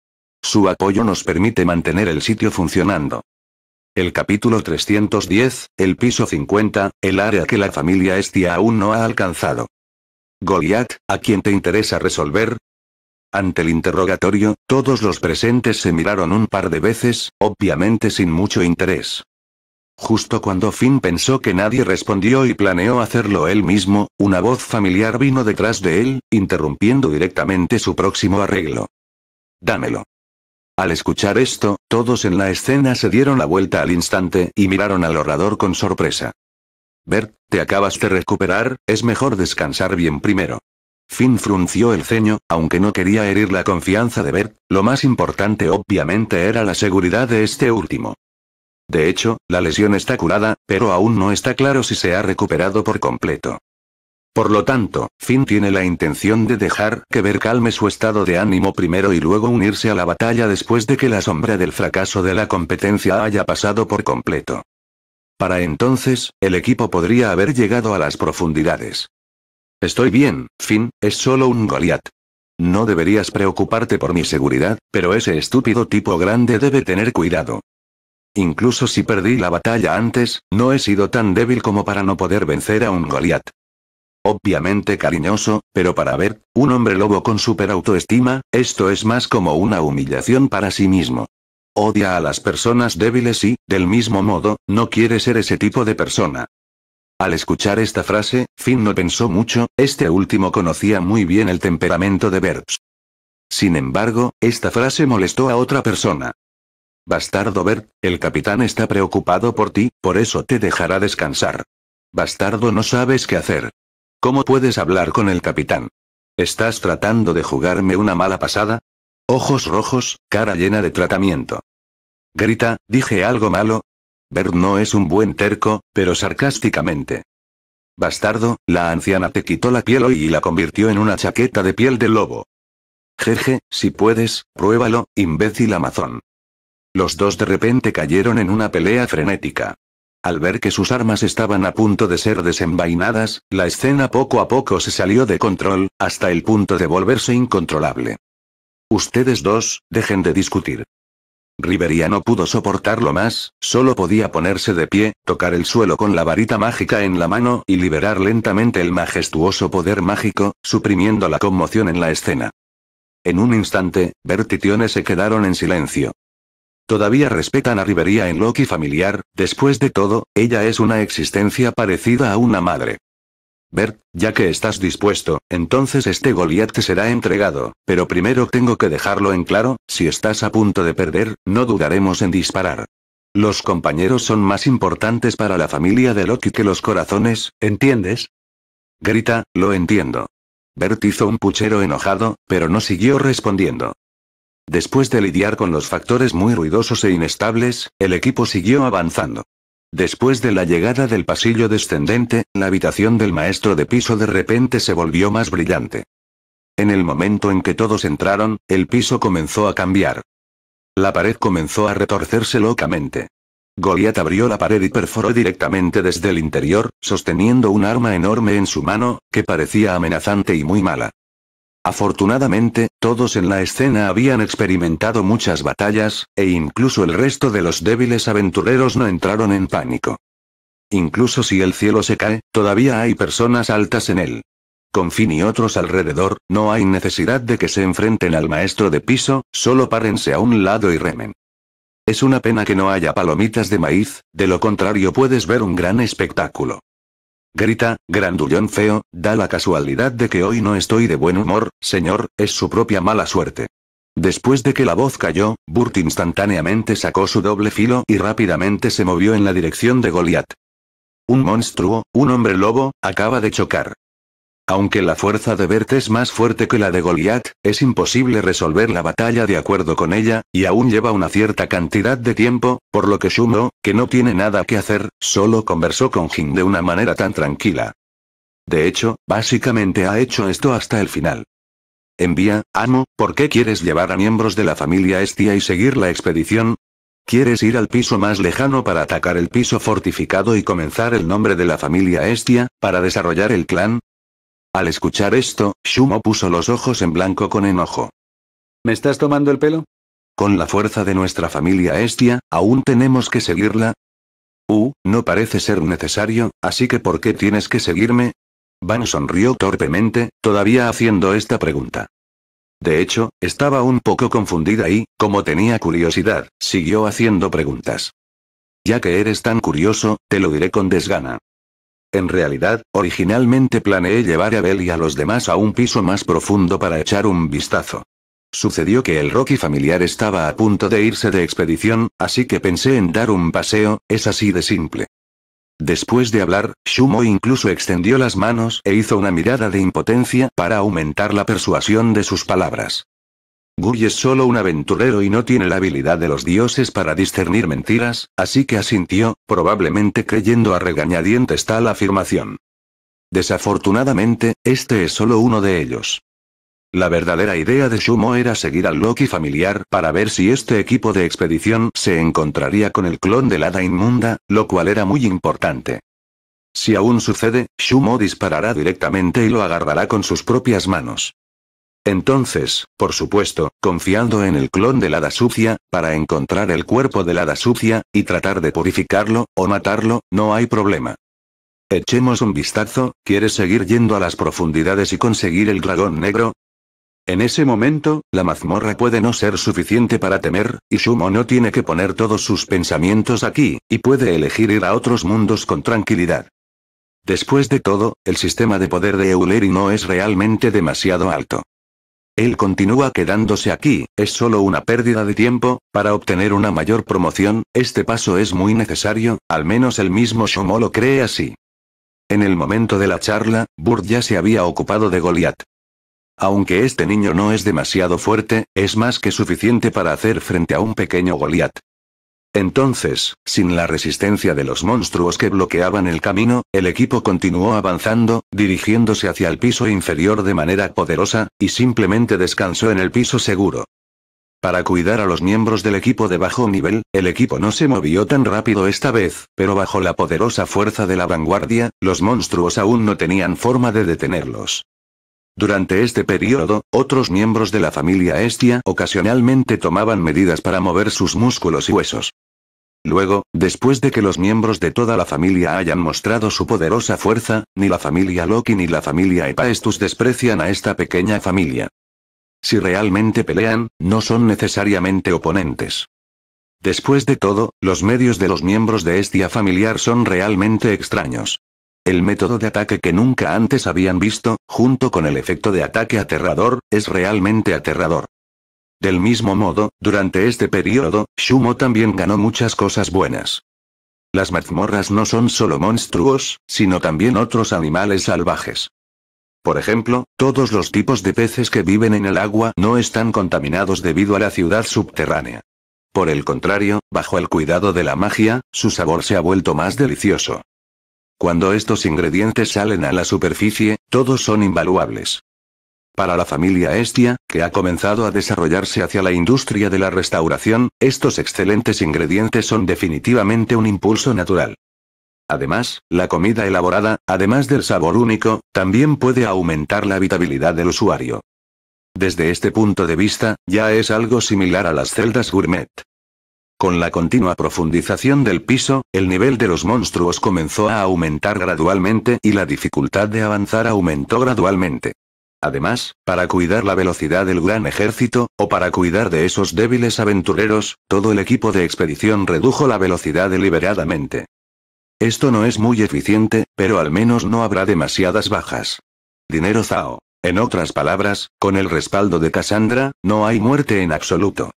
Su apoyo nos permite mantener el sitio funcionando. El capítulo 310, el piso 50, el área que la familia Estia aún no ha alcanzado. Goliat, ¿a quién te interesa resolver? Ante el interrogatorio, todos los presentes se miraron un par de veces, obviamente sin mucho interés. Justo cuando Finn pensó que nadie respondió y planeó hacerlo él mismo, una voz familiar vino detrás de él, interrumpiendo directamente su próximo arreglo. Dámelo. Al escuchar esto, todos en la escena se dieron la vuelta al instante y miraron al orador con sorpresa. Bert, te acabas de recuperar, es mejor descansar bien primero. Finn frunció el ceño, aunque no quería herir la confianza de Bert, lo más importante obviamente era la seguridad de este último. De hecho, la lesión está curada, pero aún no está claro si se ha recuperado por completo. Por lo tanto, Finn tiene la intención de dejar que Bert calme su estado de ánimo primero y luego unirse a la batalla después de que la sombra del fracaso de la competencia haya pasado por completo. Para entonces, el equipo podría haber llegado a las profundidades. Estoy bien, Finn, es solo un Goliath. No deberías preocuparte por mi seguridad, pero ese estúpido tipo grande debe tener cuidado. Incluso si perdí la batalla antes, no he sido tan débil como para no poder vencer a un Goliath. Obviamente cariñoso, pero para ver, un hombre lobo con super autoestima, esto es más como una humillación para sí mismo. Odia a las personas débiles y, del mismo modo, no quiere ser ese tipo de persona. Al escuchar esta frase, Finn no pensó mucho, este último conocía muy bien el temperamento de Bert. Sin embargo, esta frase molestó a otra persona. Bastardo Bert, el capitán está preocupado por ti, por eso te dejará descansar. Bastardo no sabes qué hacer. ¿Cómo puedes hablar con el capitán? ¿Estás tratando de jugarme una mala pasada? Ojos rojos, cara llena de tratamiento. Grita, ¿dije algo malo? Bert no es un buen terco, pero sarcásticamente. Bastardo, la anciana te quitó la piel hoy y la convirtió en una chaqueta de piel de lobo. Jeje, si puedes, pruébalo, imbécil amazón. Los dos de repente cayeron en una pelea frenética. Al ver que sus armas estaban a punto de ser desenvainadas, la escena poco a poco se salió de control, hasta el punto de volverse incontrolable. Ustedes dos, dejen de discutir. Riveria no pudo soportarlo más, solo podía ponerse de pie, tocar el suelo con la varita mágica en la mano y liberar lentamente el majestuoso poder mágico, suprimiendo la conmoción en la escena. En un instante, Bert se quedaron en silencio. Todavía respetan a Riveria en Loki familiar, después de todo, ella es una existencia parecida a una madre. Bert, ya que estás dispuesto, entonces este Goliath te será entregado, pero primero tengo que dejarlo en claro, si estás a punto de perder, no dudaremos en disparar. Los compañeros son más importantes para la familia de Loki que los corazones, ¿entiendes? Grita, lo entiendo. Bert hizo un puchero enojado, pero no siguió respondiendo. Después de lidiar con los factores muy ruidosos e inestables, el equipo siguió avanzando. Después de la llegada del pasillo descendente, la habitación del maestro de piso de repente se volvió más brillante. En el momento en que todos entraron, el piso comenzó a cambiar. La pared comenzó a retorcerse locamente. Goliat abrió la pared y perforó directamente desde el interior, sosteniendo un arma enorme en su mano, que parecía amenazante y muy mala. Afortunadamente, todos en la escena habían experimentado muchas batallas, e incluso el resto de los débiles aventureros no entraron en pánico. Incluso si el cielo se cae, todavía hay personas altas en él. Con Finn y otros alrededor, no hay necesidad de que se enfrenten al maestro de piso, solo párense a un lado y remen. Es una pena que no haya palomitas de maíz, de lo contrario puedes ver un gran espectáculo. Grita, grandullón feo, da la casualidad de que hoy no estoy de buen humor, señor, es su propia mala suerte. Después de que la voz cayó, Burt instantáneamente sacó su doble filo y rápidamente se movió en la dirección de Goliath. Un monstruo, un hombre lobo, acaba de chocar. Aunque la fuerza de Bert es más fuerte que la de Goliath, es imposible resolver la batalla de acuerdo con ella, y aún lleva una cierta cantidad de tiempo, por lo que Shumo, que no tiene nada que hacer, solo conversó con Jin de una manera tan tranquila. De hecho, básicamente ha hecho esto hasta el final. Envía, amo, ¿por qué quieres llevar a miembros de la familia Estia y seguir la expedición? ¿Quieres ir al piso más lejano para atacar el piso fortificado y comenzar el nombre de la familia Estia, para desarrollar el clan? Al escuchar esto, Shumo puso los ojos en blanco con enojo. ¿Me estás tomando el pelo? Con la fuerza de nuestra familia Estia, ¿aún tenemos que seguirla? Uh, no parece ser necesario, así que ¿por qué tienes que seguirme? Van sonrió torpemente, todavía haciendo esta pregunta. De hecho, estaba un poco confundida y, como tenía curiosidad, siguió haciendo preguntas. Ya que eres tan curioso, te lo diré con desgana. En realidad, originalmente planeé llevar a Bell y a los demás a un piso más profundo para echar un vistazo. Sucedió que el Rocky familiar estaba a punto de irse de expedición, así que pensé en dar un paseo, es así de simple. Después de hablar, Shumo incluso extendió las manos e hizo una mirada de impotencia para aumentar la persuasión de sus palabras. Guy es solo un aventurero y no tiene la habilidad de los dioses para discernir mentiras, así que asintió, probablemente creyendo a regañadientes tal afirmación. Desafortunadamente, este es solo uno de ellos. La verdadera idea de Shumo era seguir al Loki familiar para ver si este equipo de expedición se encontraría con el clon del hada inmunda, lo cual era muy importante. Si aún sucede, Shumo disparará directamente y lo agarrará con sus propias manos. Entonces, por supuesto, confiando en el clon la hada sucia, para encontrar el cuerpo la hada sucia, y tratar de purificarlo, o matarlo, no hay problema. Echemos un vistazo, ¿quieres seguir yendo a las profundidades y conseguir el dragón negro? En ese momento, la mazmorra puede no ser suficiente para temer, y Shumo no tiene que poner todos sus pensamientos aquí, y puede elegir ir a otros mundos con tranquilidad. Después de todo, el sistema de poder de Euleri no es realmente demasiado alto. Él continúa quedándose aquí, es solo una pérdida de tiempo, para obtener una mayor promoción, este paso es muy necesario, al menos el mismo Shomo lo cree así. En el momento de la charla, Burt ya se había ocupado de Goliath. Aunque este niño no es demasiado fuerte, es más que suficiente para hacer frente a un pequeño Goliath. Entonces, sin la resistencia de los monstruos que bloqueaban el camino, el equipo continuó avanzando, dirigiéndose hacia el piso inferior de manera poderosa, y simplemente descansó en el piso seguro. Para cuidar a los miembros del equipo de bajo nivel, el equipo no se movió tan rápido esta vez, pero bajo la poderosa fuerza de la vanguardia, los monstruos aún no tenían forma de detenerlos. Durante este periodo, otros miembros de la familia Estia ocasionalmente tomaban medidas para mover sus músculos y huesos. Luego, después de que los miembros de toda la familia hayan mostrado su poderosa fuerza, ni la familia Loki ni la familia Epaestus desprecian a esta pequeña familia. Si realmente pelean, no son necesariamente oponentes. Después de todo, los medios de los miembros de Estia familiar son realmente extraños. El método de ataque que nunca antes habían visto, junto con el efecto de ataque aterrador, es realmente aterrador. Del mismo modo, durante este periodo, Shumo también ganó muchas cosas buenas. Las mazmorras no son solo monstruos, sino también otros animales salvajes. Por ejemplo, todos los tipos de peces que viven en el agua no están contaminados debido a la ciudad subterránea. Por el contrario, bajo el cuidado de la magia, su sabor se ha vuelto más delicioso. Cuando estos ingredientes salen a la superficie, todos son invaluables. Para la familia Estia, que ha comenzado a desarrollarse hacia la industria de la restauración, estos excelentes ingredientes son definitivamente un impulso natural. Además, la comida elaborada, además del sabor único, también puede aumentar la habitabilidad del usuario. Desde este punto de vista, ya es algo similar a las celdas gourmet. Con la continua profundización del piso, el nivel de los monstruos comenzó a aumentar gradualmente y la dificultad de avanzar aumentó gradualmente. Además, para cuidar la velocidad del gran ejército, o para cuidar de esos débiles aventureros, todo el equipo de expedición redujo la velocidad deliberadamente. Esto no es muy eficiente, pero al menos no habrá demasiadas bajas. Dinero Zao. En otras palabras, con el respaldo de Cassandra, no hay muerte en absoluto.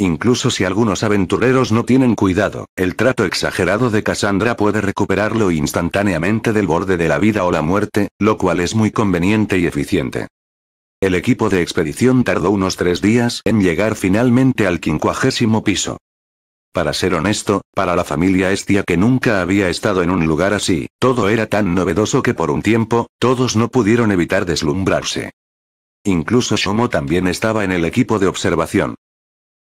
Incluso si algunos aventureros no tienen cuidado, el trato exagerado de Cassandra puede recuperarlo instantáneamente del borde de la vida o la muerte, lo cual es muy conveniente y eficiente. El equipo de expedición tardó unos tres días en llegar finalmente al quincuagésimo piso. Para ser honesto, para la familia Estia que nunca había estado en un lugar así, todo era tan novedoso que por un tiempo, todos no pudieron evitar deslumbrarse. Incluso Shomo también estaba en el equipo de observación.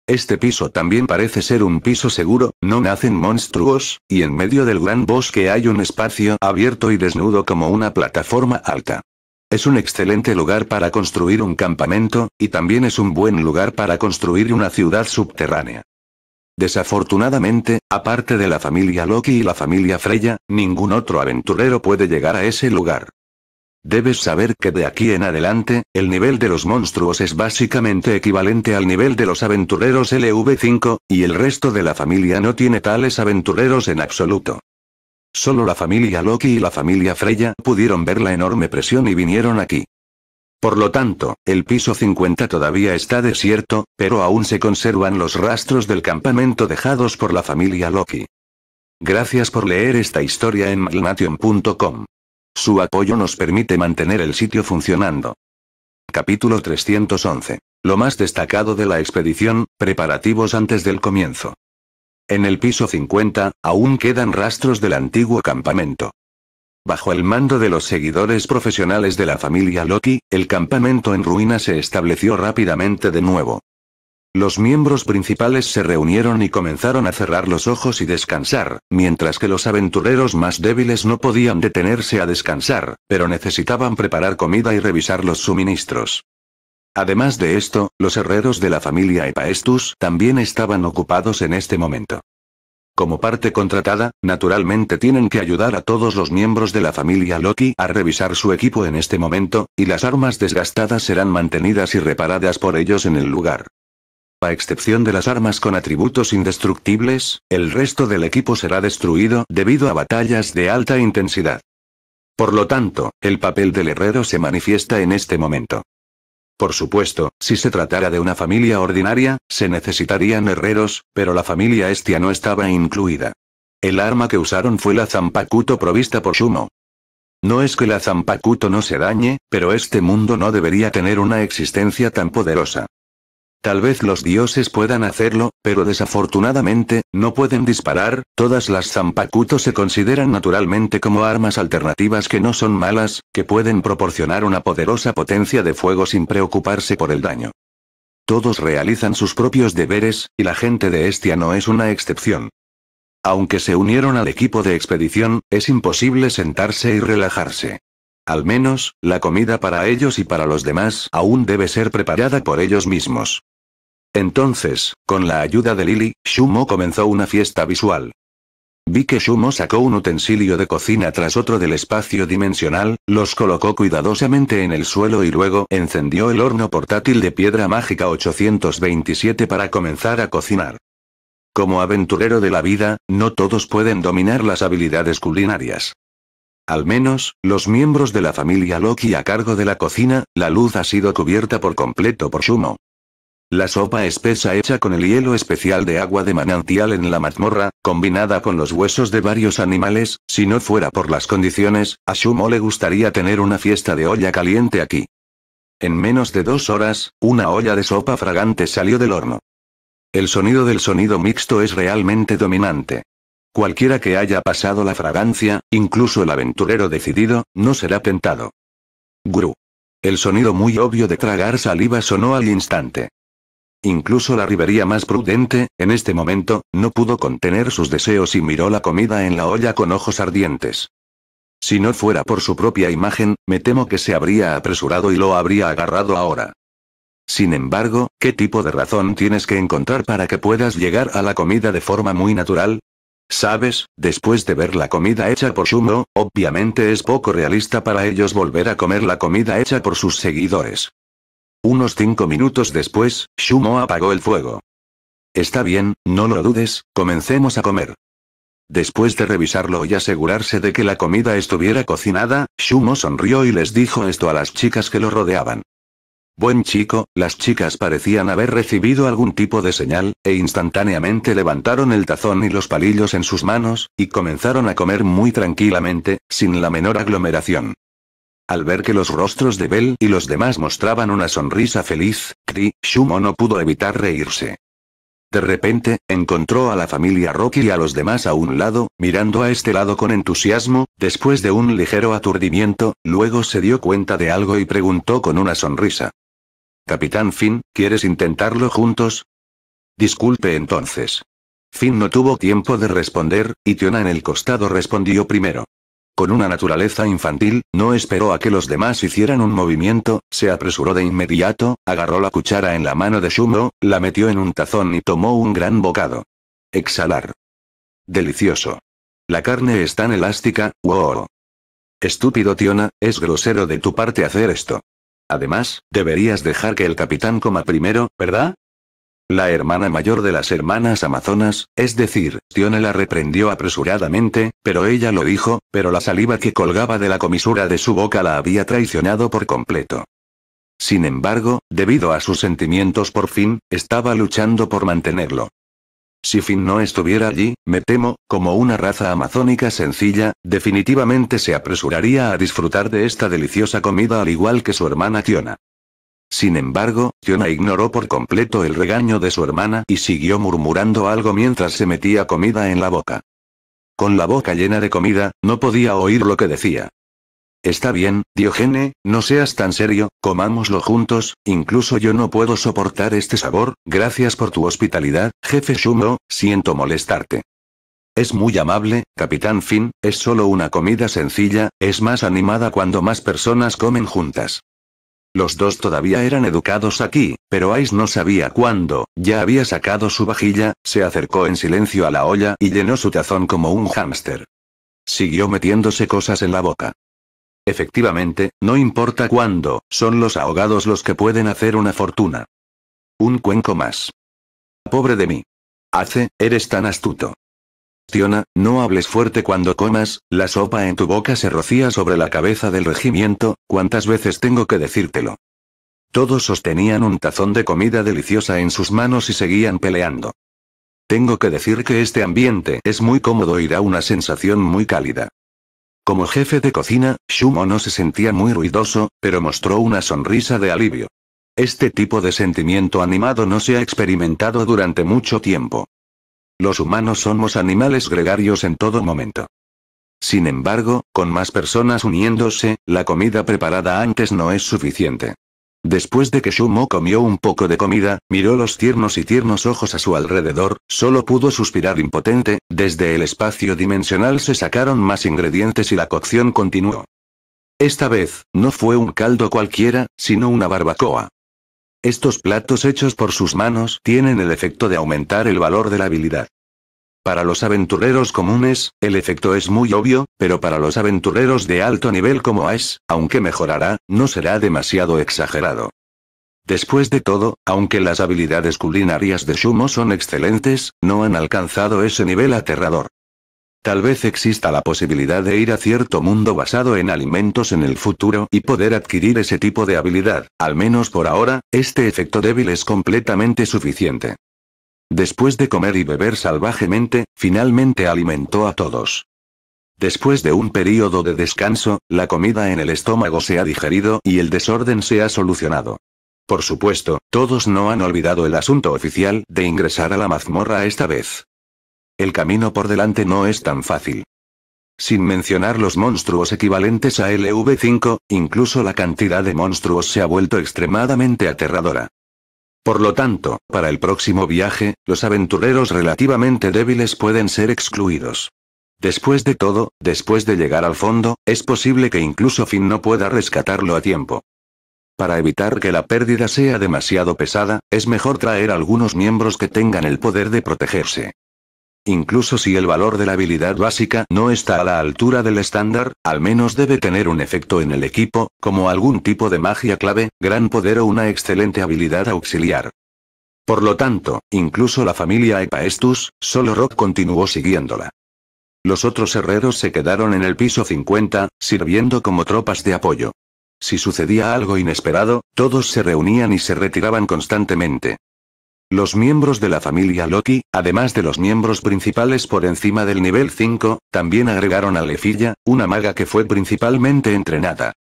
Este piso también parece ser un piso seguro, no nacen monstruos, y en medio del gran bosque hay un espacio abierto y desnudo como una plataforma alta. Es un excelente lugar para construir un campamento, y también es un buen lugar para construir una ciudad subterránea. Desafortunadamente, aparte de la familia Loki y la familia Freya, ningún otro aventurero puede llegar a ese lugar. Debes saber que de aquí en adelante, el nivel de los monstruos es básicamente equivalente al nivel de los aventureros LV5, y el resto de la familia no tiene tales aventureros en absoluto. Solo la familia Loki y la familia Freya pudieron ver la enorme presión y vinieron aquí. Por lo tanto, el piso 50 todavía está desierto, pero aún se conservan los rastros del campamento dejados por la familia Loki. Gracias por leer esta historia en malmation.com. Su apoyo nos permite mantener el sitio funcionando. Capítulo 311. Lo más destacado de la expedición, preparativos antes del comienzo. En el piso 50, aún quedan rastros del antiguo campamento. Bajo el mando de los seguidores profesionales de la familia Loki, el campamento en ruinas se estableció rápidamente de nuevo. Los miembros principales se reunieron y comenzaron a cerrar los ojos y descansar, mientras que los aventureros más débiles no podían detenerse a descansar, pero necesitaban preparar comida y revisar los suministros. Además de esto, los herreros de la familia Epaestus también estaban ocupados en este momento. Como parte contratada, naturalmente tienen que ayudar a todos los miembros de la familia Loki a revisar su equipo en este momento, y las armas desgastadas serán mantenidas y reparadas por ellos en el lugar. A excepción de las armas con atributos indestructibles, el resto del equipo será destruido debido a batallas de alta intensidad. Por lo tanto, el papel del herrero se manifiesta en este momento. Por supuesto, si se tratara de una familia ordinaria, se necesitarían herreros, pero la familia Estia no estaba incluida. El arma que usaron fue la Zampacuto provista por Sumo. No es que la Zampacuto no se dañe, pero este mundo no debería tener una existencia tan poderosa. Tal vez los dioses puedan hacerlo, pero desafortunadamente, no pueden disparar, todas las zampacutos se consideran naturalmente como armas alternativas que no son malas, que pueden proporcionar una poderosa potencia de fuego sin preocuparse por el daño. Todos realizan sus propios deberes, y la gente de Estia no es una excepción. Aunque se unieron al equipo de expedición, es imposible sentarse y relajarse. Al menos, la comida para ellos y para los demás aún debe ser preparada por ellos mismos. Entonces, con la ayuda de Lily, Shumo comenzó una fiesta visual. Vi que Shumo sacó un utensilio de cocina tras otro del espacio dimensional, los colocó cuidadosamente en el suelo y luego encendió el horno portátil de piedra mágica 827 para comenzar a cocinar. Como aventurero de la vida, no todos pueden dominar las habilidades culinarias. Al menos, los miembros de la familia Loki a cargo de la cocina, la luz ha sido cubierta por completo por Shumo. La sopa espesa hecha con el hielo especial de agua de manantial en la mazmorra, combinada con los huesos de varios animales, si no fuera por las condiciones, a Shumo le gustaría tener una fiesta de olla caliente aquí. En menos de dos horas, una olla de sopa fragante salió del horno. El sonido del sonido mixto es realmente dominante. Cualquiera que haya pasado la fragancia, incluso el aventurero decidido, no será tentado. Gru. El sonido muy obvio de tragar saliva sonó al instante. Incluso la ribería más prudente, en este momento, no pudo contener sus deseos y miró la comida en la olla con ojos ardientes. Si no fuera por su propia imagen, me temo que se habría apresurado y lo habría agarrado ahora. Sin embargo, ¿qué tipo de razón tienes que encontrar para que puedas llegar a la comida de forma muy natural? Sabes, después de ver la comida hecha por Shumo, obviamente es poco realista para ellos volver a comer la comida hecha por sus seguidores. Unos cinco minutos después, Shumo apagó el fuego. Está bien, no lo dudes, comencemos a comer. Después de revisarlo y asegurarse de que la comida estuviera cocinada, Shumo sonrió y les dijo esto a las chicas que lo rodeaban. Buen chico, las chicas parecían haber recibido algún tipo de señal, e instantáneamente levantaron el tazón y los palillos en sus manos, y comenzaron a comer muy tranquilamente, sin la menor aglomeración. Al ver que los rostros de Bell y los demás mostraban una sonrisa feliz, Kri Shumo no pudo evitar reírse. De repente, encontró a la familia Rocky y a los demás a un lado, mirando a este lado con entusiasmo, después de un ligero aturdimiento, luego se dio cuenta de algo y preguntó con una sonrisa. Capitán Finn, ¿quieres intentarlo juntos? Disculpe entonces. Finn no tuvo tiempo de responder, y Tiona en el costado respondió primero. Con una naturaleza infantil, no esperó a que los demás hicieran un movimiento, se apresuró de inmediato, agarró la cuchara en la mano de Shumo, la metió en un tazón y tomó un gran bocado. Exhalar. Delicioso. La carne es tan elástica, wow. Estúpido Tiona, es grosero de tu parte hacer esto. Además, deberías dejar que el capitán coma primero, ¿verdad? La hermana mayor de las hermanas amazonas, es decir, Tiona la reprendió apresuradamente, pero ella lo dijo, pero la saliva que colgaba de la comisura de su boca la había traicionado por completo. Sin embargo, debido a sus sentimientos por fin, estaba luchando por mantenerlo. Si Finn no estuviera allí, me temo, como una raza amazónica sencilla, definitivamente se apresuraría a disfrutar de esta deliciosa comida al igual que su hermana Tiona. Sin embargo, Fiona ignoró por completo el regaño de su hermana y siguió murmurando algo mientras se metía comida en la boca. Con la boca llena de comida, no podía oír lo que decía. Está bien, Diogene, no seas tan serio, comámoslo juntos, incluso yo no puedo soportar este sabor, gracias por tu hospitalidad, jefe Shumo, siento molestarte. Es muy amable, capitán Finn, es solo una comida sencilla, es más animada cuando más personas comen juntas. Los dos todavía eran educados aquí, pero Ice no sabía cuándo, ya había sacado su vajilla, se acercó en silencio a la olla y llenó su tazón como un hámster. Siguió metiéndose cosas en la boca. Efectivamente, no importa cuándo, son los ahogados los que pueden hacer una fortuna. Un cuenco más. Pobre de mí. Hace, eres tan astuto no hables fuerte cuando comas, la sopa en tu boca se rocía sobre la cabeza del regimiento, ¿cuántas veces tengo que decírtelo? Todos sostenían un tazón de comida deliciosa en sus manos y seguían peleando. Tengo que decir que este ambiente es muy cómodo y da una sensación muy cálida. Como jefe de cocina, Shumo no se sentía muy ruidoso, pero mostró una sonrisa de alivio. Este tipo de sentimiento animado no se ha experimentado durante mucho tiempo. Los humanos somos animales gregarios en todo momento. Sin embargo, con más personas uniéndose, la comida preparada antes no es suficiente. Después de que Shumo comió un poco de comida, miró los tiernos y tiernos ojos a su alrededor, solo pudo suspirar impotente, desde el espacio dimensional se sacaron más ingredientes y la cocción continuó. Esta vez, no fue un caldo cualquiera, sino una barbacoa. Estos platos hechos por sus manos tienen el efecto de aumentar el valor de la habilidad. Para los aventureros comunes, el efecto es muy obvio, pero para los aventureros de alto nivel como Ash, aunque mejorará, no será demasiado exagerado. Después de todo, aunque las habilidades culinarias de Shumo son excelentes, no han alcanzado ese nivel aterrador. Tal vez exista la posibilidad de ir a cierto mundo basado en alimentos en el futuro y poder adquirir ese tipo de habilidad, al menos por ahora, este efecto débil es completamente suficiente. Después de comer y beber salvajemente, finalmente alimentó a todos. Después de un período de descanso, la comida en el estómago se ha digerido y el desorden se ha solucionado. Por supuesto, todos no han olvidado el asunto oficial de ingresar a la mazmorra esta vez. El camino por delante no es tan fácil. Sin mencionar los monstruos equivalentes a LV5, incluso la cantidad de monstruos se ha vuelto extremadamente aterradora. Por lo tanto, para el próximo viaje, los aventureros relativamente débiles pueden ser excluidos. Después de todo, después de llegar al fondo, es posible que incluso Finn no pueda rescatarlo a tiempo. Para evitar que la pérdida sea demasiado pesada, es mejor traer algunos miembros que tengan el poder de protegerse. Incluso si el valor de la habilidad básica no está a la altura del estándar, al menos debe tener un efecto en el equipo, como algún tipo de magia clave, gran poder o una excelente habilidad auxiliar. Por lo tanto, incluso la familia Epaestus, solo Rock continuó siguiéndola. Los otros herreros se quedaron en el piso 50, sirviendo como tropas de apoyo. Si sucedía algo inesperado, todos se reunían y se retiraban constantemente. Los miembros de la familia Loki, además de los miembros principales por encima del nivel 5, también agregaron a Lefilla, una maga que fue principalmente entrenada.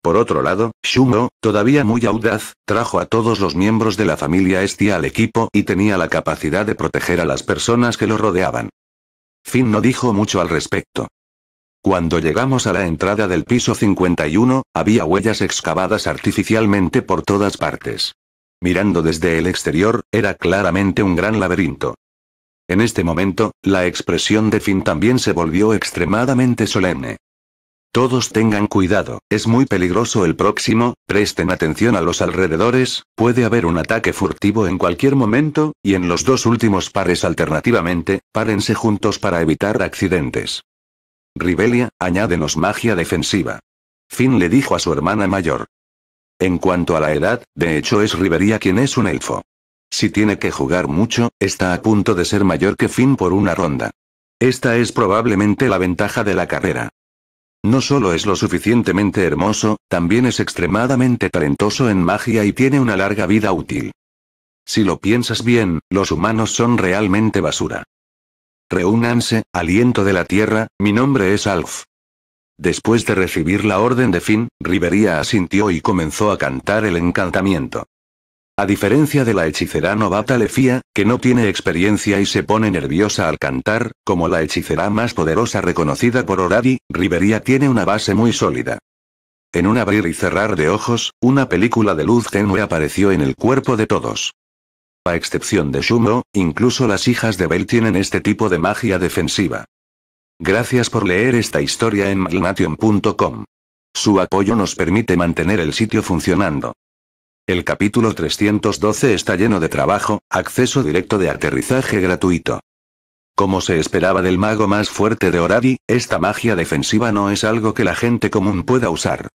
Por otro lado, Shumo, todavía muy audaz, trajo a todos los miembros de la familia Estia al equipo y tenía la capacidad de proteger a las personas que lo rodeaban. Finn no dijo mucho al respecto. Cuando llegamos a la entrada del piso 51, había huellas excavadas artificialmente por todas partes. Mirando desde el exterior, era claramente un gran laberinto. En este momento, la expresión de Finn también se volvió extremadamente solemne. Todos tengan cuidado, es muy peligroso el próximo, presten atención a los alrededores, puede haber un ataque furtivo en cualquier momento, y en los dos últimos pares alternativamente, párense juntos para evitar accidentes. Ribelia, añádenos magia defensiva. Finn le dijo a su hermana mayor. En cuanto a la edad, de hecho es Riveria quien es un elfo. Si tiene que jugar mucho, está a punto de ser mayor que Finn por una ronda. Esta es probablemente la ventaja de la carrera. No solo es lo suficientemente hermoso, también es extremadamente talentoso en magia y tiene una larga vida útil. Si lo piensas bien, los humanos son realmente basura. Reúnanse, aliento de la tierra, mi nombre es Alf. Después de recibir la orden de fin, Riveria asintió y comenzó a cantar el encantamiento. A diferencia de la hechicera novata Lefía, que no tiene experiencia y se pone nerviosa al cantar, como la hechicera más poderosa reconocida por Oradi, Riveria tiene una base muy sólida. En un abrir y cerrar de ojos, una película de luz tenue apareció en el cuerpo de todos. A excepción de Shumo, incluso las hijas de Bell tienen este tipo de magia defensiva. Gracias por leer esta historia en malnation.com. Su apoyo nos permite mantener el sitio funcionando. El capítulo 312 está lleno de trabajo, acceso directo de aterrizaje gratuito. Como se esperaba del mago más fuerte de Oradi, esta magia defensiva no es algo que la gente común pueda usar.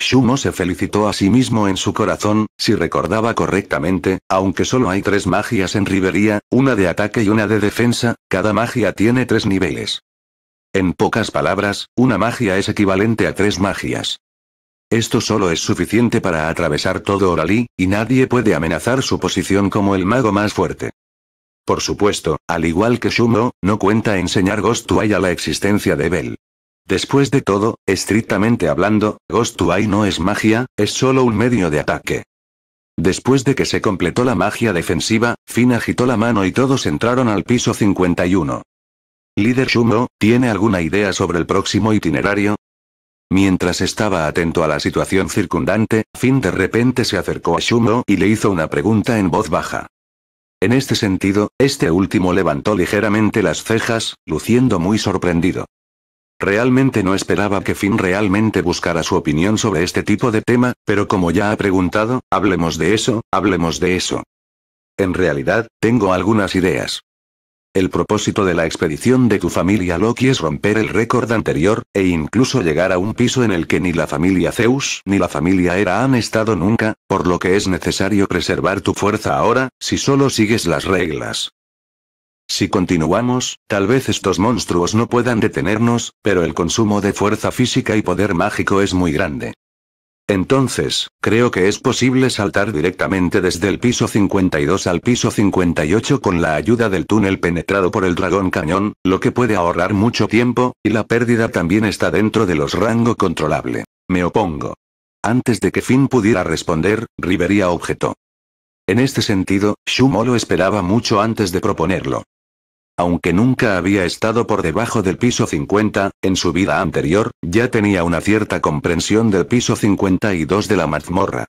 Shumo se felicitó a sí mismo en su corazón, si recordaba correctamente, aunque solo hay tres magias en Riveria, una de ataque y una de defensa, cada magia tiene tres niveles. En pocas palabras, una magia es equivalente a tres magias. Esto solo es suficiente para atravesar todo Oralí, y nadie puede amenazar su posición como el mago más fuerte. Por supuesto, al igual que Shumo, no cuenta enseñar Ghost a la existencia de Bell. Después de todo, estrictamente hablando, Ghost to no es magia, es solo un medio de ataque. Después de que se completó la magia defensiva, Finn agitó la mano y todos entraron al piso 51. Líder Shumo, ¿tiene alguna idea sobre el próximo itinerario? Mientras estaba atento a la situación circundante, Finn de repente se acercó a Shumo y le hizo una pregunta en voz baja. En este sentido, este último levantó ligeramente las cejas, luciendo muy sorprendido. Realmente no esperaba que Finn realmente buscara su opinión sobre este tipo de tema, pero como ya ha preguntado, hablemos de eso, hablemos de eso. En realidad, tengo algunas ideas. El propósito de la expedición de tu familia Loki es romper el récord anterior, e incluso llegar a un piso en el que ni la familia Zeus ni la familia Hera han estado nunca, por lo que es necesario preservar tu fuerza ahora, si solo sigues las reglas. Si continuamos, tal vez estos monstruos no puedan detenernos, pero el consumo de fuerza física y poder mágico es muy grande. Entonces, creo que es posible saltar directamente desde el piso 52 al piso 58 con la ayuda del túnel penetrado por el dragón cañón, lo que puede ahorrar mucho tiempo, y la pérdida también está dentro de los rango controlable. Me opongo. Antes de que Finn pudiera responder, Rivería objetó. En este sentido, Shumo lo esperaba mucho antes de proponerlo. Aunque nunca había estado por debajo del piso 50, en su vida anterior, ya tenía una cierta comprensión del piso 52 de la mazmorra.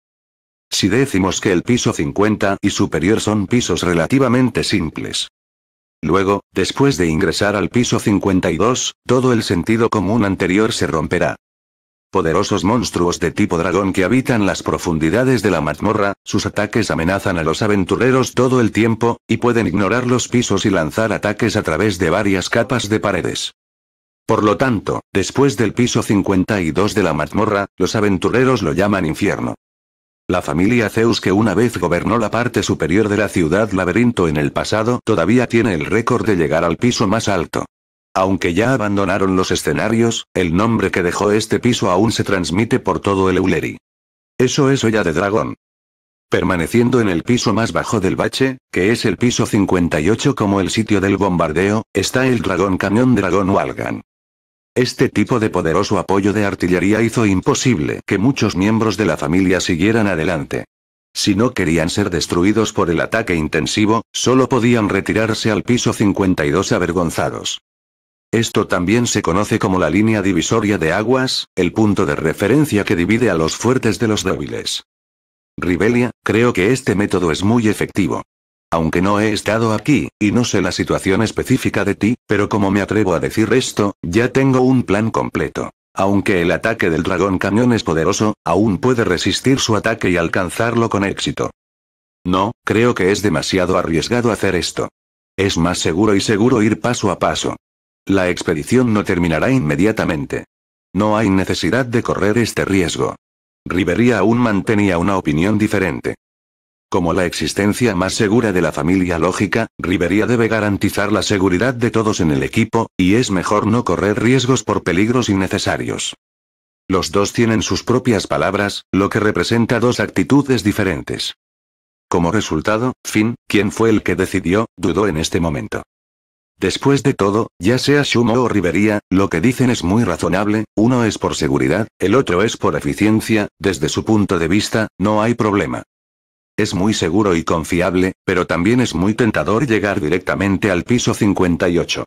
Si decimos que el piso 50 y superior son pisos relativamente simples. Luego, después de ingresar al piso 52, todo el sentido común anterior se romperá. Poderosos monstruos de tipo dragón que habitan las profundidades de la mazmorra, sus ataques amenazan a los aventureros todo el tiempo, y pueden ignorar los pisos y lanzar ataques a través de varias capas de paredes. Por lo tanto, después del piso 52 de la mazmorra, los aventureros lo llaman infierno. La familia Zeus que una vez gobernó la parte superior de la ciudad laberinto en el pasado todavía tiene el récord de llegar al piso más alto. Aunque ya abandonaron los escenarios, el nombre que dejó este piso aún se transmite por todo el Euleri. Eso es olla de dragón. Permaneciendo en el piso más bajo del bache, que es el piso 58 como el sitio del bombardeo, está el dragón camión dragón Walgan. Este tipo de poderoso apoyo de artillería hizo imposible que muchos miembros de la familia siguieran adelante. Si no querían ser destruidos por el ataque intensivo, solo podían retirarse al piso 52 avergonzados. Esto también se conoce como la línea divisoria de aguas, el punto de referencia que divide a los fuertes de los débiles. Ribelia, creo que este método es muy efectivo. Aunque no he estado aquí, y no sé la situación específica de ti, pero como me atrevo a decir esto, ya tengo un plan completo. Aunque el ataque del dragón cañón es poderoso, aún puede resistir su ataque y alcanzarlo con éxito. No, creo que es demasiado arriesgado hacer esto. Es más seguro y seguro ir paso a paso. La expedición no terminará inmediatamente. No hay necesidad de correr este riesgo. Rivería aún mantenía una opinión diferente. Como la existencia más segura de la familia lógica, Rivería debe garantizar la seguridad de todos en el equipo, y es mejor no correr riesgos por peligros innecesarios. Los dos tienen sus propias palabras, lo que representa dos actitudes diferentes. Como resultado, Finn, quien fue el que decidió, dudó en este momento. Después de todo, ya sea Shumo o Rivería, lo que dicen es muy razonable, uno es por seguridad, el otro es por eficiencia, desde su punto de vista, no hay problema. Es muy seguro y confiable, pero también es muy tentador llegar directamente al piso 58.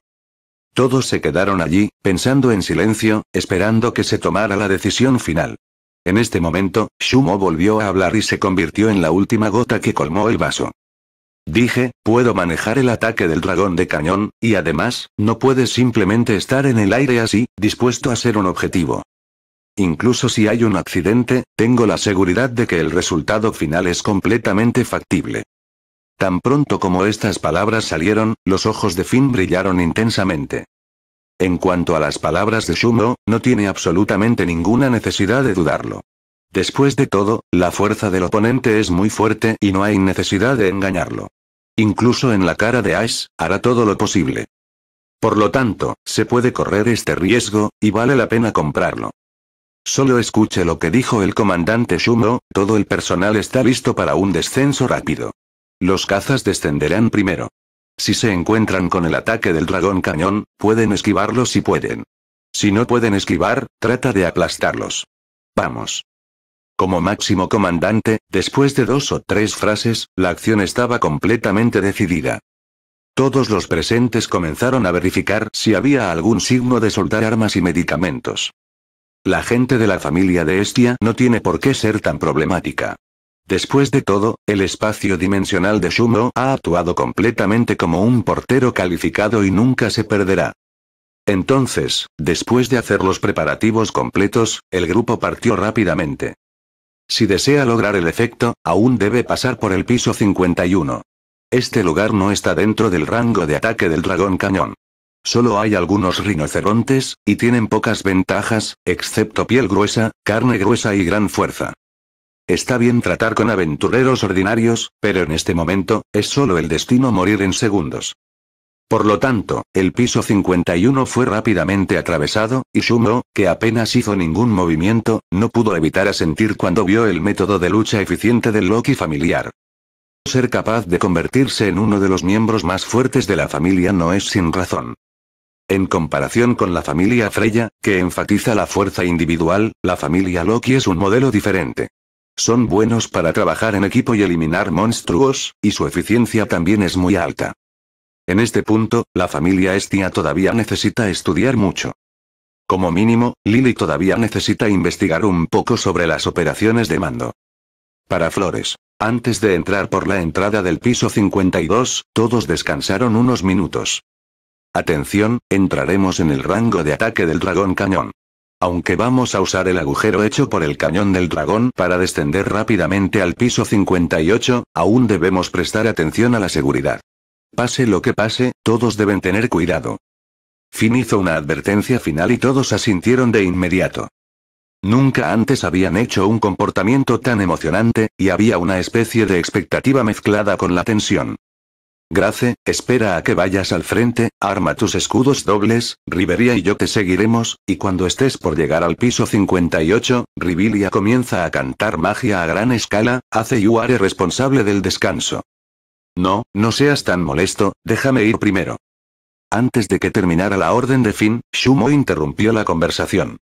Todos se quedaron allí, pensando en silencio, esperando que se tomara la decisión final. En este momento, Shumo volvió a hablar y se convirtió en la última gota que colmó el vaso. Dije, puedo manejar el ataque del dragón de cañón, y además, no puedes simplemente estar en el aire así, dispuesto a ser un objetivo. Incluso si hay un accidente, tengo la seguridad de que el resultado final es completamente factible. Tan pronto como estas palabras salieron, los ojos de Finn brillaron intensamente. En cuanto a las palabras de Shumo, no tiene absolutamente ninguna necesidad de dudarlo. Después de todo, la fuerza del oponente es muy fuerte y no hay necesidad de engañarlo. Incluso en la cara de Ash, hará todo lo posible. Por lo tanto, se puede correr este riesgo, y vale la pena comprarlo. Solo escuche lo que dijo el comandante Shumo, todo el personal está listo para un descenso rápido. Los cazas descenderán primero. Si se encuentran con el ataque del dragón cañón, pueden esquivarlo si pueden. Si no pueden esquivar, trata de aplastarlos. Vamos. Como máximo comandante, después de dos o tres frases, la acción estaba completamente decidida. Todos los presentes comenzaron a verificar si había algún signo de soltar armas y medicamentos. La gente de la familia de Estia no tiene por qué ser tan problemática. Después de todo, el espacio dimensional de Shumo ha actuado completamente como un portero calificado y nunca se perderá. Entonces, después de hacer los preparativos completos, el grupo partió rápidamente. Si desea lograr el efecto, aún debe pasar por el piso 51. Este lugar no está dentro del rango de ataque del dragón cañón. Solo hay algunos rinocerontes, y tienen pocas ventajas, excepto piel gruesa, carne gruesa y gran fuerza. Está bien tratar con aventureros ordinarios, pero en este momento, es solo el destino morir en segundos. Por lo tanto, el piso 51 fue rápidamente atravesado, y Shumo, que apenas hizo ningún movimiento, no pudo evitar asentir cuando vio el método de lucha eficiente del Loki familiar. Ser capaz de convertirse en uno de los miembros más fuertes de la familia no es sin razón. En comparación con la familia Freya, que enfatiza la fuerza individual, la familia Loki es un modelo diferente. Son buenos para trabajar en equipo y eliminar monstruos, y su eficiencia también es muy alta. En este punto, la familia Estia todavía necesita estudiar mucho. Como mínimo, Lily todavía necesita investigar un poco sobre las operaciones de mando. Para Flores. Antes de entrar por la entrada del piso 52, todos descansaron unos minutos. Atención, entraremos en el rango de ataque del dragón cañón. Aunque vamos a usar el agujero hecho por el cañón del dragón para descender rápidamente al piso 58, aún debemos prestar atención a la seguridad. Pase lo que pase, todos deben tener cuidado. Fin hizo una advertencia final y todos asintieron de inmediato. Nunca antes habían hecho un comportamiento tan emocionante, y había una especie de expectativa mezclada con la tensión. Grace, espera a que vayas al frente, arma tus escudos dobles, Riveria y yo te seguiremos, y cuando estés por llegar al piso 58, Rivilia comienza a cantar magia a gran escala, hace Yuare responsable del descanso. No, no seas tan molesto, déjame ir primero. Antes de que terminara la orden de fin, Shumo interrumpió la conversación.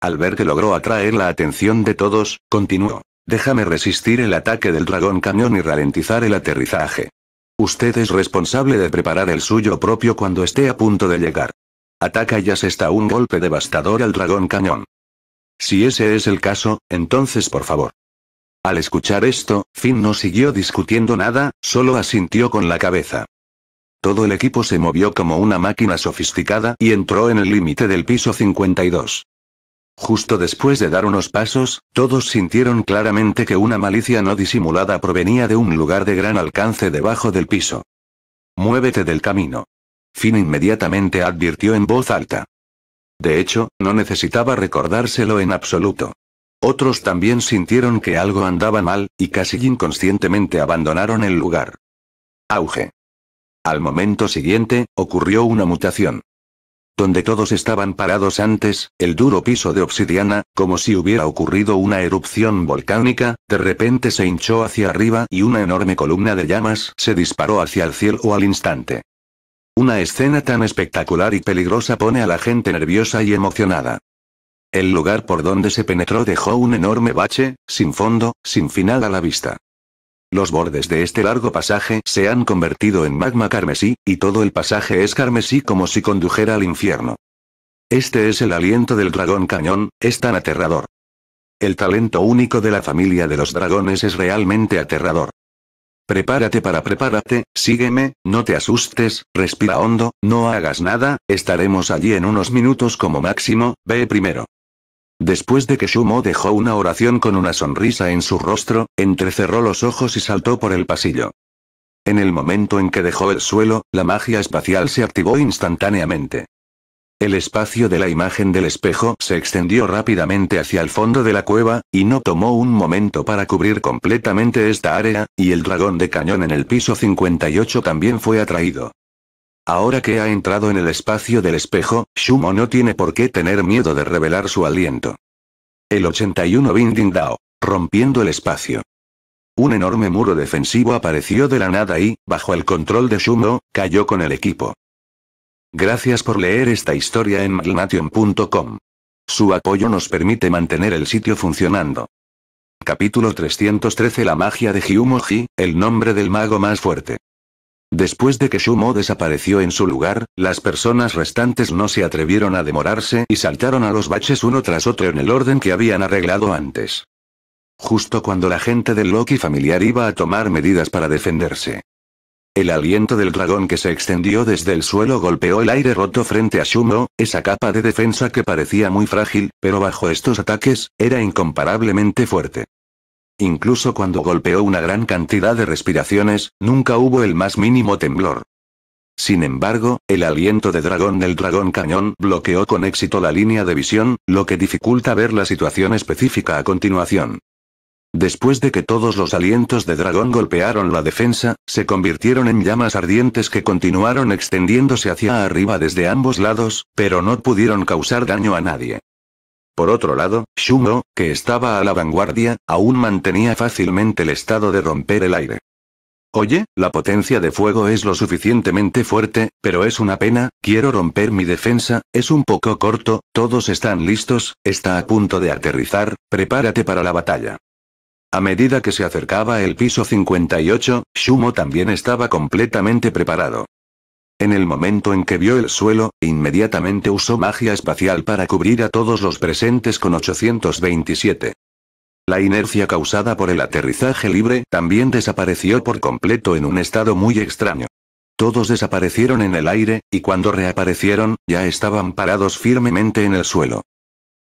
Al ver que logró atraer la atención de todos, continuó. Déjame resistir el ataque del dragón cañón y ralentizar el aterrizaje. Usted es responsable de preparar el suyo propio cuando esté a punto de llegar. Ataca y está un golpe devastador al dragón cañón. Si ese es el caso, entonces por favor, al escuchar esto, Finn no siguió discutiendo nada, solo asintió con la cabeza. Todo el equipo se movió como una máquina sofisticada y entró en el límite del piso 52. Justo después de dar unos pasos, todos sintieron claramente que una malicia no disimulada provenía de un lugar de gran alcance debajo del piso. Muévete del camino. Finn inmediatamente advirtió en voz alta. De hecho, no necesitaba recordárselo en absoluto. Otros también sintieron que algo andaba mal, y casi inconscientemente abandonaron el lugar. Auge. Al momento siguiente, ocurrió una mutación. Donde todos estaban parados antes, el duro piso de obsidiana, como si hubiera ocurrido una erupción volcánica, de repente se hinchó hacia arriba y una enorme columna de llamas se disparó hacia el cielo al instante. Una escena tan espectacular y peligrosa pone a la gente nerviosa y emocionada. El lugar por donde se penetró dejó un enorme bache, sin fondo, sin final a la vista. Los bordes de este largo pasaje se han convertido en magma carmesí, y todo el pasaje es carmesí como si condujera al infierno. Este es el aliento del dragón cañón, es tan aterrador. El talento único de la familia de los dragones es realmente aterrador. Prepárate para prepárate, sígueme, no te asustes, respira hondo, no hagas nada, estaremos allí en unos minutos como máximo, ve primero. Después de que Shumo dejó una oración con una sonrisa en su rostro, entrecerró los ojos y saltó por el pasillo. En el momento en que dejó el suelo, la magia espacial se activó instantáneamente. El espacio de la imagen del espejo se extendió rápidamente hacia el fondo de la cueva, y no tomó un momento para cubrir completamente esta área, y el dragón de cañón en el piso 58 también fue atraído. Ahora que ha entrado en el espacio del espejo, Shumo no tiene por qué tener miedo de revelar su aliento. El 81 Binding Dao. Rompiendo el espacio. Un enorme muro defensivo apareció de la nada y, bajo el control de Shumo, cayó con el equipo. Gracias por leer esta historia en magnation.com. Su apoyo nos permite mantener el sitio funcionando. Capítulo 313 La magia de Hyumoji, el nombre del mago más fuerte. Después de que Shumo desapareció en su lugar, las personas restantes no se atrevieron a demorarse y saltaron a los baches uno tras otro en el orden que habían arreglado antes. Justo cuando la gente del Loki familiar iba a tomar medidas para defenderse. El aliento del dragón que se extendió desde el suelo golpeó el aire roto frente a Shumo, esa capa de defensa que parecía muy frágil, pero bajo estos ataques, era incomparablemente fuerte. Incluso cuando golpeó una gran cantidad de respiraciones, nunca hubo el más mínimo temblor. Sin embargo, el aliento de dragón del dragón cañón bloqueó con éxito la línea de visión, lo que dificulta ver la situación específica a continuación. Después de que todos los alientos de dragón golpearon la defensa, se convirtieron en llamas ardientes que continuaron extendiéndose hacia arriba desde ambos lados, pero no pudieron causar daño a nadie. Por otro lado, Shumo, que estaba a la vanguardia, aún mantenía fácilmente el estado de romper el aire. Oye, la potencia de fuego es lo suficientemente fuerte, pero es una pena, quiero romper mi defensa, es un poco corto, todos están listos, está a punto de aterrizar, prepárate para la batalla. A medida que se acercaba el piso 58, Shumo también estaba completamente preparado. En el momento en que vio el suelo, inmediatamente usó magia espacial para cubrir a todos los presentes con 827. La inercia causada por el aterrizaje libre también desapareció por completo en un estado muy extraño. Todos desaparecieron en el aire, y cuando reaparecieron, ya estaban parados firmemente en el suelo.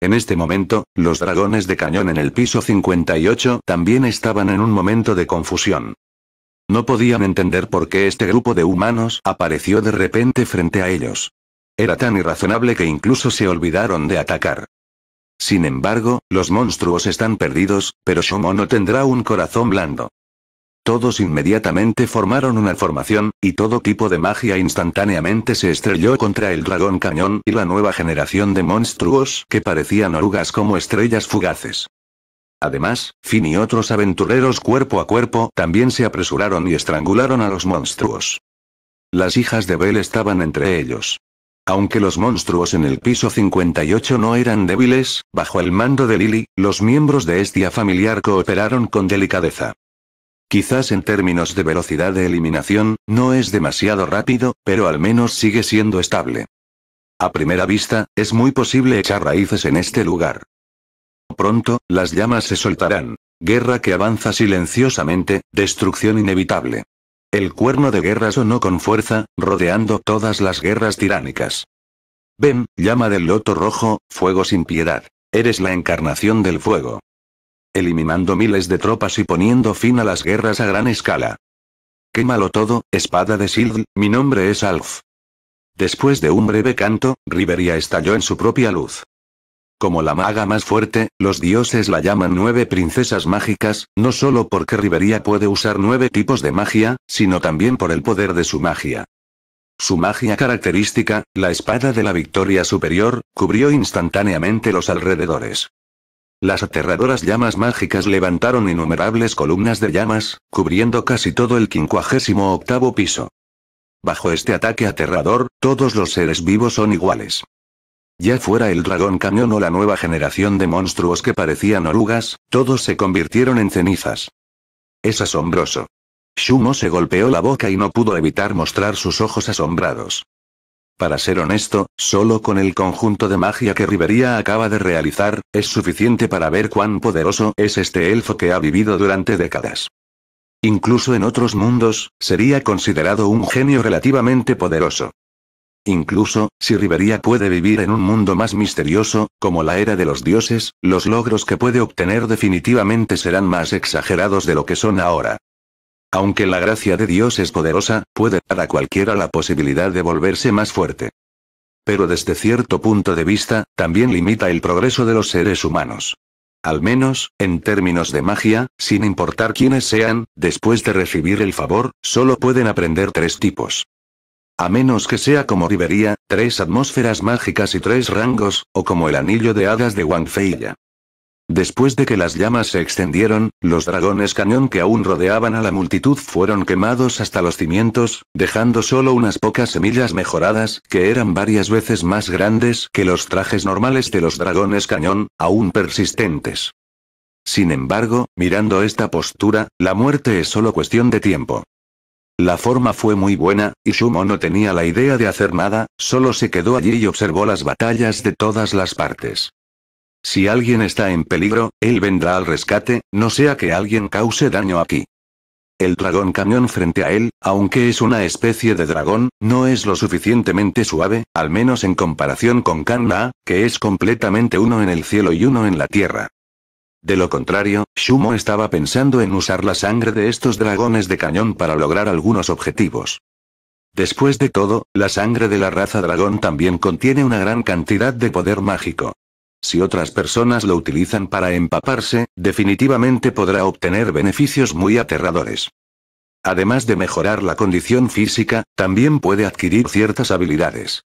En este momento, los dragones de cañón en el piso 58 también estaban en un momento de confusión. No podían entender por qué este grupo de humanos apareció de repente frente a ellos. Era tan irrazonable que incluso se olvidaron de atacar. Sin embargo, los monstruos están perdidos, pero no tendrá un corazón blando. Todos inmediatamente formaron una formación, y todo tipo de magia instantáneamente se estrelló contra el dragón cañón y la nueva generación de monstruos que parecían orugas como estrellas fugaces. Además, Finn y otros aventureros cuerpo a cuerpo también se apresuraron y estrangularon a los monstruos. Las hijas de Bell estaban entre ellos. Aunque los monstruos en el piso 58 no eran débiles, bajo el mando de Lily, los miembros de Estia familiar cooperaron con delicadeza. Quizás en términos de velocidad de eliminación, no es demasiado rápido, pero al menos sigue siendo estable. A primera vista, es muy posible echar raíces en este lugar. Pronto, las llamas se soltarán. Guerra que avanza silenciosamente, destrucción inevitable. El cuerno de guerra sonó con fuerza, rodeando todas las guerras tiránicas. Ven, llama del loto rojo, fuego sin piedad. Eres la encarnación del fuego. Eliminando miles de tropas y poniendo fin a las guerras a gran escala. Quémalo todo, espada de Sild. mi nombre es Alf. Después de un breve canto, Riveria estalló en su propia luz. Como la maga más fuerte, los dioses la llaman nueve princesas mágicas, no solo porque Riveria puede usar nueve tipos de magia, sino también por el poder de su magia. Su magia característica, la espada de la victoria superior, cubrió instantáneamente los alrededores. Las aterradoras llamas mágicas levantaron innumerables columnas de llamas, cubriendo casi todo el 58 octavo piso. Bajo este ataque aterrador, todos los seres vivos son iguales. Ya fuera el dragón cañón o la nueva generación de monstruos que parecían orugas, todos se convirtieron en cenizas. Es asombroso. Shumo se golpeó la boca y no pudo evitar mostrar sus ojos asombrados. Para ser honesto, solo con el conjunto de magia que Rivería acaba de realizar, es suficiente para ver cuán poderoso es este elfo que ha vivido durante décadas. Incluso en otros mundos, sería considerado un genio relativamente poderoso. Incluso, si Rivería puede vivir en un mundo más misterioso, como la era de los dioses, los logros que puede obtener definitivamente serán más exagerados de lo que son ahora. Aunque la gracia de Dios es poderosa, puede dar a cualquiera la posibilidad de volverse más fuerte. Pero desde cierto punto de vista, también limita el progreso de los seres humanos. Al menos, en términos de magia, sin importar quiénes sean, después de recibir el favor, solo pueden aprender tres tipos. A menos que sea como Rivería, tres atmósferas mágicas y tres rangos, o como el anillo de hadas de Feiya. Después de que las llamas se extendieron, los dragones cañón que aún rodeaban a la multitud fueron quemados hasta los cimientos, dejando solo unas pocas semillas mejoradas, que eran varias veces más grandes que los trajes normales de los dragones cañón, aún persistentes. Sin embargo, mirando esta postura, la muerte es solo cuestión de tiempo. La forma fue muy buena, y Shumo no tenía la idea de hacer nada, solo se quedó allí y observó las batallas de todas las partes. Si alguien está en peligro, él vendrá al rescate, no sea que alguien cause daño aquí. El dragón camión frente a él, aunque es una especie de dragón, no es lo suficientemente suave, al menos en comparación con Kanna, que es completamente uno en el cielo y uno en la tierra. De lo contrario, Shumo estaba pensando en usar la sangre de estos dragones de cañón para lograr algunos objetivos. Después de todo, la sangre de la raza dragón también contiene una gran cantidad de poder mágico. Si otras personas lo utilizan para empaparse, definitivamente podrá obtener beneficios muy aterradores. Además de mejorar la condición física, también puede adquirir ciertas habilidades.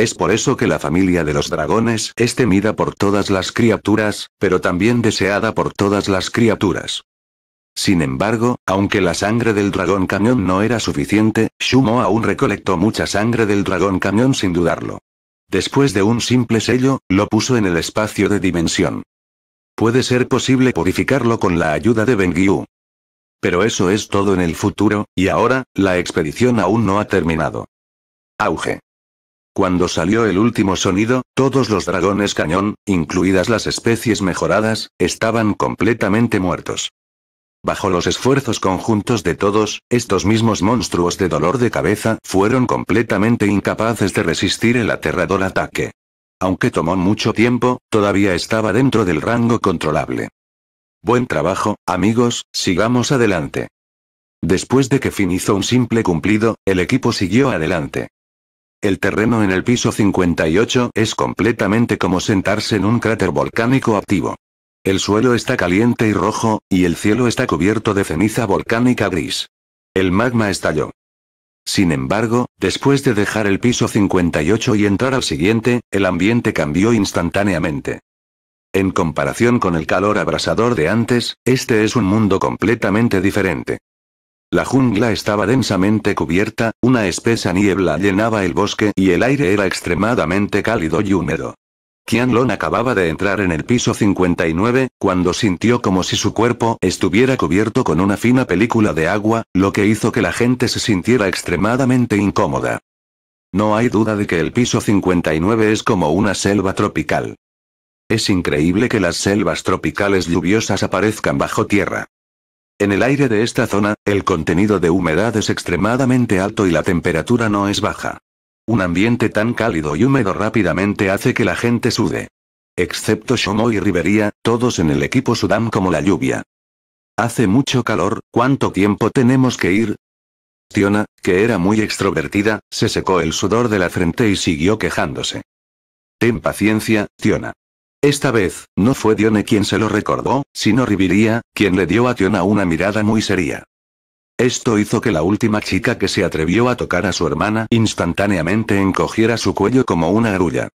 Es por eso que la familia de los dragones es temida por todas las criaturas, pero también deseada por todas las criaturas. Sin embargo, aunque la sangre del dragón cañón no era suficiente, Shumo aún recolectó mucha sangre del dragón cañón sin dudarlo. Después de un simple sello, lo puso en el espacio de dimensión. Puede ser posible purificarlo con la ayuda de Gyu. Pero eso es todo en el futuro, y ahora, la expedición aún no ha terminado. Auge. Cuando salió el último sonido, todos los dragones cañón, incluidas las especies mejoradas, estaban completamente muertos. Bajo los esfuerzos conjuntos de todos, estos mismos monstruos de dolor de cabeza fueron completamente incapaces de resistir el aterrador ataque. Aunque tomó mucho tiempo, todavía estaba dentro del rango controlable. Buen trabajo, amigos, sigamos adelante. Después de que Finn hizo un simple cumplido, el equipo siguió adelante. El terreno en el piso 58 es completamente como sentarse en un cráter volcánico activo. El suelo está caliente y rojo, y el cielo está cubierto de ceniza volcánica gris. El magma estalló. Sin embargo, después de dejar el piso 58 y entrar al siguiente, el ambiente cambió instantáneamente. En comparación con el calor abrasador de antes, este es un mundo completamente diferente. La jungla estaba densamente cubierta, una espesa niebla llenaba el bosque y el aire era extremadamente cálido y húmedo. Qianlong acababa de entrar en el piso 59, cuando sintió como si su cuerpo estuviera cubierto con una fina película de agua, lo que hizo que la gente se sintiera extremadamente incómoda. No hay duda de que el piso 59 es como una selva tropical. Es increíble que las selvas tropicales lluviosas aparezcan bajo tierra. En el aire de esta zona, el contenido de humedad es extremadamente alto y la temperatura no es baja. Un ambiente tan cálido y húmedo rápidamente hace que la gente sude. Excepto Shomo y Rivería, todos en el equipo sudan como la lluvia. Hace mucho calor, ¿cuánto tiempo tenemos que ir? Tiona, que era muy extrovertida, se secó el sudor de la frente y siguió quejándose. Ten paciencia, Tiona. Esta vez, no fue Dione quien se lo recordó, sino Rivería, quien le dio a Tiona una mirada muy seria. Esto hizo que la última chica que se atrevió a tocar a su hermana instantáneamente encogiera su cuello como una arulla.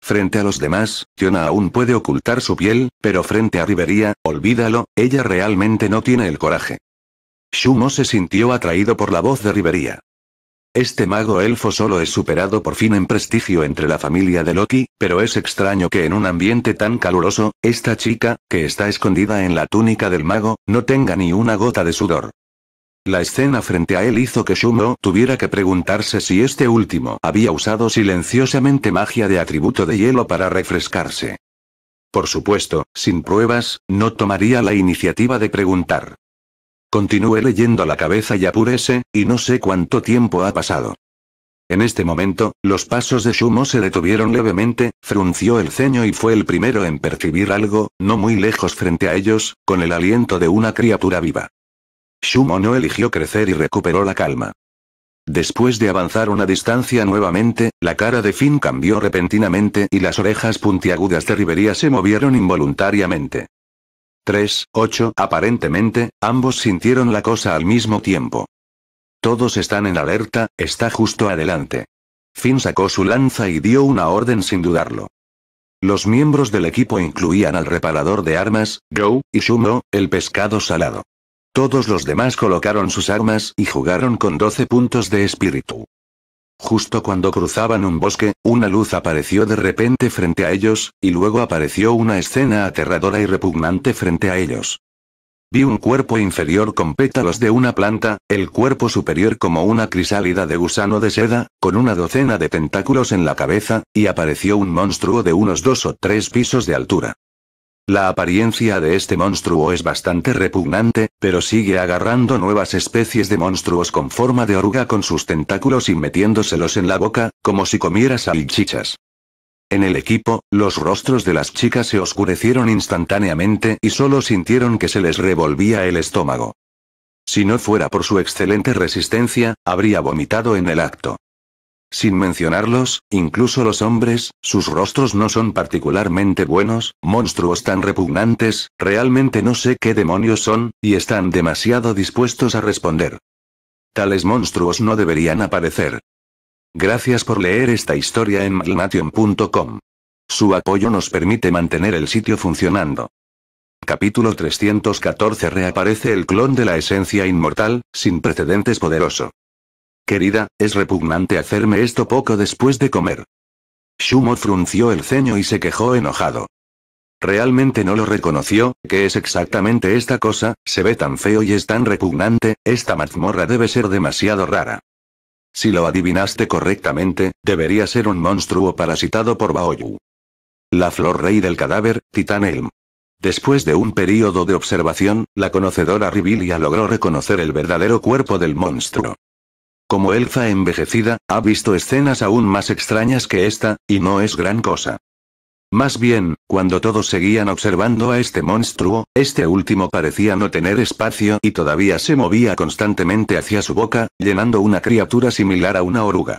Frente a los demás, Tiona aún puede ocultar su piel, pero frente a Rivería, olvídalo, ella realmente no tiene el coraje. Shumo se sintió atraído por la voz de Rivería. Este mago elfo solo es superado por fin en prestigio entre la familia de Loki, pero es extraño que en un ambiente tan caluroso, esta chica, que está escondida en la túnica del mago, no tenga ni una gota de sudor. La escena frente a él hizo que Shumo tuviera que preguntarse si este último había usado silenciosamente magia de atributo de hielo para refrescarse. Por supuesto, sin pruebas, no tomaría la iniciativa de preguntar. Continué leyendo la cabeza y apúrese, y no sé cuánto tiempo ha pasado. En este momento, los pasos de Shumo se detuvieron levemente, frunció el ceño y fue el primero en percibir algo, no muy lejos frente a ellos, con el aliento de una criatura viva. Shumo no eligió crecer y recuperó la calma. Después de avanzar una distancia nuevamente, la cara de Finn cambió repentinamente y las orejas puntiagudas de Rivería se movieron involuntariamente. 3, 8. Aparentemente, ambos sintieron la cosa al mismo tiempo. Todos están en alerta, está justo adelante. Finn sacó su lanza y dio una orden sin dudarlo. Los miembros del equipo incluían al reparador de armas, Joe, y Shumro, el pescado salado. Todos los demás colocaron sus armas y jugaron con 12 puntos de espíritu. Justo cuando cruzaban un bosque, una luz apareció de repente frente a ellos, y luego apareció una escena aterradora y repugnante frente a ellos. Vi un cuerpo inferior con pétalos de una planta, el cuerpo superior como una crisálida de gusano de seda, con una docena de tentáculos en la cabeza, y apareció un monstruo de unos dos o tres pisos de altura. La apariencia de este monstruo es bastante repugnante, pero sigue agarrando nuevas especies de monstruos con forma de oruga con sus tentáculos y metiéndoselos en la boca, como si comiera salchichas. En el equipo, los rostros de las chicas se oscurecieron instantáneamente y solo sintieron que se les revolvía el estómago. Si no fuera por su excelente resistencia, habría vomitado en el acto. Sin mencionarlos, incluso los hombres, sus rostros no son particularmente buenos, monstruos tan repugnantes, realmente no sé qué demonios son, y están demasiado dispuestos a responder. Tales monstruos no deberían aparecer. Gracias por leer esta historia en malnation.com. Su apoyo nos permite mantener el sitio funcionando. Capítulo 314 Reaparece el clon de la esencia inmortal, sin precedentes poderoso. Querida, es repugnante hacerme esto poco después de comer. Shumo frunció el ceño y se quejó enojado. Realmente no lo reconoció, que es exactamente esta cosa, se ve tan feo y es tan repugnante, esta mazmorra debe ser demasiado rara. Si lo adivinaste correctamente, debería ser un monstruo parasitado por Baoyu. La flor rey del cadáver, Titan Elm. Después de un período de observación, la conocedora Rivilia logró reconocer el verdadero cuerpo del monstruo. Como elfa envejecida, ha visto escenas aún más extrañas que esta, y no es gran cosa. Más bien, cuando todos seguían observando a este monstruo, este último parecía no tener espacio y todavía se movía constantemente hacia su boca, llenando una criatura similar a una oruga.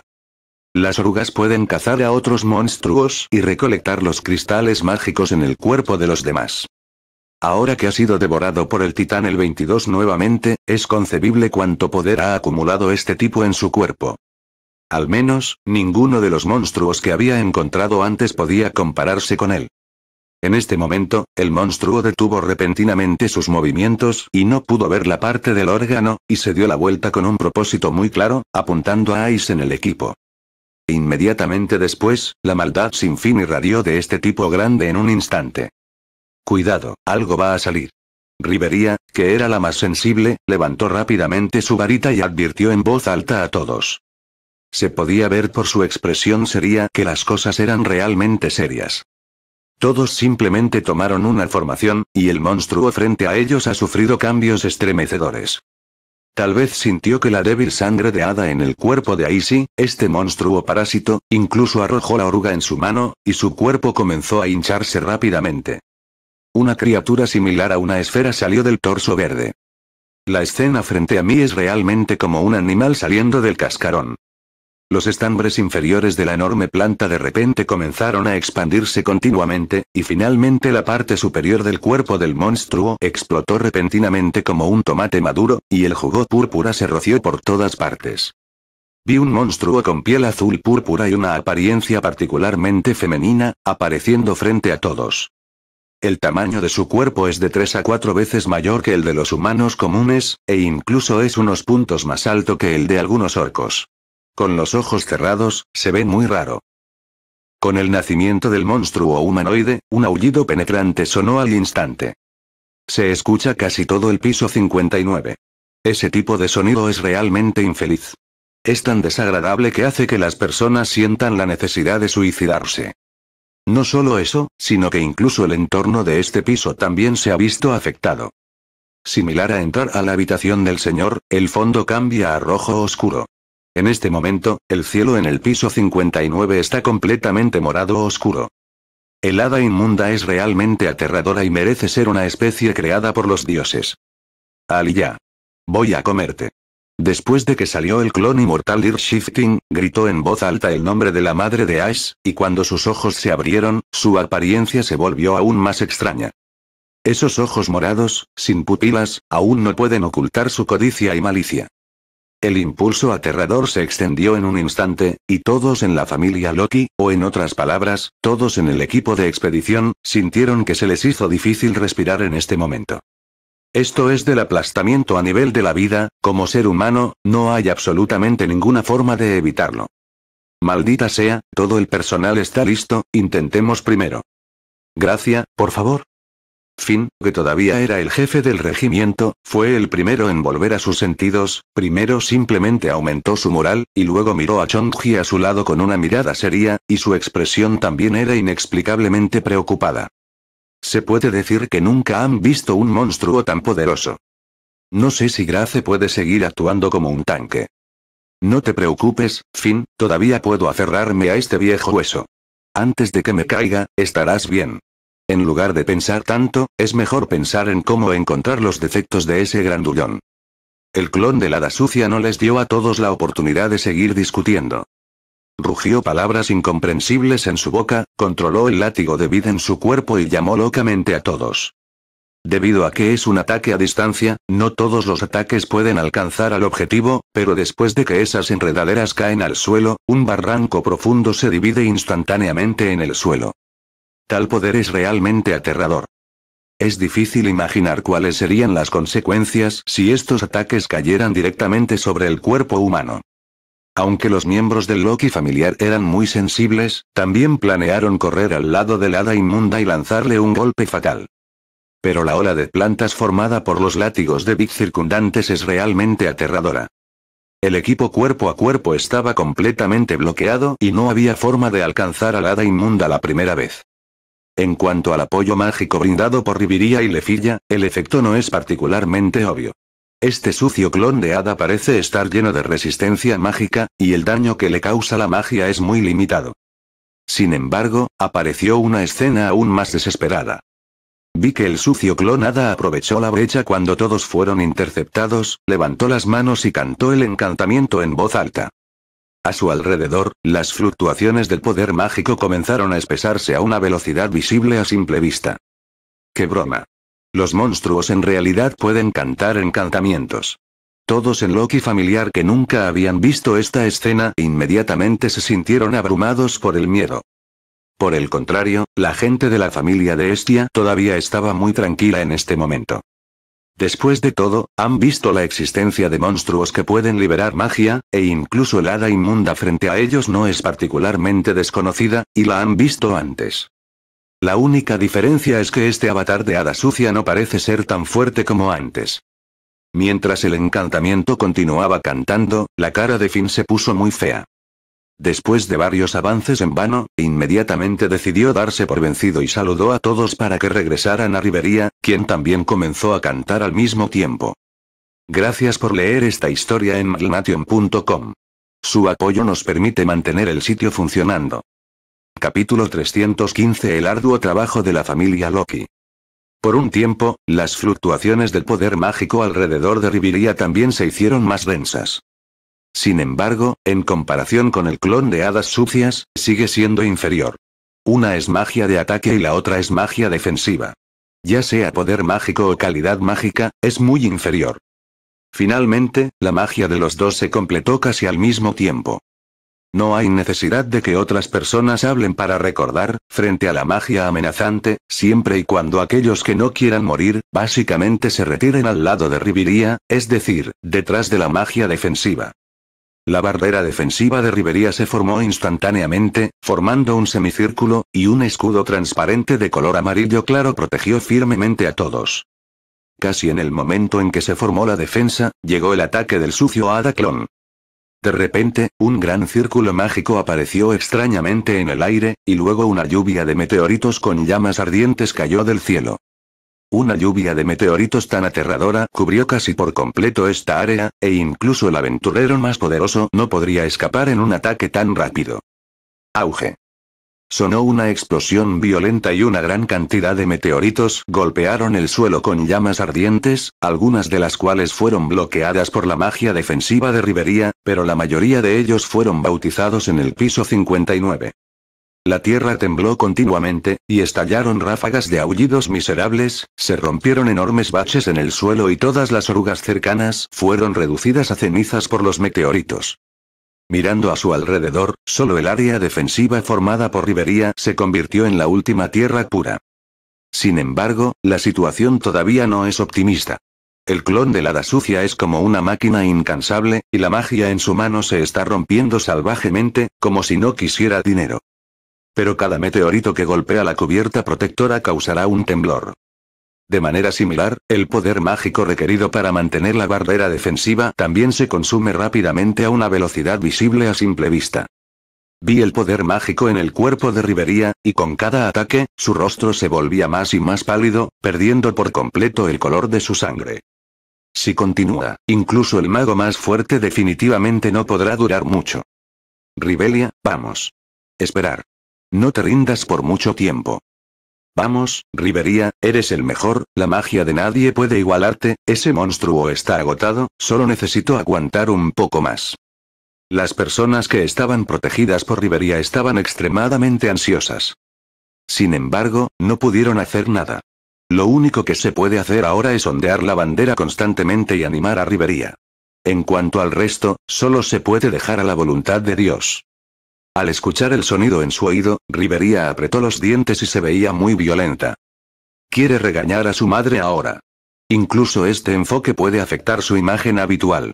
Las orugas pueden cazar a otros monstruos y recolectar los cristales mágicos en el cuerpo de los demás. Ahora que ha sido devorado por el titán el 22 nuevamente, es concebible cuánto poder ha acumulado este tipo en su cuerpo. Al menos, ninguno de los monstruos que había encontrado antes podía compararse con él. En este momento, el monstruo detuvo repentinamente sus movimientos y no pudo ver la parte del órgano, y se dio la vuelta con un propósito muy claro, apuntando a Ice en el equipo. Inmediatamente después, la maldad sin fin irradió de este tipo grande en un instante. Cuidado, algo va a salir. Rivería, que era la más sensible, levantó rápidamente su varita y advirtió en voz alta a todos. Se podía ver por su expresión seria que las cosas eran realmente serias. Todos simplemente tomaron una formación, y el monstruo frente a ellos ha sufrido cambios estremecedores. Tal vez sintió que la débil sangre de hada en el cuerpo de Aisi, este monstruo parásito, incluso arrojó la oruga en su mano, y su cuerpo comenzó a hincharse rápidamente. Una criatura similar a una esfera salió del torso verde. La escena frente a mí es realmente como un animal saliendo del cascarón. Los estambres inferiores de la enorme planta de repente comenzaron a expandirse continuamente, y finalmente la parte superior del cuerpo del monstruo explotó repentinamente como un tomate maduro, y el jugo púrpura se roció por todas partes. Vi un monstruo con piel azul púrpura y una apariencia particularmente femenina, apareciendo frente a todos. El tamaño de su cuerpo es de 3 a 4 veces mayor que el de los humanos comunes, e incluso es unos puntos más alto que el de algunos orcos. Con los ojos cerrados, se ve muy raro. Con el nacimiento del monstruo humanoide, un aullido penetrante sonó al instante. Se escucha casi todo el piso 59. Ese tipo de sonido es realmente infeliz. Es tan desagradable que hace que las personas sientan la necesidad de suicidarse. No solo eso, sino que incluso el entorno de este piso también se ha visto afectado. Similar a entrar a la habitación del señor, el fondo cambia a rojo oscuro. En este momento, el cielo en el piso 59 está completamente morado oscuro. El hada e inmunda es realmente aterradora y merece ser una especie creada por los dioses. Ali ya. Voy a comerte. Después de que salió el clon inmortal Ir Shifting, gritó en voz alta el nombre de la madre de Ash, y cuando sus ojos se abrieron, su apariencia se volvió aún más extraña. Esos ojos morados, sin pupilas, aún no pueden ocultar su codicia y malicia. El impulso aterrador se extendió en un instante, y todos en la familia Loki, o en otras palabras, todos en el equipo de expedición, sintieron que se les hizo difícil respirar en este momento. Esto es del aplastamiento a nivel de la vida, como ser humano, no hay absolutamente ninguna forma de evitarlo. Maldita sea, todo el personal está listo, intentemos primero. Gracia, por favor. Finn, que todavía era el jefe del regimiento, fue el primero en volver a sus sentidos, primero simplemente aumentó su moral, y luego miró a Chongji a su lado con una mirada seria, y su expresión también era inexplicablemente preocupada. Se puede decir que nunca han visto un monstruo tan poderoso. No sé si Grace puede seguir actuando como un tanque. No te preocupes, Finn, todavía puedo aferrarme a este viejo hueso. Antes de que me caiga, estarás bien. En lugar de pensar tanto, es mejor pensar en cómo encontrar los defectos de ese grandullón. El clon de la sucia no les dio a todos la oportunidad de seguir discutiendo. Rugió palabras incomprensibles en su boca, controló el látigo de vida en su cuerpo y llamó locamente a todos. Debido a que es un ataque a distancia, no todos los ataques pueden alcanzar al objetivo, pero después de que esas enredaderas caen al suelo, un barranco profundo se divide instantáneamente en el suelo. Tal poder es realmente aterrador. Es difícil imaginar cuáles serían las consecuencias si estos ataques cayeran directamente sobre el cuerpo humano. Aunque los miembros del Loki familiar eran muy sensibles, también planearon correr al lado del hada inmunda y lanzarle un golpe fatal. Pero la ola de plantas formada por los látigos de Big circundantes es realmente aterradora. El equipo cuerpo a cuerpo estaba completamente bloqueado y no había forma de alcanzar al hada inmunda la primera vez. En cuanto al apoyo mágico brindado por Riviria y Lefilla, el efecto no es particularmente obvio. Este sucio clon de hada parece estar lleno de resistencia mágica, y el daño que le causa la magia es muy limitado. Sin embargo, apareció una escena aún más desesperada. Vi que el sucio clon hada aprovechó la brecha cuando todos fueron interceptados, levantó las manos y cantó el encantamiento en voz alta. A su alrededor, las fluctuaciones del poder mágico comenzaron a espesarse a una velocidad visible a simple vista. ¡Qué broma! Los monstruos en realidad pueden cantar encantamientos. Todos en Loki familiar que nunca habían visto esta escena inmediatamente se sintieron abrumados por el miedo. Por el contrario, la gente de la familia de Estia todavía estaba muy tranquila en este momento. Después de todo, han visto la existencia de monstruos que pueden liberar magia, e incluso el hada inmunda frente a ellos no es particularmente desconocida, y la han visto antes. La única diferencia es que este avatar de hada sucia no parece ser tan fuerte como antes. Mientras el encantamiento continuaba cantando, la cara de Finn se puso muy fea. Después de varios avances en vano, inmediatamente decidió darse por vencido y saludó a todos para que regresaran a Rivería, quien también comenzó a cantar al mismo tiempo. Gracias por leer esta historia en magnation.com. Su apoyo nos permite mantener el sitio funcionando. Capítulo 315 El arduo trabajo de la familia Loki. Por un tiempo, las fluctuaciones del poder mágico alrededor de Riviría también se hicieron más densas. Sin embargo, en comparación con el clon de hadas sucias, sigue siendo inferior. Una es magia de ataque y la otra es magia defensiva. Ya sea poder mágico o calidad mágica, es muy inferior. Finalmente, la magia de los dos se completó casi al mismo tiempo. No hay necesidad de que otras personas hablen para recordar, frente a la magia amenazante, siempre y cuando aquellos que no quieran morir, básicamente se retiren al lado de Rivería, es decir, detrás de la magia defensiva. La barrera defensiva de Rivería se formó instantáneamente, formando un semicírculo, y un escudo transparente de color amarillo claro protegió firmemente a todos. Casi en el momento en que se formó la defensa, llegó el ataque del sucio Adaclón. De repente, un gran círculo mágico apareció extrañamente en el aire, y luego una lluvia de meteoritos con llamas ardientes cayó del cielo. Una lluvia de meteoritos tan aterradora cubrió casi por completo esta área, e incluso el aventurero más poderoso no podría escapar en un ataque tan rápido. Auge. Sonó una explosión violenta y una gran cantidad de meteoritos golpearon el suelo con llamas ardientes, algunas de las cuales fueron bloqueadas por la magia defensiva de Ribería, pero la mayoría de ellos fueron bautizados en el piso 59. La tierra tembló continuamente, y estallaron ráfagas de aullidos miserables, se rompieron enormes baches en el suelo y todas las orugas cercanas fueron reducidas a cenizas por los meteoritos. Mirando a su alrededor, solo el área defensiva formada por Rivería se convirtió en la última tierra pura. Sin embargo, la situación todavía no es optimista. El clon de la sucia es como una máquina incansable, y la magia en su mano se está rompiendo salvajemente, como si no quisiera dinero. Pero cada meteorito que golpea la cubierta protectora causará un temblor. De manera similar, el poder mágico requerido para mantener la barrera defensiva también se consume rápidamente a una velocidad visible a simple vista. Vi el poder mágico en el cuerpo de Rivería, y con cada ataque, su rostro se volvía más y más pálido, perdiendo por completo el color de su sangre. Si continúa, incluso el mago más fuerte definitivamente no podrá durar mucho. Rivelia, vamos. Esperar. No te rindas por mucho tiempo. Vamos, Rivería, eres el mejor, la magia de nadie puede igualarte, ese monstruo está agotado, solo necesito aguantar un poco más. Las personas que estaban protegidas por Rivería estaban extremadamente ansiosas. Sin embargo, no pudieron hacer nada. Lo único que se puede hacer ahora es ondear la bandera constantemente y animar a Rivería. En cuanto al resto, solo se puede dejar a la voluntad de Dios. Al escuchar el sonido en su oído, Rivería apretó los dientes y se veía muy violenta. Quiere regañar a su madre ahora. Incluso este enfoque puede afectar su imagen habitual.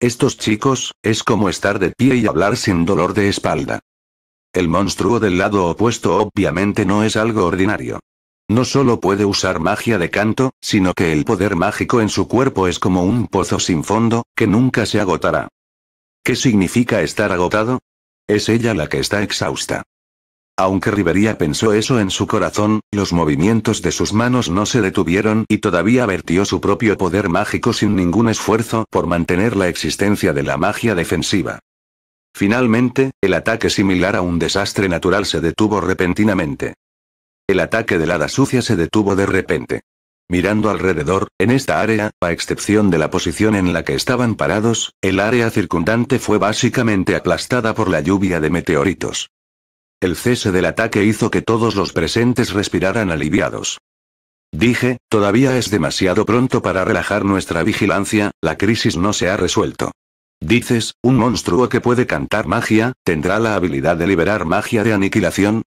Estos chicos, es como estar de pie y hablar sin dolor de espalda. El monstruo del lado opuesto obviamente no es algo ordinario. No solo puede usar magia de canto, sino que el poder mágico en su cuerpo es como un pozo sin fondo, que nunca se agotará. ¿Qué significa estar agotado? Es ella la que está exhausta. Aunque Rivería pensó eso en su corazón, los movimientos de sus manos no se detuvieron y todavía vertió su propio poder mágico sin ningún esfuerzo por mantener la existencia de la magia defensiva. Finalmente, el ataque similar a un desastre natural se detuvo repentinamente. El ataque de la hada sucia se detuvo de repente. Mirando alrededor, en esta área, a excepción de la posición en la que estaban parados, el área circundante fue básicamente aplastada por la lluvia de meteoritos. El cese del ataque hizo que todos los presentes respiraran aliviados. Dije, todavía es demasiado pronto para relajar nuestra vigilancia, la crisis no se ha resuelto. Dices, un monstruo que puede cantar magia, ¿tendrá la habilidad de liberar magia de aniquilación?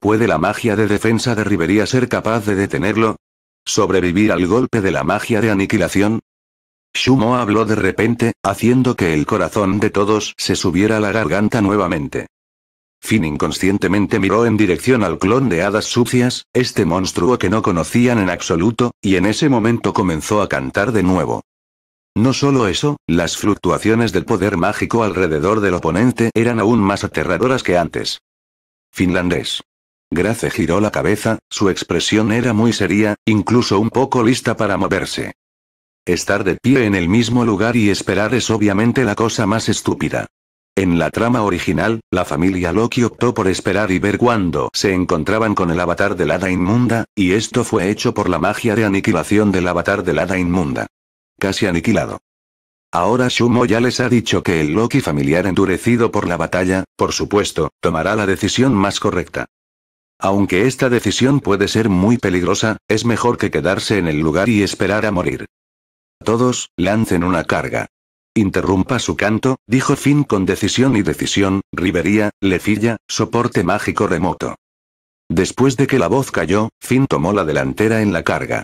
¿Puede la magia de defensa de Rivería ser capaz de detenerlo? ¿Sobrevivir al golpe de la magia de aniquilación? Shumo habló de repente, haciendo que el corazón de todos se subiera a la garganta nuevamente. Finn inconscientemente miró en dirección al clon de hadas sucias, este monstruo que no conocían en absoluto, y en ese momento comenzó a cantar de nuevo. No solo eso, las fluctuaciones del poder mágico alrededor del oponente eran aún más aterradoras que antes. Finlandés. Grace giró la cabeza, su expresión era muy seria, incluso un poco lista para moverse. Estar de pie en el mismo lugar y esperar es obviamente la cosa más estúpida. En la trama original, la familia Loki optó por esperar y ver cuándo se encontraban con el avatar del hada inmunda, y esto fue hecho por la magia de aniquilación del avatar del hada inmunda. Casi aniquilado. Ahora Shumo ya les ha dicho que el Loki familiar endurecido por la batalla, por supuesto, tomará la decisión más correcta. Aunque esta decisión puede ser muy peligrosa, es mejor que quedarse en el lugar y esperar a morir. Todos, lancen una carga. Interrumpa su canto, dijo Finn con decisión y decisión, le lefilla, soporte mágico remoto. Después de que la voz cayó, Finn tomó la delantera en la carga.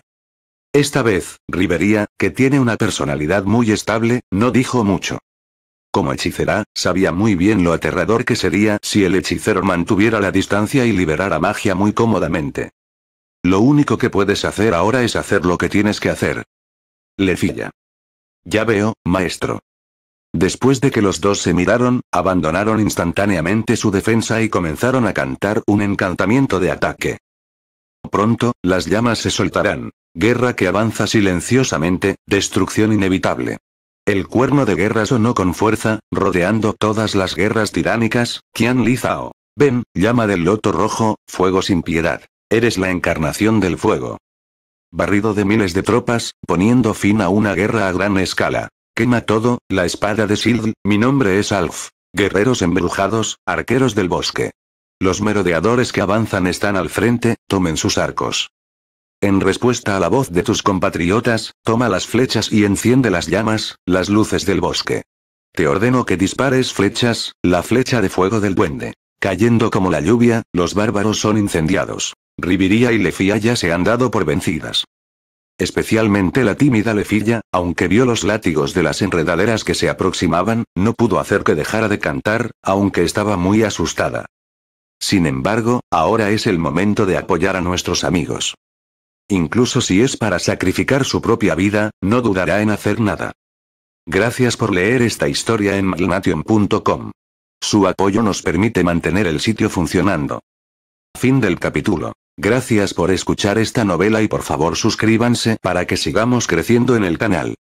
Esta vez, Rivería, que tiene una personalidad muy estable, no dijo mucho. Como hechicera, sabía muy bien lo aterrador que sería si el hechicero mantuviera la distancia y liberara magia muy cómodamente. Lo único que puedes hacer ahora es hacer lo que tienes que hacer. filla. Ya veo, maestro. Después de que los dos se miraron, abandonaron instantáneamente su defensa y comenzaron a cantar un encantamiento de ataque. Pronto, las llamas se soltarán. Guerra que avanza silenciosamente, destrucción inevitable. El cuerno de guerra sonó con fuerza, rodeando todas las guerras tiránicas, Qian Li Zhao. Ven, llama del loto rojo, fuego sin piedad. Eres la encarnación del fuego. Barrido de miles de tropas, poniendo fin a una guerra a gran escala. Quema todo, la espada de Sild. mi nombre es Alf. Guerreros embrujados, arqueros del bosque. Los merodeadores que avanzan están al frente, tomen sus arcos. En respuesta a la voz de tus compatriotas, toma las flechas y enciende las llamas, las luces del bosque. Te ordeno que dispares flechas, la flecha de fuego del duende. Cayendo como la lluvia, los bárbaros son incendiados. Riviría y Lefía ya se han dado por vencidas. Especialmente la tímida Lefilla, aunque vio los látigos de las enredaderas que se aproximaban, no pudo hacer que dejara de cantar, aunque estaba muy asustada. Sin embargo, ahora es el momento de apoyar a nuestros amigos. Incluso si es para sacrificar su propia vida, no dudará en hacer nada. Gracias por leer esta historia en malnation.com. Su apoyo nos permite mantener el sitio funcionando. Fin del capítulo. Gracias por escuchar esta novela y por favor suscríbanse para que sigamos creciendo en el canal.